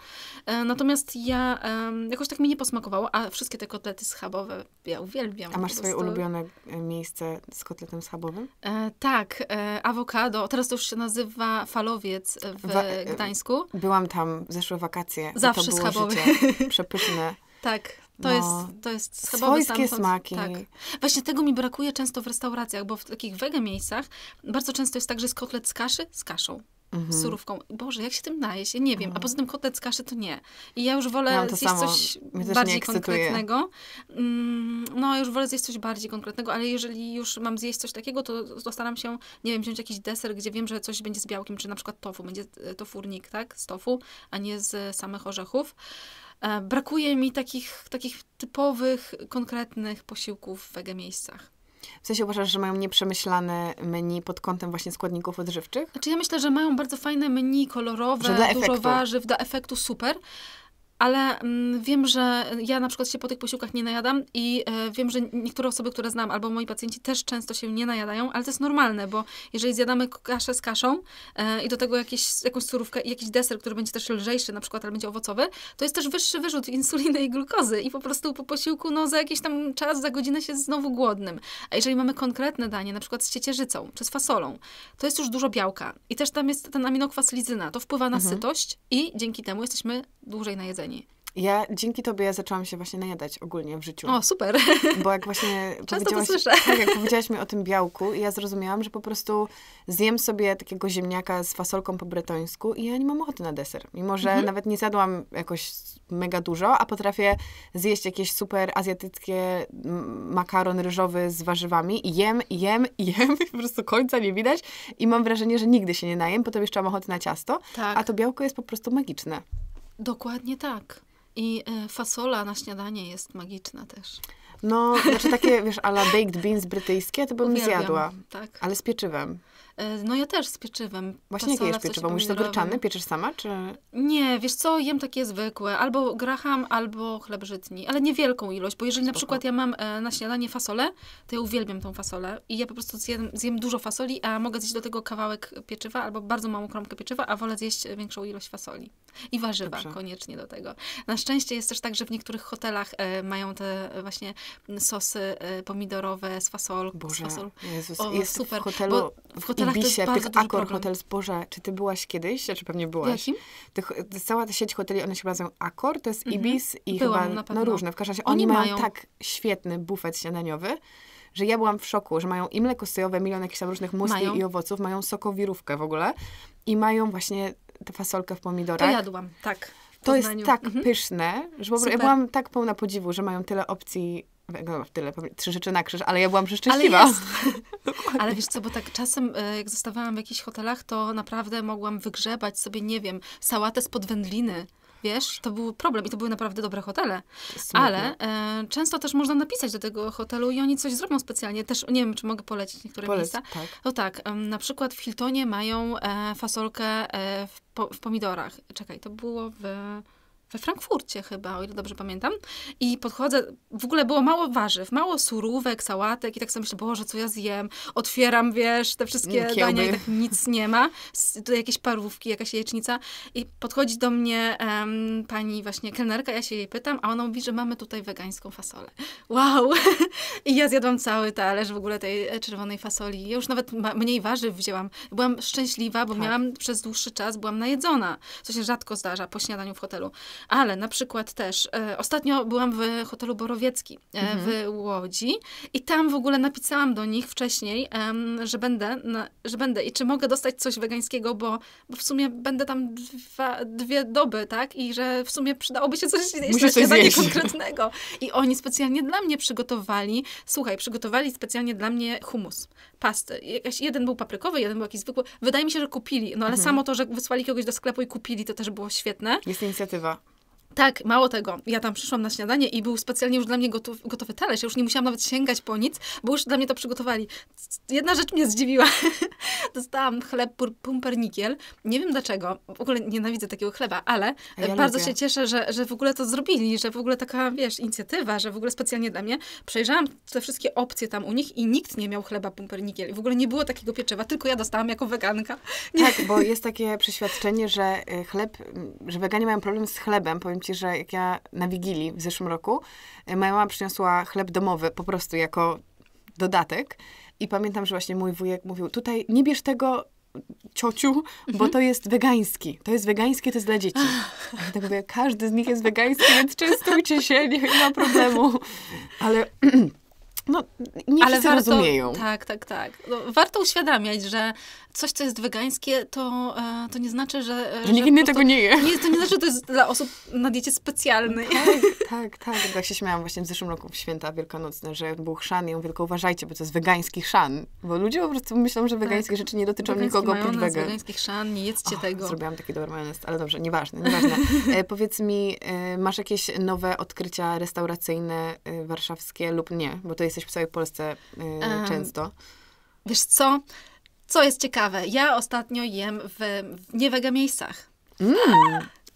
E, natomiast ja jakoś tak mi nie posmakowało, a wszystkie te kotlety schabowe ja uwielbiam. A masz swoje ulubione miejsce z kotletem schabowym? tak, awokado. Teraz to już się nazywa falowiec w Wa Gdańsku. Byłam tam zeszłe wakacje. Zawsze to było schabowy. Życie. Przepyszne. tak. To, no, jest, to jest schabowy swojskie smaki. Tak. Właśnie tego mi brakuje często w restauracjach, bo w takich wege miejscach bardzo często jest tak, że jest kotlet z kaszy z kaszą. Mhm. Z surówką. Boże, jak się tym najeść? Ja nie wiem. A mhm. poza tym kotlet z kaszy to nie. I ja już wolę zjeść samo. coś bardziej konkretnego. Mm, no, już wolę zjeść coś bardziej konkretnego, ale jeżeli już mam zjeść coś takiego, to, to staram się, nie wiem, wziąć jakiś deser, gdzie wiem, że coś będzie z białkiem, czy na przykład tofu. Będzie e, to furnik, tak? Z tofu, a nie z samych orzechów. E, brakuje mi takich, takich typowych, konkretnych posiłków w wege miejscach. W sensie uważasz, że mają nieprzemyślane menu pod kątem właśnie składników odżywczych? Znaczy ja myślę, że mają bardzo fajne menu kolorowe, dużo efektu. warzyw, dla efektu super, ale mm, wiem, że ja na przykład się po tych posiłkach nie najadam i e, wiem, że niektóre osoby, które znam, albo moi pacjenci też często się nie najadają, ale to jest normalne, bo jeżeli zjadamy kaszę z kaszą e, i do tego jakieś, jakąś surówkę i jakiś deser, który będzie też lżejszy, na przykład, ale będzie owocowy, to jest też wyższy wyrzut insuliny i glukozy i po prostu po posiłku, no za jakiś tam czas, za godzinę się znowu głodnym. A jeżeli mamy konkretne danie, na przykład z ciecierzycą czy z fasolą, to jest już dużo białka i też tam jest ten aminokwas lizyna, to wpływa na mhm. sytość i dzięki temu jesteśmy dłużej na jedzeniu. Ja dzięki tobie zaczęłam się właśnie najadać ogólnie w życiu. O, super. Bo jak właśnie powiedziałaś, tak, jak powiedziałaś mi o tym białku i ja zrozumiałam, że po prostu zjem sobie takiego ziemniaka z fasolką po bretońsku i ja nie mam ochoty na deser. Mimo, że mhm. nawet nie zjadłam jakoś mega dużo, a potrafię zjeść jakieś super azjatyckie makaron ryżowy z warzywami i jem, jem, jem i po prostu końca nie widać i mam wrażenie, że nigdy się nie najem, potem jeszcze mam ochotę na ciasto, tak. a to białko jest po prostu magiczne. Dokładnie tak. I e, fasola na śniadanie jest magiczna też. No, znaczy takie, wiesz, ala baked beans brytyjskie, to bym Uwielbiam, zjadła. Tak. Ale z pieczywem. E, no ja też z pieczywem. Właśnie jakie jest pieczywo? Mówisz to gryczany? Pieczysz sama, czy...? Nie, wiesz co, jem takie zwykłe. Albo graham, albo chleb żytni. Ale niewielką ilość, bo jeżeli Spoko. na przykład ja mam e, na śniadanie fasolę, to ja uwielbiam tą fasolę i ja po prostu zjem, zjem dużo fasoli, a mogę zjeść do tego kawałek pieczywa albo bardzo małą kromkę pieczywa, a wolę zjeść większą ilość fasoli. I warzywa Dobrze. koniecznie do tego. Na szczęście jest też tak, że w niektórych hotelach e, mają te właśnie sosy e, pomidorowe z fasol. Boże, z fasol. Jezus, o, jest super. W hotelu, bo w hotelu hotelach Ibisie, to jest tych Accor Hotels, Boże, czy ty byłaś kiedyś? Czy znaczy, pewnie byłaś? Tych, cała ta sieć hoteli, one się nazywają Accor, to jest mhm. Ibis i Byłam, chyba, na no różne, w każdym razie oni, oni mają, mają tak świetny bufet śniadaniowy, że ja byłam w szoku, że mają i mleko sojowe, milion jakichś tam różnych musli mają. i owoców, mają sokowirówkę w ogóle i mają właśnie tę fasolkę w pomidorach. To jadłam, tak. To jest tak mhm. pyszne, że po prostu ja byłam tak pełna podziwu, że mają tyle opcji w tyle, trzy rzeczy na krzyż, ale ja byłam przeszczęśliwa. Ale, ale, wiesz co, bo tak czasem e, jak zostawałam w jakichś hotelach, to naprawdę mogłam wygrzebać sobie, nie wiem, sałatę z podwędliny, Wiesz, to był problem i to były naprawdę dobre hotele. Ale e, często też można napisać do tego hotelu i oni coś zrobią specjalnie. Też nie wiem, czy mogę polecić niektóre Polec, miejsca. Tak. No tak, um, na przykład w Hiltonie mają e, fasolkę e, w, po, w pomidorach. Czekaj, to było w we Frankfurcie chyba, o ile dobrze pamiętam. I podchodzę, w ogóle było mało warzyw, mało surówek, sałatek i tak sobie myślę, Boże, co ja zjem? Otwieram, wiesz, te wszystkie Kiełby. dania i tak nic nie ma. Tutaj jakieś parówki, jakaś jajecznica. I podchodzi do mnie um, pani właśnie kelnerka, ja się jej pytam, a ona mówi, że mamy tutaj wegańską fasolę. Wow! I ja zjadłam cały talerz w ogóle tej e, czerwonej fasoli. Ja już nawet mniej warzyw wzięłam. Byłam szczęśliwa, bo tak. miałam przez dłuższy czas, byłam najedzona, co się rzadko zdarza po śniadaniu w hotelu. Ale na przykład też e, ostatnio byłam w hotelu Borowiecki e, mhm. w Łodzi i tam w ogóle napisałam do nich wcześniej, e, że będę, na, że będę i czy mogę dostać coś wegańskiego, bo, bo w sumie będę tam dwa, dwie doby, tak? I że w sumie przydałoby się coś jeść śniadanie konkretnego. I oni specjalnie dla mnie przygotowali, słuchaj, przygotowali specjalnie dla mnie humus pasty. Jakaś, jeden był paprykowy, jeden był jakiś zwykły. Wydaje mi się, że kupili, no ale mhm. samo to, że wysłali kogoś do sklepu i kupili, to też było świetne. Jest inicjatywa. Tak, mało tego. Ja tam przyszłam na śniadanie i był specjalnie już dla mnie gotowy talerz. Ja już nie musiałam nawet sięgać po nic, bo już dla mnie to przygotowali. Jedna rzecz mnie zdziwiła. Dostałam chleb pumpernikiel. Nie wiem dlaczego. W ogóle nienawidzę takiego chleba, ale ja bardzo lubię. się cieszę, że, że w ogóle to zrobili, że w ogóle taka, wiesz, inicjatywa, że w ogóle specjalnie dla mnie. Przejrzałam te wszystkie opcje tam u nich i nikt nie miał chleba pumpernikiel. W ogóle nie było takiego pieczywa, tylko ja dostałam jako weganka. Nie. Tak, bo jest takie przeświadczenie, że y, chleb, że weganie mają problem z chlebem, powiem ci ci, że jak ja na Wigilii w zeszłym roku, e, moja mama przyniosła chleb domowy po prostu jako dodatek. I pamiętam, że właśnie mój wujek mówił, tutaj nie bierz tego, ciociu, bo mhm. to jest wegański. To jest wegańskie, to jest dla dzieci. tak mówię, każdy z nich jest wegański, więc częstujcie się, nie ma problemu. Ale no, nie Ale wszyscy warto, rozumieją. Tak, tak, tak. No, warto uświadamiać, że coś, co jest wegańskie, to, e, to nie znaczy, że... E, że nikt inny tego nie je. Nie, to nie znaczy, że to jest dla osób na diecie specjalnej. No tak, tak, tak. Tak się śmiałam właśnie w zeszłym roku w święta wielkanocne, że był chrzan i ją tylko uważajcie, bo to jest wegański chrzan. Bo ludzie po prostu myślą, że wegańskie tak. rzeczy nie dotyczą Wegański nikogo oprócz wegan. wegańskich szan, nie jedzcie oh, tego. Zrobiłam taki dobry majonez, ale dobrze, nieważne, nieważne. E, powiedz mi, e, masz jakieś nowe odkrycia restauracyjne e, warszawskie lub nie? Bo to jest jesteś w całej Polsce um, często. Wiesz co? Co jest ciekawe, ja ostatnio jem w, w niewege miejscach. Mm.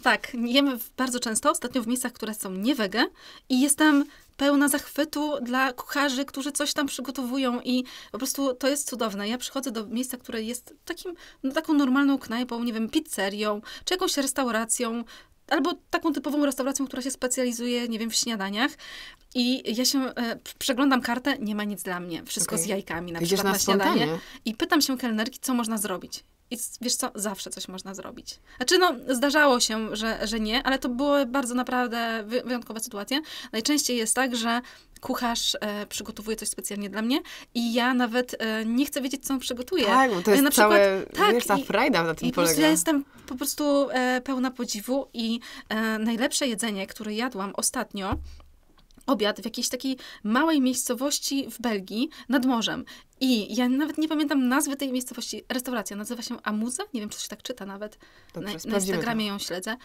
Tak, jem bardzo często, ostatnio w miejscach, które są niewege i jestem pełna zachwytu dla kucharzy, którzy coś tam przygotowują i po prostu to jest cudowne. Ja przychodzę do miejsca, które jest takim, no, taką normalną knajpą, nie wiem, pizzerią, czy jakąś restauracją, albo taką typową restauracją, która się specjalizuje, nie wiem, w śniadaniach. I ja się e, przeglądam kartę, nie ma nic dla mnie. Wszystko okay. z jajkami na Idziesz przykład na, na śniadanie. I pytam się kelnerki, co można zrobić. I wiesz co, zawsze coś można zrobić. Znaczy, no, zdarzało się, że, że nie, ale to były bardzo naprawdę wyjątkowe sytuacje. Najczęściej jest tak, że kucharz e, przygotowuje coś specjalnie dla mnie i ja nawet e, nie chcę wiedzieć, co on przygotuje. Tak, bo to jest e, na przykład, całe, tak, wiesz, ta frajda na tym i polega. Po ja jestem po prostu e, pełna podziwu i e, najlepsze jedzenie, które jadłam ostatnio, obiad w jakiejś takiej małej miejscowości w Belgii nad morzem. I ja nawet nie pamiętam nazwy tej miejscowości. Restauracja nazywa się Amuza. Nie wiem, czy to się tak czyta nawet. Dobrze, na, na Instagramie to. ją śledzę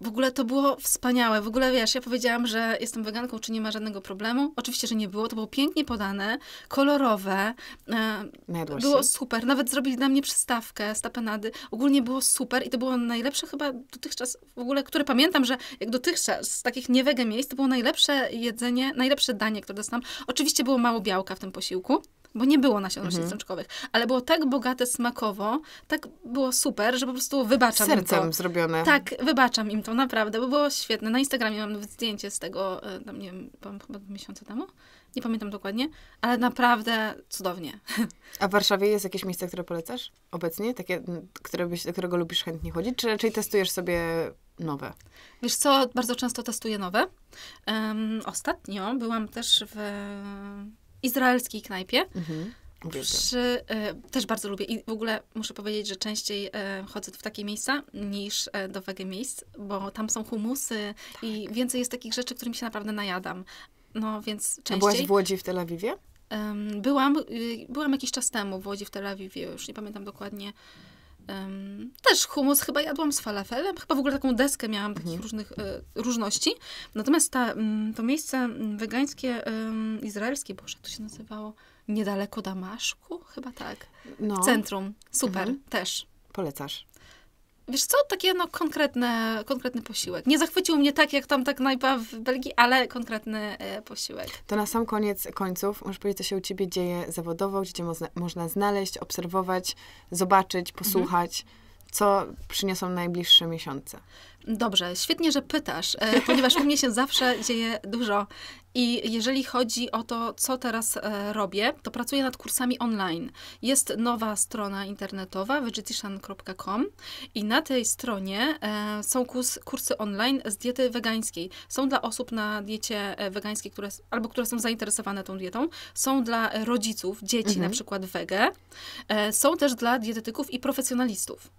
w ogóle to było wspaniałe. W ogóle wiesz, ja powiedziałam, że jestem weganką, czy nie ma żadnego problemu. Oczywiście, że nie było. To było pięknie podane, kolorowe. Jadłaś e, było się? super. Nawet zrobili dla mnie przystawkę z tapenady. Ogólnie było super i to było najlepsze chyba dotychczas w ogóle, które pamiętam, że jak dotychczas z takich niewege miejsc to było najlepsze jedzenie, najlepsze danie, które dostałam. Oczywiście było mało białka w tym posiłku bo nie było nasion roślin mhm. strączkowych, ale było tak bogate smakowo, tak było super, że po prostu wybaczam Sercem im to. zrobione. Tak, wybaczam im to, naprawdę, bo było świetne. Na Instagramie mam zdjęcie z tego, e, tam, nie wiem, chyba miesiąca temu, nie pamiętam dokładnie, ale naprawdę cudownie. A w Warszawie jest jakieś miejsce, które polecasz obecnie? Takie, które byś, do którego lubisz chętnie chodzić, czy raczej testujesz sobie nowe? Wiesz co, bardzo często testuję nowe. Um, ostatnio byłam też w izraelskiej knajpie. Mhm. Przy, y, też bardzo lubię i w ogóle muszę powiedzieć, że częściej y, chodzę w takie miejsca niż y, do wege miejsc, bo tam są humusy tak. i więcej jest takich rzeczy, którymi się naprawdę najadam. No więc częściej. A byłaś w Łodzi w Tel Awiwie? Byłam, y, byłam jakiś czas temu w Łodzi w Tel Awiwie, już nie pamiętam dokładnie Um, też humus chyba jadłam z falafelem, chyba w ogóle taką deskę miałam takich mhm. różnych y, różności. Natomiast ta, mm, to miejsce mm, wegańskie, y, izraelskie, bo jak to się nazywało? Niedaleko Damaszku? Chyba tak. No. W centrum. Super, mhm. też. Polecasz. Wiesz co, takie no konkretne, konkretny posiłek. Nie zachwycił mnie tak, jak tam tak knajpa w Belgii, ale konkretny e, posiłek. To na sam koniec końców, możesz powiedzieć, co się u ciebie dzieje zawodowo, gdzie cię mo można znaleźć, obserwować, zobaczyć, mhm. posłuchać. Mhm co przyniosą najbliższe miesiące? Dobrze, świetnie, że pytasz, e, ponieważ u mnie się zawsze dzieje dużo. I jeżeli chodzi o to, co teraz e, robię, to pracuję nad kursami online. Jest nowa strona internetowa vegetitian.com i na tej stronie e, są kurs, kursy online z diety wegańskiej. Są dla osób na diecie wegańskiej, które, albo które są zainteresowane tą dietą. Są dla rodziców, dzieci mhm. na przykład wege. są też dla dietetyków i profesjonalistów.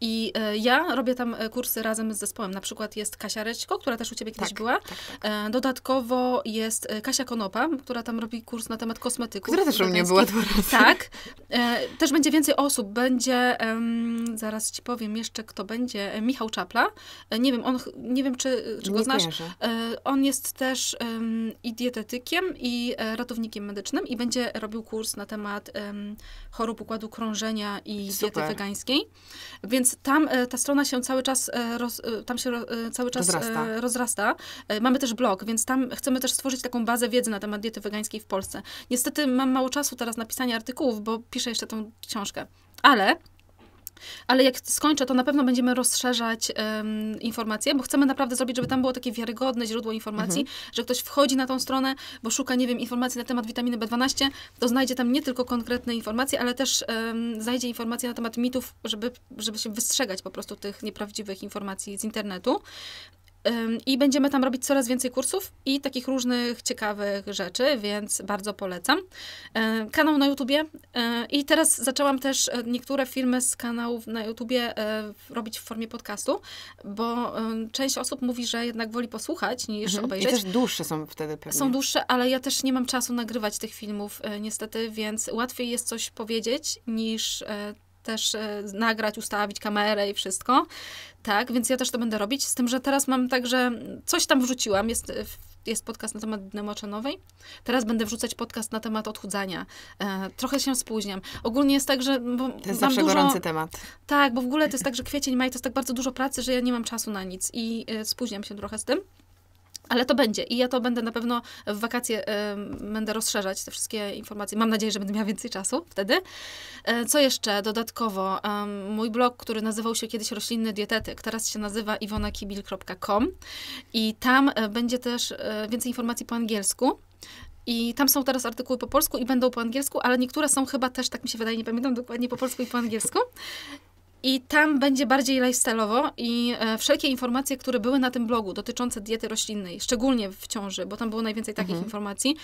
I e, ja robię tam e, kursy razem z zespołem. Na przykład jest Kasia Rećko, która też u ciebie kiedyś tak, była. Tak, tak. E, dodatkowo jest Kasia Konopa, która tam robi kurs na temat kosmetyków. Która też u mnie była dwa razy. Tak. Też będzie więcej osób. Będzie, zaraz ci powiem jeszcze, kto będzie, Michał Czapla. Nie wiem, on, nie wiem czy, czy go nie znasz. On jest też i dietetykiem, i ratownikiem medycznym i będzie robił kurs na temat chorób układu krążenia i Super. diety wegańskiej. Więc więc tam e, ta strona się cały czas, e, roz, e, tam się cały czas rozrasta. rozrasta. Mamy też blog, więc tam chcemy też stworzyć taką bazę wiedzy na temat diety wegańskiej w Polsce. Niestety mam mało czasu teraz na pisanie artykułów, bo piszę jeszcze tą książkę. Ale ale jak skończę, to na pewno będziemy rozszerzać um, informacje, bo chcemy naprawdę zrobić, żeby tam było takie wiarygodne źródło informacji, mhm. że ktoś wchodzi na tą stronę, bo szuka, nie wiem, informacji na temat witaminy B12, to znajdzie tam nie tylko konkretne informacje, ale też um, znajdzie informacje na temat mitów, żeby, żeby się wystrzegać po prostu tych nieprawdziwych informacji z internetu. I będziemy tam robić coraz więcej kursów i takich różnych ciekawych rzeczy, więc bardzo polecam. Kanał na YouTubie i teraz zaczęłam też e, niektóre filmy z kanałów na YouTubie e, robić w formie podcastu, bo część osób mówi, że jednak woli posłuchać niż mhm. obejrzeć. I też dłuższe są wtedy pewnie. Są dłuższe, ale ja też nie mam czasu nagrywać tych filmów e, niestety, więc łatwiej jest coś powiedzieć niż też e, nagrać, ustawić kamerę i wszystko. Tak, więc ja też to będę robić, z tym, że teraz mam także coś tam wrzuciłam, jest e, jest podcast na temat dny Teraz będę wrzucać podcast na temat odchudzania. E, trochę się spóźniam. Ogólnie jest tak, że... to jest zawsze dużo, gorący temat. Tak, bo w ogóle to jest tak, że kwiecień, maj to jest tak bardzo dużo pracy, że ja nie mam czasu na nic i e, spóźniam się trochę z tym. Ale to będzie i ja to będę na pewno w wakacje y, będę rozszerzać te wszystkie informacje. Mam nadzieję, że będę miała więcej czasu wtedy. E, co jeszcze dodatkowo? mój blog, który nazywał się kiedyś Roślinny Dietetyk, teraz się nazywa iwonakibil.com i tam e, będzie też e, więcej informacji po angielsku. I tam są teraz artykuły po polsku i będą po angielsku, ale niektóre są chyba też, tak mi się wydaje, nie pamiętam dokładnie po polsku i po angielsku. I tam będzie bardziej lifestyle'owo i e, wszelkie informacje, które były na tym blogu dotyczące diety roślinnej, szczególnie w ciąży, bo tam było najwięcej takich mhm. informacji,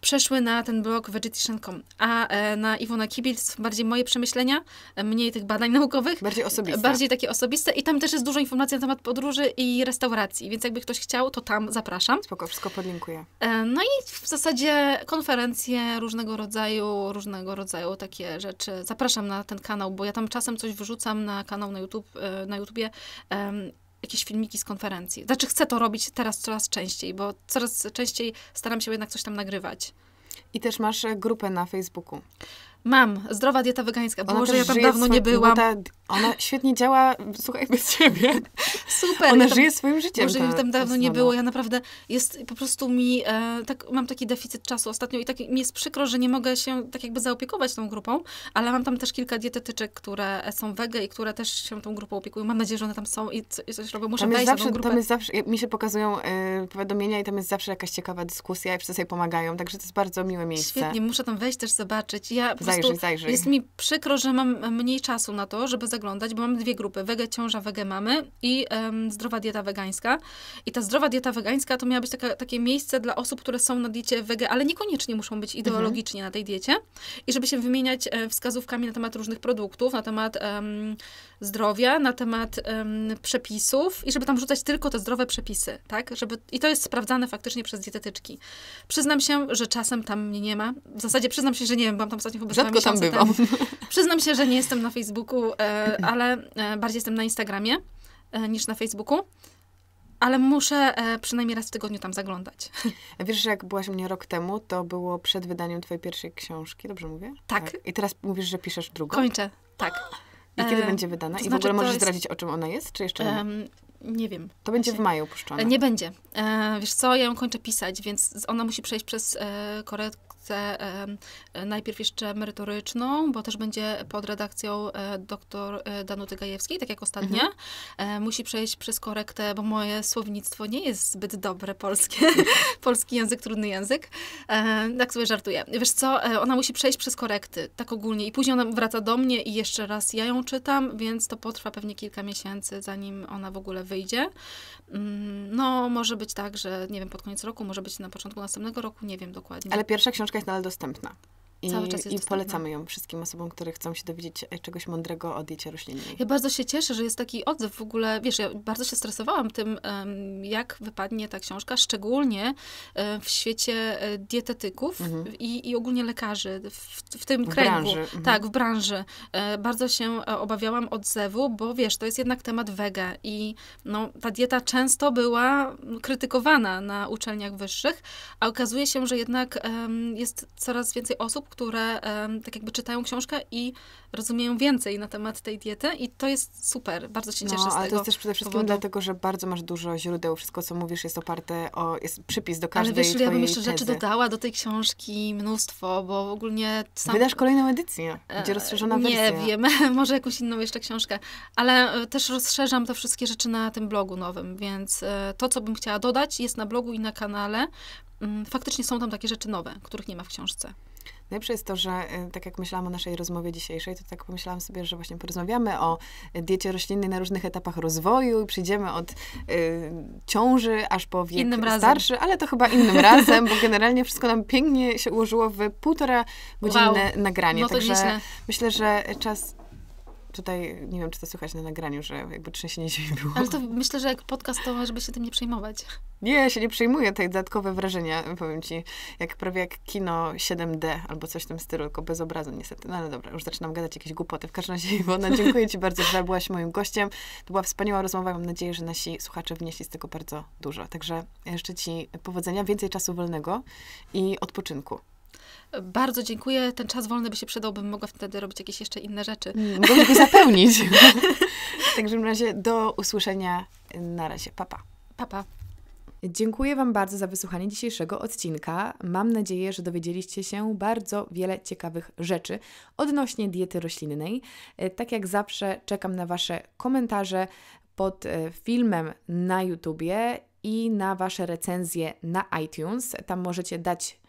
przeszły na ten blog vegetation.com, a e, na Iwona Kibic bardziej moje przemyślenia, mniej tych badań naukowych. Bardziej osobiste. Bardziej takie osobiste i tam też jest dużo informacji na temat podróży i restauracji, więc jakby ktoś chciał, to tam zapraszam. Spoko, wszystko podlinkuję. E, no i w zasadzie konferencje różnego rodzaju, różnego rodzaju takie rzeczy. Zapraszam na ten kanał, bo ja tam czasem coś wyrzucam na kanał na YouTube, e, na YouTubie jakieś filmiki z konferencji. Znaczy chcę to robić teraz coraz częściej, bo coraz częściej staram się jednak coś tam nagrywać. I też masz e, grupę na Facebooku. Mam. Zdrowa dieta wegańska. Było, że ja tam dawno nie byłam. Ona świetnie działa, słuchaj, bez ciebie. Super. Ona tam, żyje swoim życiem. Może ta tam dawno nie było, ja naprawdę, jest po prostu mi, e, tak, mam taki deficyt czasu ostatnio i tak mi jest przykro, że nie mogę się tak jakby zaopiekować tą grupą, ale mam tam też kilka dietetyczek, które są wege i które też się tą grupą opiekują. Mam nadzieję, że one tam są i, coś robią. Muszę tam wejść zawsze, tą grupę. Tam jest zawsze, mi się pokazują y, powiadomienia i tam jest zawsze jakaś ciekawa dyskusja i wszyscy sobie pomagają, także to jest bardzo miłe miejsce. Świetnie, muszę tam wejść też zobaczyć. Ja po zajrzyj, prostu, zajrzyj. Jest mi przykro, że mam mniej czasu na to, żeby zagrać bo mamy dwie grupy, wege ciąża, wege mamy i um, zdrowa dieta wegańska. I ta zdrowa dieta wegańska to miała być taka, takie miejsce dla osób, które są na diecie wege, ale niekoniecznie muszą być mhm. ideologicznie mhm. na tej diecie i żeby się wymieniać e, wskazówkami na temat różnych produktów, na temat um, zdrowia, na temat przepisów i żeby tam rzucać tylko te zdrowe przepisy, tak? Żeby, I to jest sprawdzane faktycznie przez dietetyczki. Przyznam się, że czasem tam mnie nie ma. W zasadzie przyznam się, że nie wiem, byłam tam ostatnio chyba Rzadko tam bywam. Przyznam się, że nie jestem na Facebooku, e, ale e, bardziej jestem na Instagramie e, niż na Facebooku ale muszę e, przynajmniej raz w tygodniu tam zaglądać. Wiesz, że jak byłaś mnie rok temu, to było przed wydaniem twojej pierwszej książki, dobrze mówię? Tak. tak. I teraz mówisz, że piszesz drugą? Kończę, tak. I kiedy e, będzie wydana? I w ogóle znaczy, możesz jest... zdradzić, o czym ona jest, czy jeszcze nie? Nie wiem. To będzie znaczy, w maju puszczone. E, nie będzie. E, wiesz co, ja ją kończę pisać, więc ona musi przejść przez e, korekt, książce e, najpierw jeszcze merytoryczną, bo też będzie pod redakcją e, doktor e, Danuty Gajewskiej, tak jak ostatnia. Mhm. Musi przejść przez korektę, bo moje słownictwo nie jest zbyt dobre polskie. Polski język, trudny język. Tak sobie żartuję. Wiesz co, ona musi przejść przez korekty, tak ogólnie. I później ona wraca do mnie i jeszcze raz ja ją czytam, więc to potrwa pewnie kilka miesięcy, zanim ona w ogóle wyjdzie. Mm, no, może być tak, że nie wiem, pod koniec roku, może być na początku następnego roku, nie wiem dokładnie. Ale pierwsza książka nadal no, dostępna i, Cały czas jest I polecamy ją wszystkim osobom, które chcą się dowiedzieć e, czegoś mądrego o diecie roślinnej. Ja bardzo się cieszę, że jest taki odzew w ogóle. Wiesz, ja bardzo się stresowałam tym, jak wypadnie ta książka, szczególnie e, w świecie e, dietetyków mhm. i, i, ogólnie lekarzy w, w tym kręgu. W mhm. Tak, w branży. Bardzo się obawiałam odzewu, bo wiesz, to jest jednak temat wega i no, ta dieta często była krytykowana na uczelniach wyższych, a okazuje się, że jednak jest coraz więcej osób, które tak jakby czytają książkę i rozumieją więcej na temat tej diety i to jest super, bardzo się no, cieszę no, z tego. Ale to jest też przede wszystkim powodu. dlatego, że bardzo masz dużo źródeł, wszystko co mówisz jest oparte o, jest przypis do każdej Ale wiesz, ja bym jeszcze tezy. rzeczy dodała do tej książki, mnóstwo, bo ogólnie sam... Wydasz kolejną edycję, będzie e, rozszerzona wersja. Nie wiem, może jakąś inną jeszcze książkę, ale e, też rozszerzam te wszystkie rzeczy na tym blogu nowym, więc e, to, co bym chciała dodać jest na blogu i na kanale. Mm, faktycznie są tam takie rzeczy nowe, których nie ma w książce. Najlepsze jest to, że e, tak jak myślałam o naszej rozmowie dzisiejszej, to tak pomyślałam sobie, że właśnie porozmawiamy o diecie roślinnej na różnych etapach rozwoju i przyjdziemy od y, ciąży aż po wiek innym starszy, razem. ale to chyba innym razem, bo generalnie wszystko nam pięknie się ułożyło w półtora godzinne wow. nagranie. No Także myślę, że czas Tutaj nie wiem, czy to słychać na nagraniu, że jakby trzęsienie ziemi było. Ale to myślę, że jak podcast, to żeby się tym nie przejmować. Nie, ja się nie przejmuję. Te dodatkowe wrażenia, powiem ci, jak prawie jak kino 7D albo coś w tym stylu, tylko bez obrazu niestety. No ale dobra, już zaczynam gadać jakieś głupoty. W każdym razie, Iwona, dziękuję ci bardzo, że byłaś moim gościem. To była wspaniała rozmowa. Mam nadzieję, że nasi słuchacze wnieśli z tego bardzo dużo. Także życzę ci powodzenia, więcej czasu wolnego i odpoczynku. Bardzo dziękuję. Ten czas wolny by się przydał, bym mogła wtedy robić jakieś jeszcze inne rzeczy. Mm, mogłabym go zapełnić. w takim razie do usłyszenia. Na razie. Papa. Papa. Pa. Dziękuję Wam bardzo za wysłuchanie dzisiejszego odcinka. Mam nadzieję, że dowiedzieliście się bardzo wiele ciekawych rzeczy odnośnie diety roślinnej. E, tak jak zawsze, czekam na Wasze komentarze pod e, filmem na YouTubie i na Wasze recenzje na iTunes. Tam możecie dać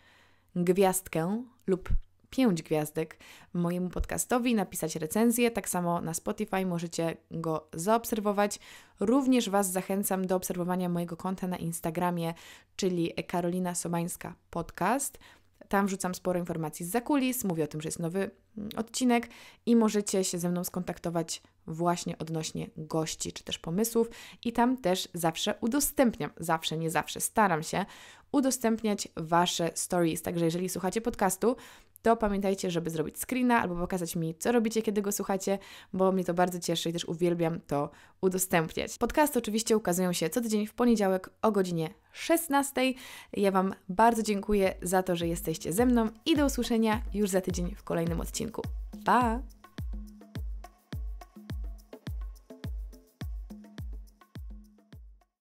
gwiazdkę lub pięć gwiazdek mojemu podcastowi, napisać recenzję. Tak samo na Spotify możecie go zaobserwować. Również Was zachęcam do obserwowania mojego konta na Instagramie, czyli Karolina Sobańska Podcast. Tam wrzucam sporo informacji z kulis, mówię o tym, że jest nowy mm, odcinek i możecie się ze mną skontaktować właśnie odnośnie gości czy też pomysłów. I tam też zawsze udostępniam, zawsze, nie zawsze, staram się udostępniać Wasze stories. Także jeżeli słuchacie podcastu, to pamiętajcie, żeby zrobić screena albo pokazać mi, co robicie, kiedy go słuchacie, bo mnie to bardzo cieszy i też uwielbiam to udostępniać. Podcasty oczywiście ukazują się co tydzień w poniedziałek o godzinie 16. Ja Wam bardzo dziękuję za to, że jesteście ze mną i do usłyszenia już za tydzień w kolejnym odcinku. Pa!